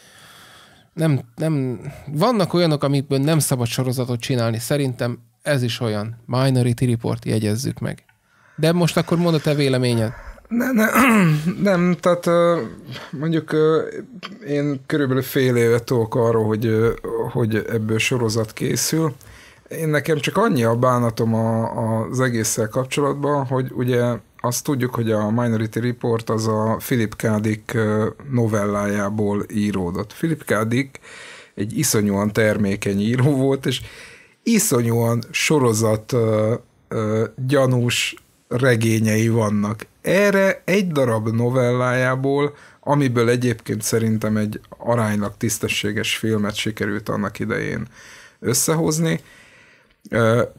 nem, nem, vannak olyanok, amikből nem szabad sorozatot csinálni. Szerintem ez is olyan. Minority Report, jegyezzük meg. De most akkor mondod te véleményed. Ne, ne, nem, tehát mondjuk én körülbelül fél éve tolok arról, hogy, hogy ebből sorozat készül. Én nekem csak annyi a bánatom a, az egésszel kapcsolatban, hogy ugye azt tudjuk, hogy a Minority Report az a Philip K. Dick novellájából íródott. Philip K. Dick egy iszonyúan termékeny író volt, és iszonyúan sorozat ö, ö, gyanús regényei vannak. Erre egy darab novellájából, amiből egyébként szerintem egy aránylag tisztességes filmet sikerült annak idején összehozni,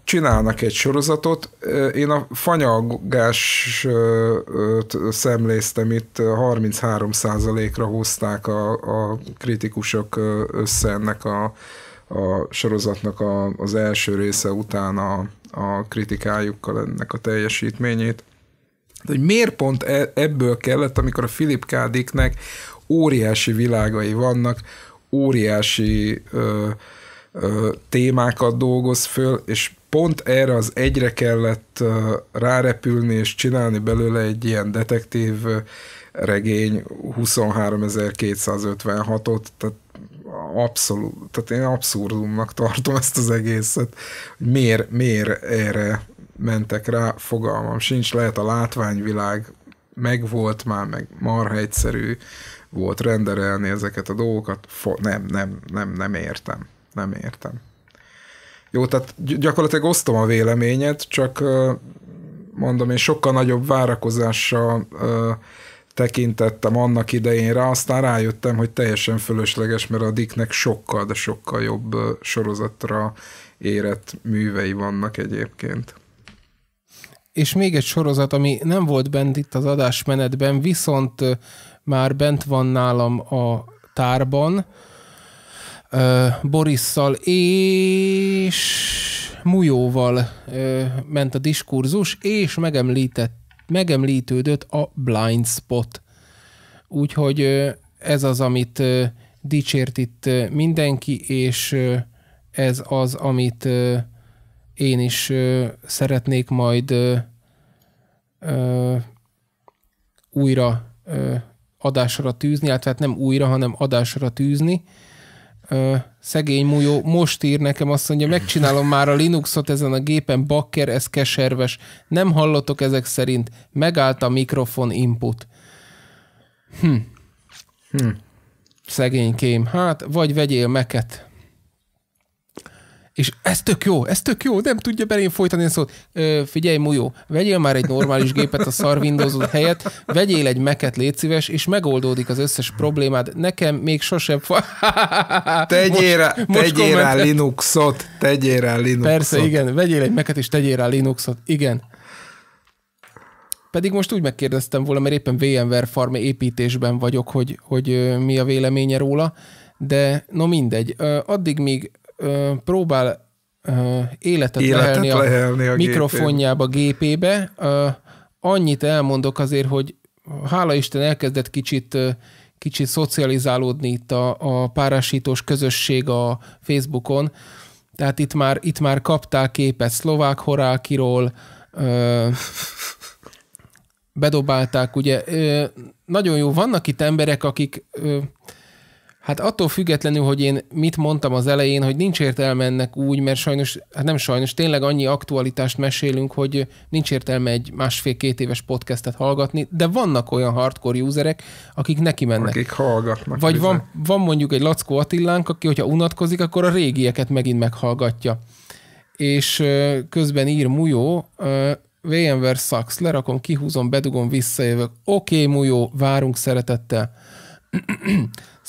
csinálnak egy sorozatot. Én a fanyagás szemléztem itt, 33%-ra hozták a, a kritikusok össze ennek a, a sorozatnak a, az első része után a, a kritikájukkal ennek a teljesítményét. De hogy miért pont e, ebből kellett, amikor a Philip K. Dicknek óriási világai vannak, óriási ö, témákat dolgoz föl, és pont erre az egyre kellett rárepülni és csinálni belőle egy ilyen detektív regény 23.256-ot, tehát abszolút, tehát én abszurdumnak tartom ezt az egészet, hogy miért, miért erre mentek rá, fogalmam sincs, lehet a látványvilág megvolt már, meg marha egyszerű volt renderelni ezeket a dolgokat, Fo- nem, nem, nem, nem értem nem értem. Jó, tehát gyakorlatilag osztom a véleményet, csak mondom, én sokkal nagyobb várakozással tekintettem annak idején rá, aztán rájöttem, hogy teljesen fölösleges, mert a Dicknek sokkal, de sokkal jobb sorozatra érett művei vannak egyébként. És még egy sorozat, ami nem volt bent itt az adásmenetben, viszont már bent van nálam a tárban, Borisszal és Mujóval ment a diskurzus, és megemlített, megemlítődött a blind spot. Úgyhogy ez az, amit dicsért itt mindenki, és ez az, amit én is szeretnék majd újra adásra tűzni, hát, hát nem újra, hanem adásra tűzni, szegény mújó most ír nekem, azt mondja, megcsinálom már a Linuxot ezen a gépen, bakker, ez keserves. Nem hallotok ezek szerint. Megállt a mikrofon input. Hm. hm. Szegény kém. Hát, vagy vegyél meket. És ez tök jó, ez tök jó, nem tudja belém folytani a szót. Ö, figyelj, Mujó, vegyél már egy normális gépet a szar windows helyett, vegyél egy meket légy szíves, és megoldódik az összes problémád. Nekem még sosem... tegyél rá, most tegyél rá Linuxot, tegyél rá Linuxot. Persze, igen, vegyél egy meket, és tegyél rá Linuxot, igen. Pedig most úgy megkérdeztem volna, mert éppen VMware farm építésben vagyok, hogy, hogy mi a véleménye róla, de no mindegy. Addig, míg ö, próbál ö, életet, életet lehelni, a, lehelni a mikrofonjába, gépébe. gépébe. Ö, annyit elmondok azért, hogy hála Isten elkezdett kicsit ö, kicsit szocializálódni itt a, a párásítós közösség a Facebookon. Tehát itt már, itt már kaptál képet szlovák horákiról, ö, bedobálták, ugye. Ö, nagyon jó, vannak itt emberek, akik ö, Hát attól függetlenül, hogy én mit mondtam az elején, hogy nincs értelme ennek úgy, mert sajnos, hát nem sajnos, tényleg annyi aktualitást mesélünk, hogy nincs értelme egy másfél-két éves podcastet hallgatni, de vannak olyan hardcore userek, akik neki mennek. Akik hallgatnak. Vagy van, van mondjuk egy Lackó Attillánk, aki, hogyha unatkozik, akkor a régieket megint meghallgatja. És közben ír Mujó, VMware sucks, lerakom, kihúzom, bedugom, visszajövök. Oké, okay, Mujó, várunk szeretettel.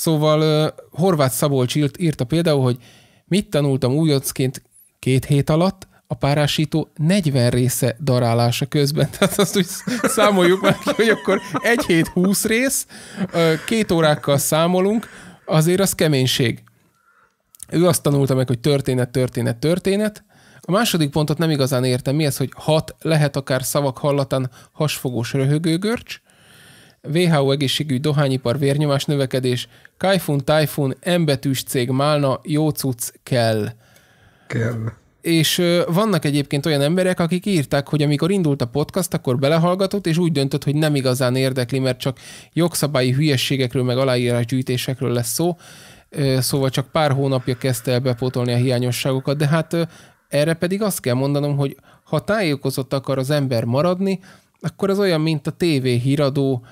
Szóval uh, Horváth Szabolcs írt, írta például, hogy mit tanultam újoncként két hét alatt, a párásító 40 része darálása közben. Tehát azt úgy számoljuk meg, hogy akkor egy hét 20 rész, két órákkal számolunk, azért az keménység. Ő azt tanulta meg, hogy történet, történet, történet. A második pontot nem igazán értem. Mi ez, hogy hat lehet akár szavak hallatán hasfogós röhögőgörcs? WHO egészségügy, dohányipar, vérnyomás növekedés, Kaifun, Typhoon, betűs cég, Málna, jó cucc, kell. Kell. És vannak egyébként olyan emberek, akik írták, hogy amikor indult a podcast, akkor belehallgatott, és úgy döntött, hogy nem igazán érdekli, mert csak jogszabályi hülyességekről, meg aláírásgyűjtésekről lesz szó, szóval csak pár hónapja kezdte el bepótolni a hiányosságokat, de hát erre pedig azt kell mondanom, hogy ha tájékozott akar az ember maradni, akkor az olyan, mint a TV híradó,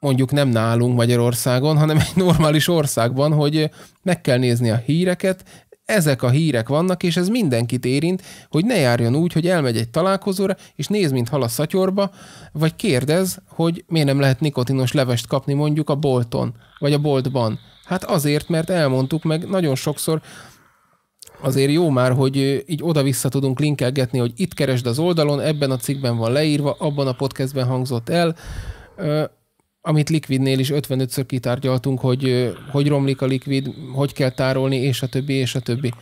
mondjuk nem nálunk Magyarországon, hanem egy normális országban, hogy meg kell nézni a híreket, ezek a hírek vannak, és ez mindenkit érint, hogy ne járjon úgy, hogy elmegy egy találkozóra, és néz, mint hal a szatyorba, vagy kérdez, hogy miért nem lehet nikotinos levest kapni mondjuk a bolton, vagy a boltban. Hát azért, mert elmondtuk meg nagyon sokszor, azért jó már, hogy így oda-vissza tudunk linkelgetni, hogy itt keresd az oldalon, ebben a cikkben van leírva, abban a podcastben hangzott el, amit Liquidnél is 55-ször kitárgyaltunk, hogy hogy romlik a Liquid, hogy kell tárolni, és a többi, és a többi.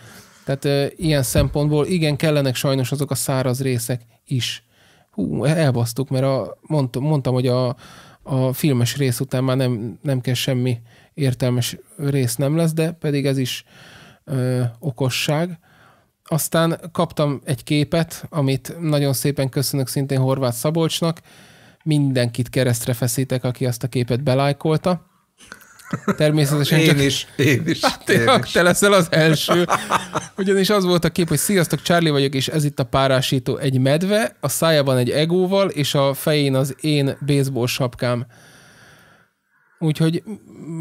Tehát ilyen szempontból igen, kellenek sajnos azok a száraz részek is. Hú, elbasztuk, mert a, mondtam, mondtam, hogy a, a filmes rész után már nem, nem kell semmi értelmes rész nem lesz, de pedig ez is ö, okosság. Aztán kaptam egy képet, amit nagyon szépen köszönök szintén Horváth Szabolcsnak, mindenkit keresztre feszítek, aki azt a képet belájkolta. Természetesen én csak... is, én is. Hát én is. te leszel az első. Ugyanis az volt a kép, hogy sziasztok, Charlie vagyok, és ez itt a párásító egy medve, a szájában egy egóval, és a fején az én baseball sapkám. Úgyhogy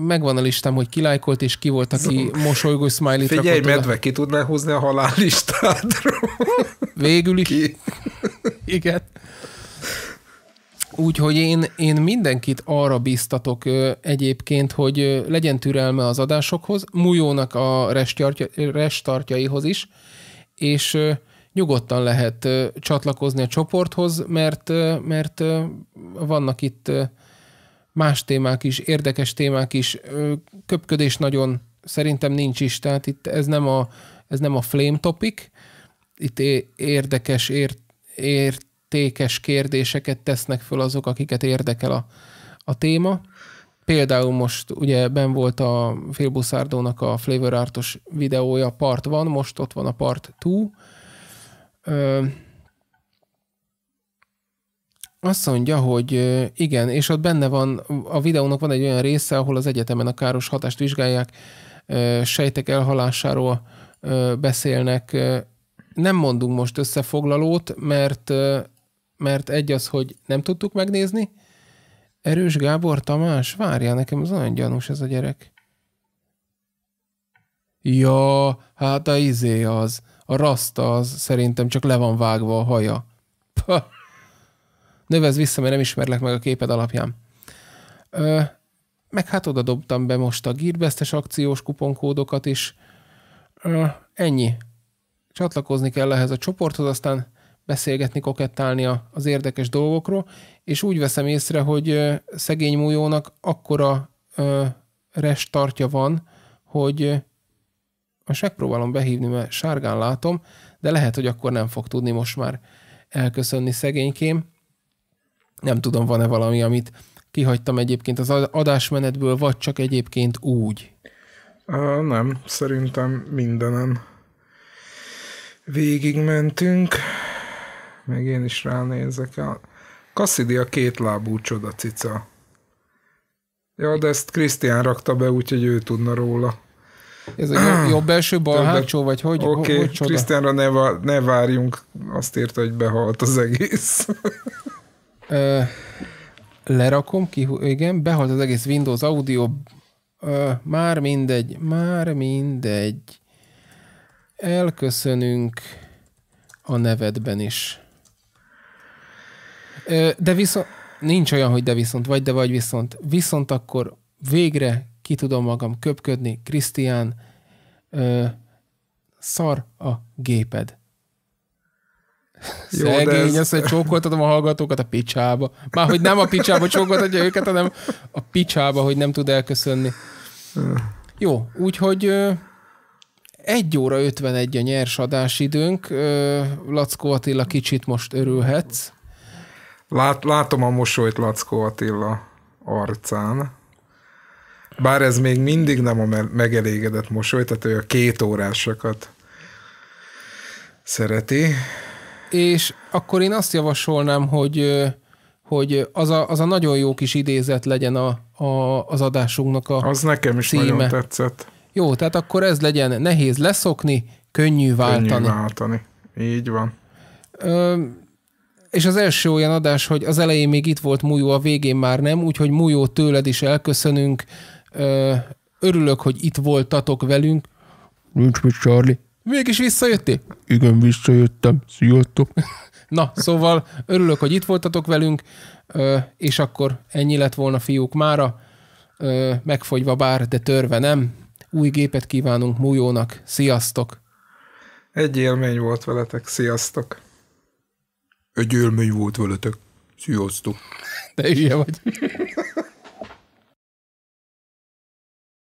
megvan a listám, hogy ki lájkolt, és ki volt, aki mosolygó smiley-t Figyelj, medve, oda. ki tudná húzni a halál listádról Végül is. Ki? Igen. Úgyhogy én, én mindenkit arra biztatok ö, egyébként, hogy ö, legyen türelme az adásokhoz, mújónak a restartjaihoz is, és ö, nyugodtan lehet ö, csatlakozni a csoporthoz, mert, ö, mert ö, vannak itt ö, más témák is, érdekes témák is, ö, köpködés nagyon szerintem nincs is, tehát itt ez nem a, ez nem a flame topic, itt érdekes, ért, ért értékes kérdéseket tesznek föl azok, akiket érdekel a, a téma. Például most ugye ben volt a Félbuszárdónak a Flavor Artos videója, part van, most ott van a part 2. Azt mondja, hogy igen, és ott benne van, a videónak van egy olyan része, ahol az egyetemen a káros hatást vizsgálják, sejtek elhalásáról beszélnek. Nem mondunk most összefoglalót, mert mert egy az, hogy nem tudtuk megnézni. Erős Gábor Tamás, várja nekem az olyan gyanús ez a gyerek. Ja, hát a izé az, a rasta az szerintem csak le van vágva a haja. Pah. Növez vissza, mert nem ismerlek meg a képed alapján. Ö, meg hát oda dobtam be most a gírbesztes akciós kuponkódokat is. Ö, ennyi. Csatlakozni kell ehhez a csoporthoz, aztán beszélgetni, kokettálni az érdekes dolgokról, és úgy veszem észre, hogy szegény mújónak akkora restartja van, hogy most megpróbálom behívni, mert sárgán látom, de lehet, hogy akkor nem fog tudni most már elköszönni szegénykém. Nem tudom, van-e valami, amit kihagytam egyébként az adásmenetből, vagy csak egyébként úgy. À, nem, szerintem mindenen végigmentünk még én is ránézek. A Cassidy a kétlábú csoda cica. Ja, de ezt Krisztián rakta be, úgyhogy ő tudna róla. Ez a jobb, első bal Többet. hátsó, vagy hogy? Oké, okay, Krisztiánra ne, vá- ne várjunk, azt írta, hogy behalt az egész. Ö, lerakom ki, igen, behalt az egész Windows Audio, Ö, már mindegy, már mindegy. Elköszönünk a nevedben is. De viszont nincs olyan, hogy de viszont, vagy de vagy viszont. Viszont akkor végre ki tudom magam köpködni, Krisztián, szar a géped. Jó, Szegény, ez... azt, hogy csókoltatom a hallgatókat a picsába. Már hogy nem a picsába csókoltatja őket, hanem a picsába, hogy nem tud elköszönni. Jó, úgyhogy egy óra 51 a nyers adásidőnk. Lackó Attila, kicsit most örülhetsz. Lát, látom a mosolyt Lackó Attila arcán. Bár ez még mindig nem a megelégedett mosoly, tehát ő a két órásokat szereti. És akkor én azt javasolnám, hogy hogy az a, az a nagyon jó kis idézet legyen a, a, az adásunknak a Az nekem is címe. nagyon tetszett. Jó, tehát akkor ez legyen nehéz leszokni, könnyű váltani. Könnyű váltani, így van. Ö, és az első olyan adás, hogy az elején még itt volt Mújó, a végén már nem, úgyhogy Mújó tőled is elköszönünk. Örülök, hogy itt voltatok velünk. Nincs mit, Charlie. Mégis visszajöttél? Igen, visszajöttem. Sziasztok. Na, szóval örülök, hogy itt voltatok velünk, és akkor ennyi lett volna fiúk mára. Megfogyva bár, de törve nem. Új gépet kívánunk Mújónak. Sziasztok! Egy élmény volt veletek. Sziasztok! Egy élmény volt veletek. Sziasztok. De ilyen vagy.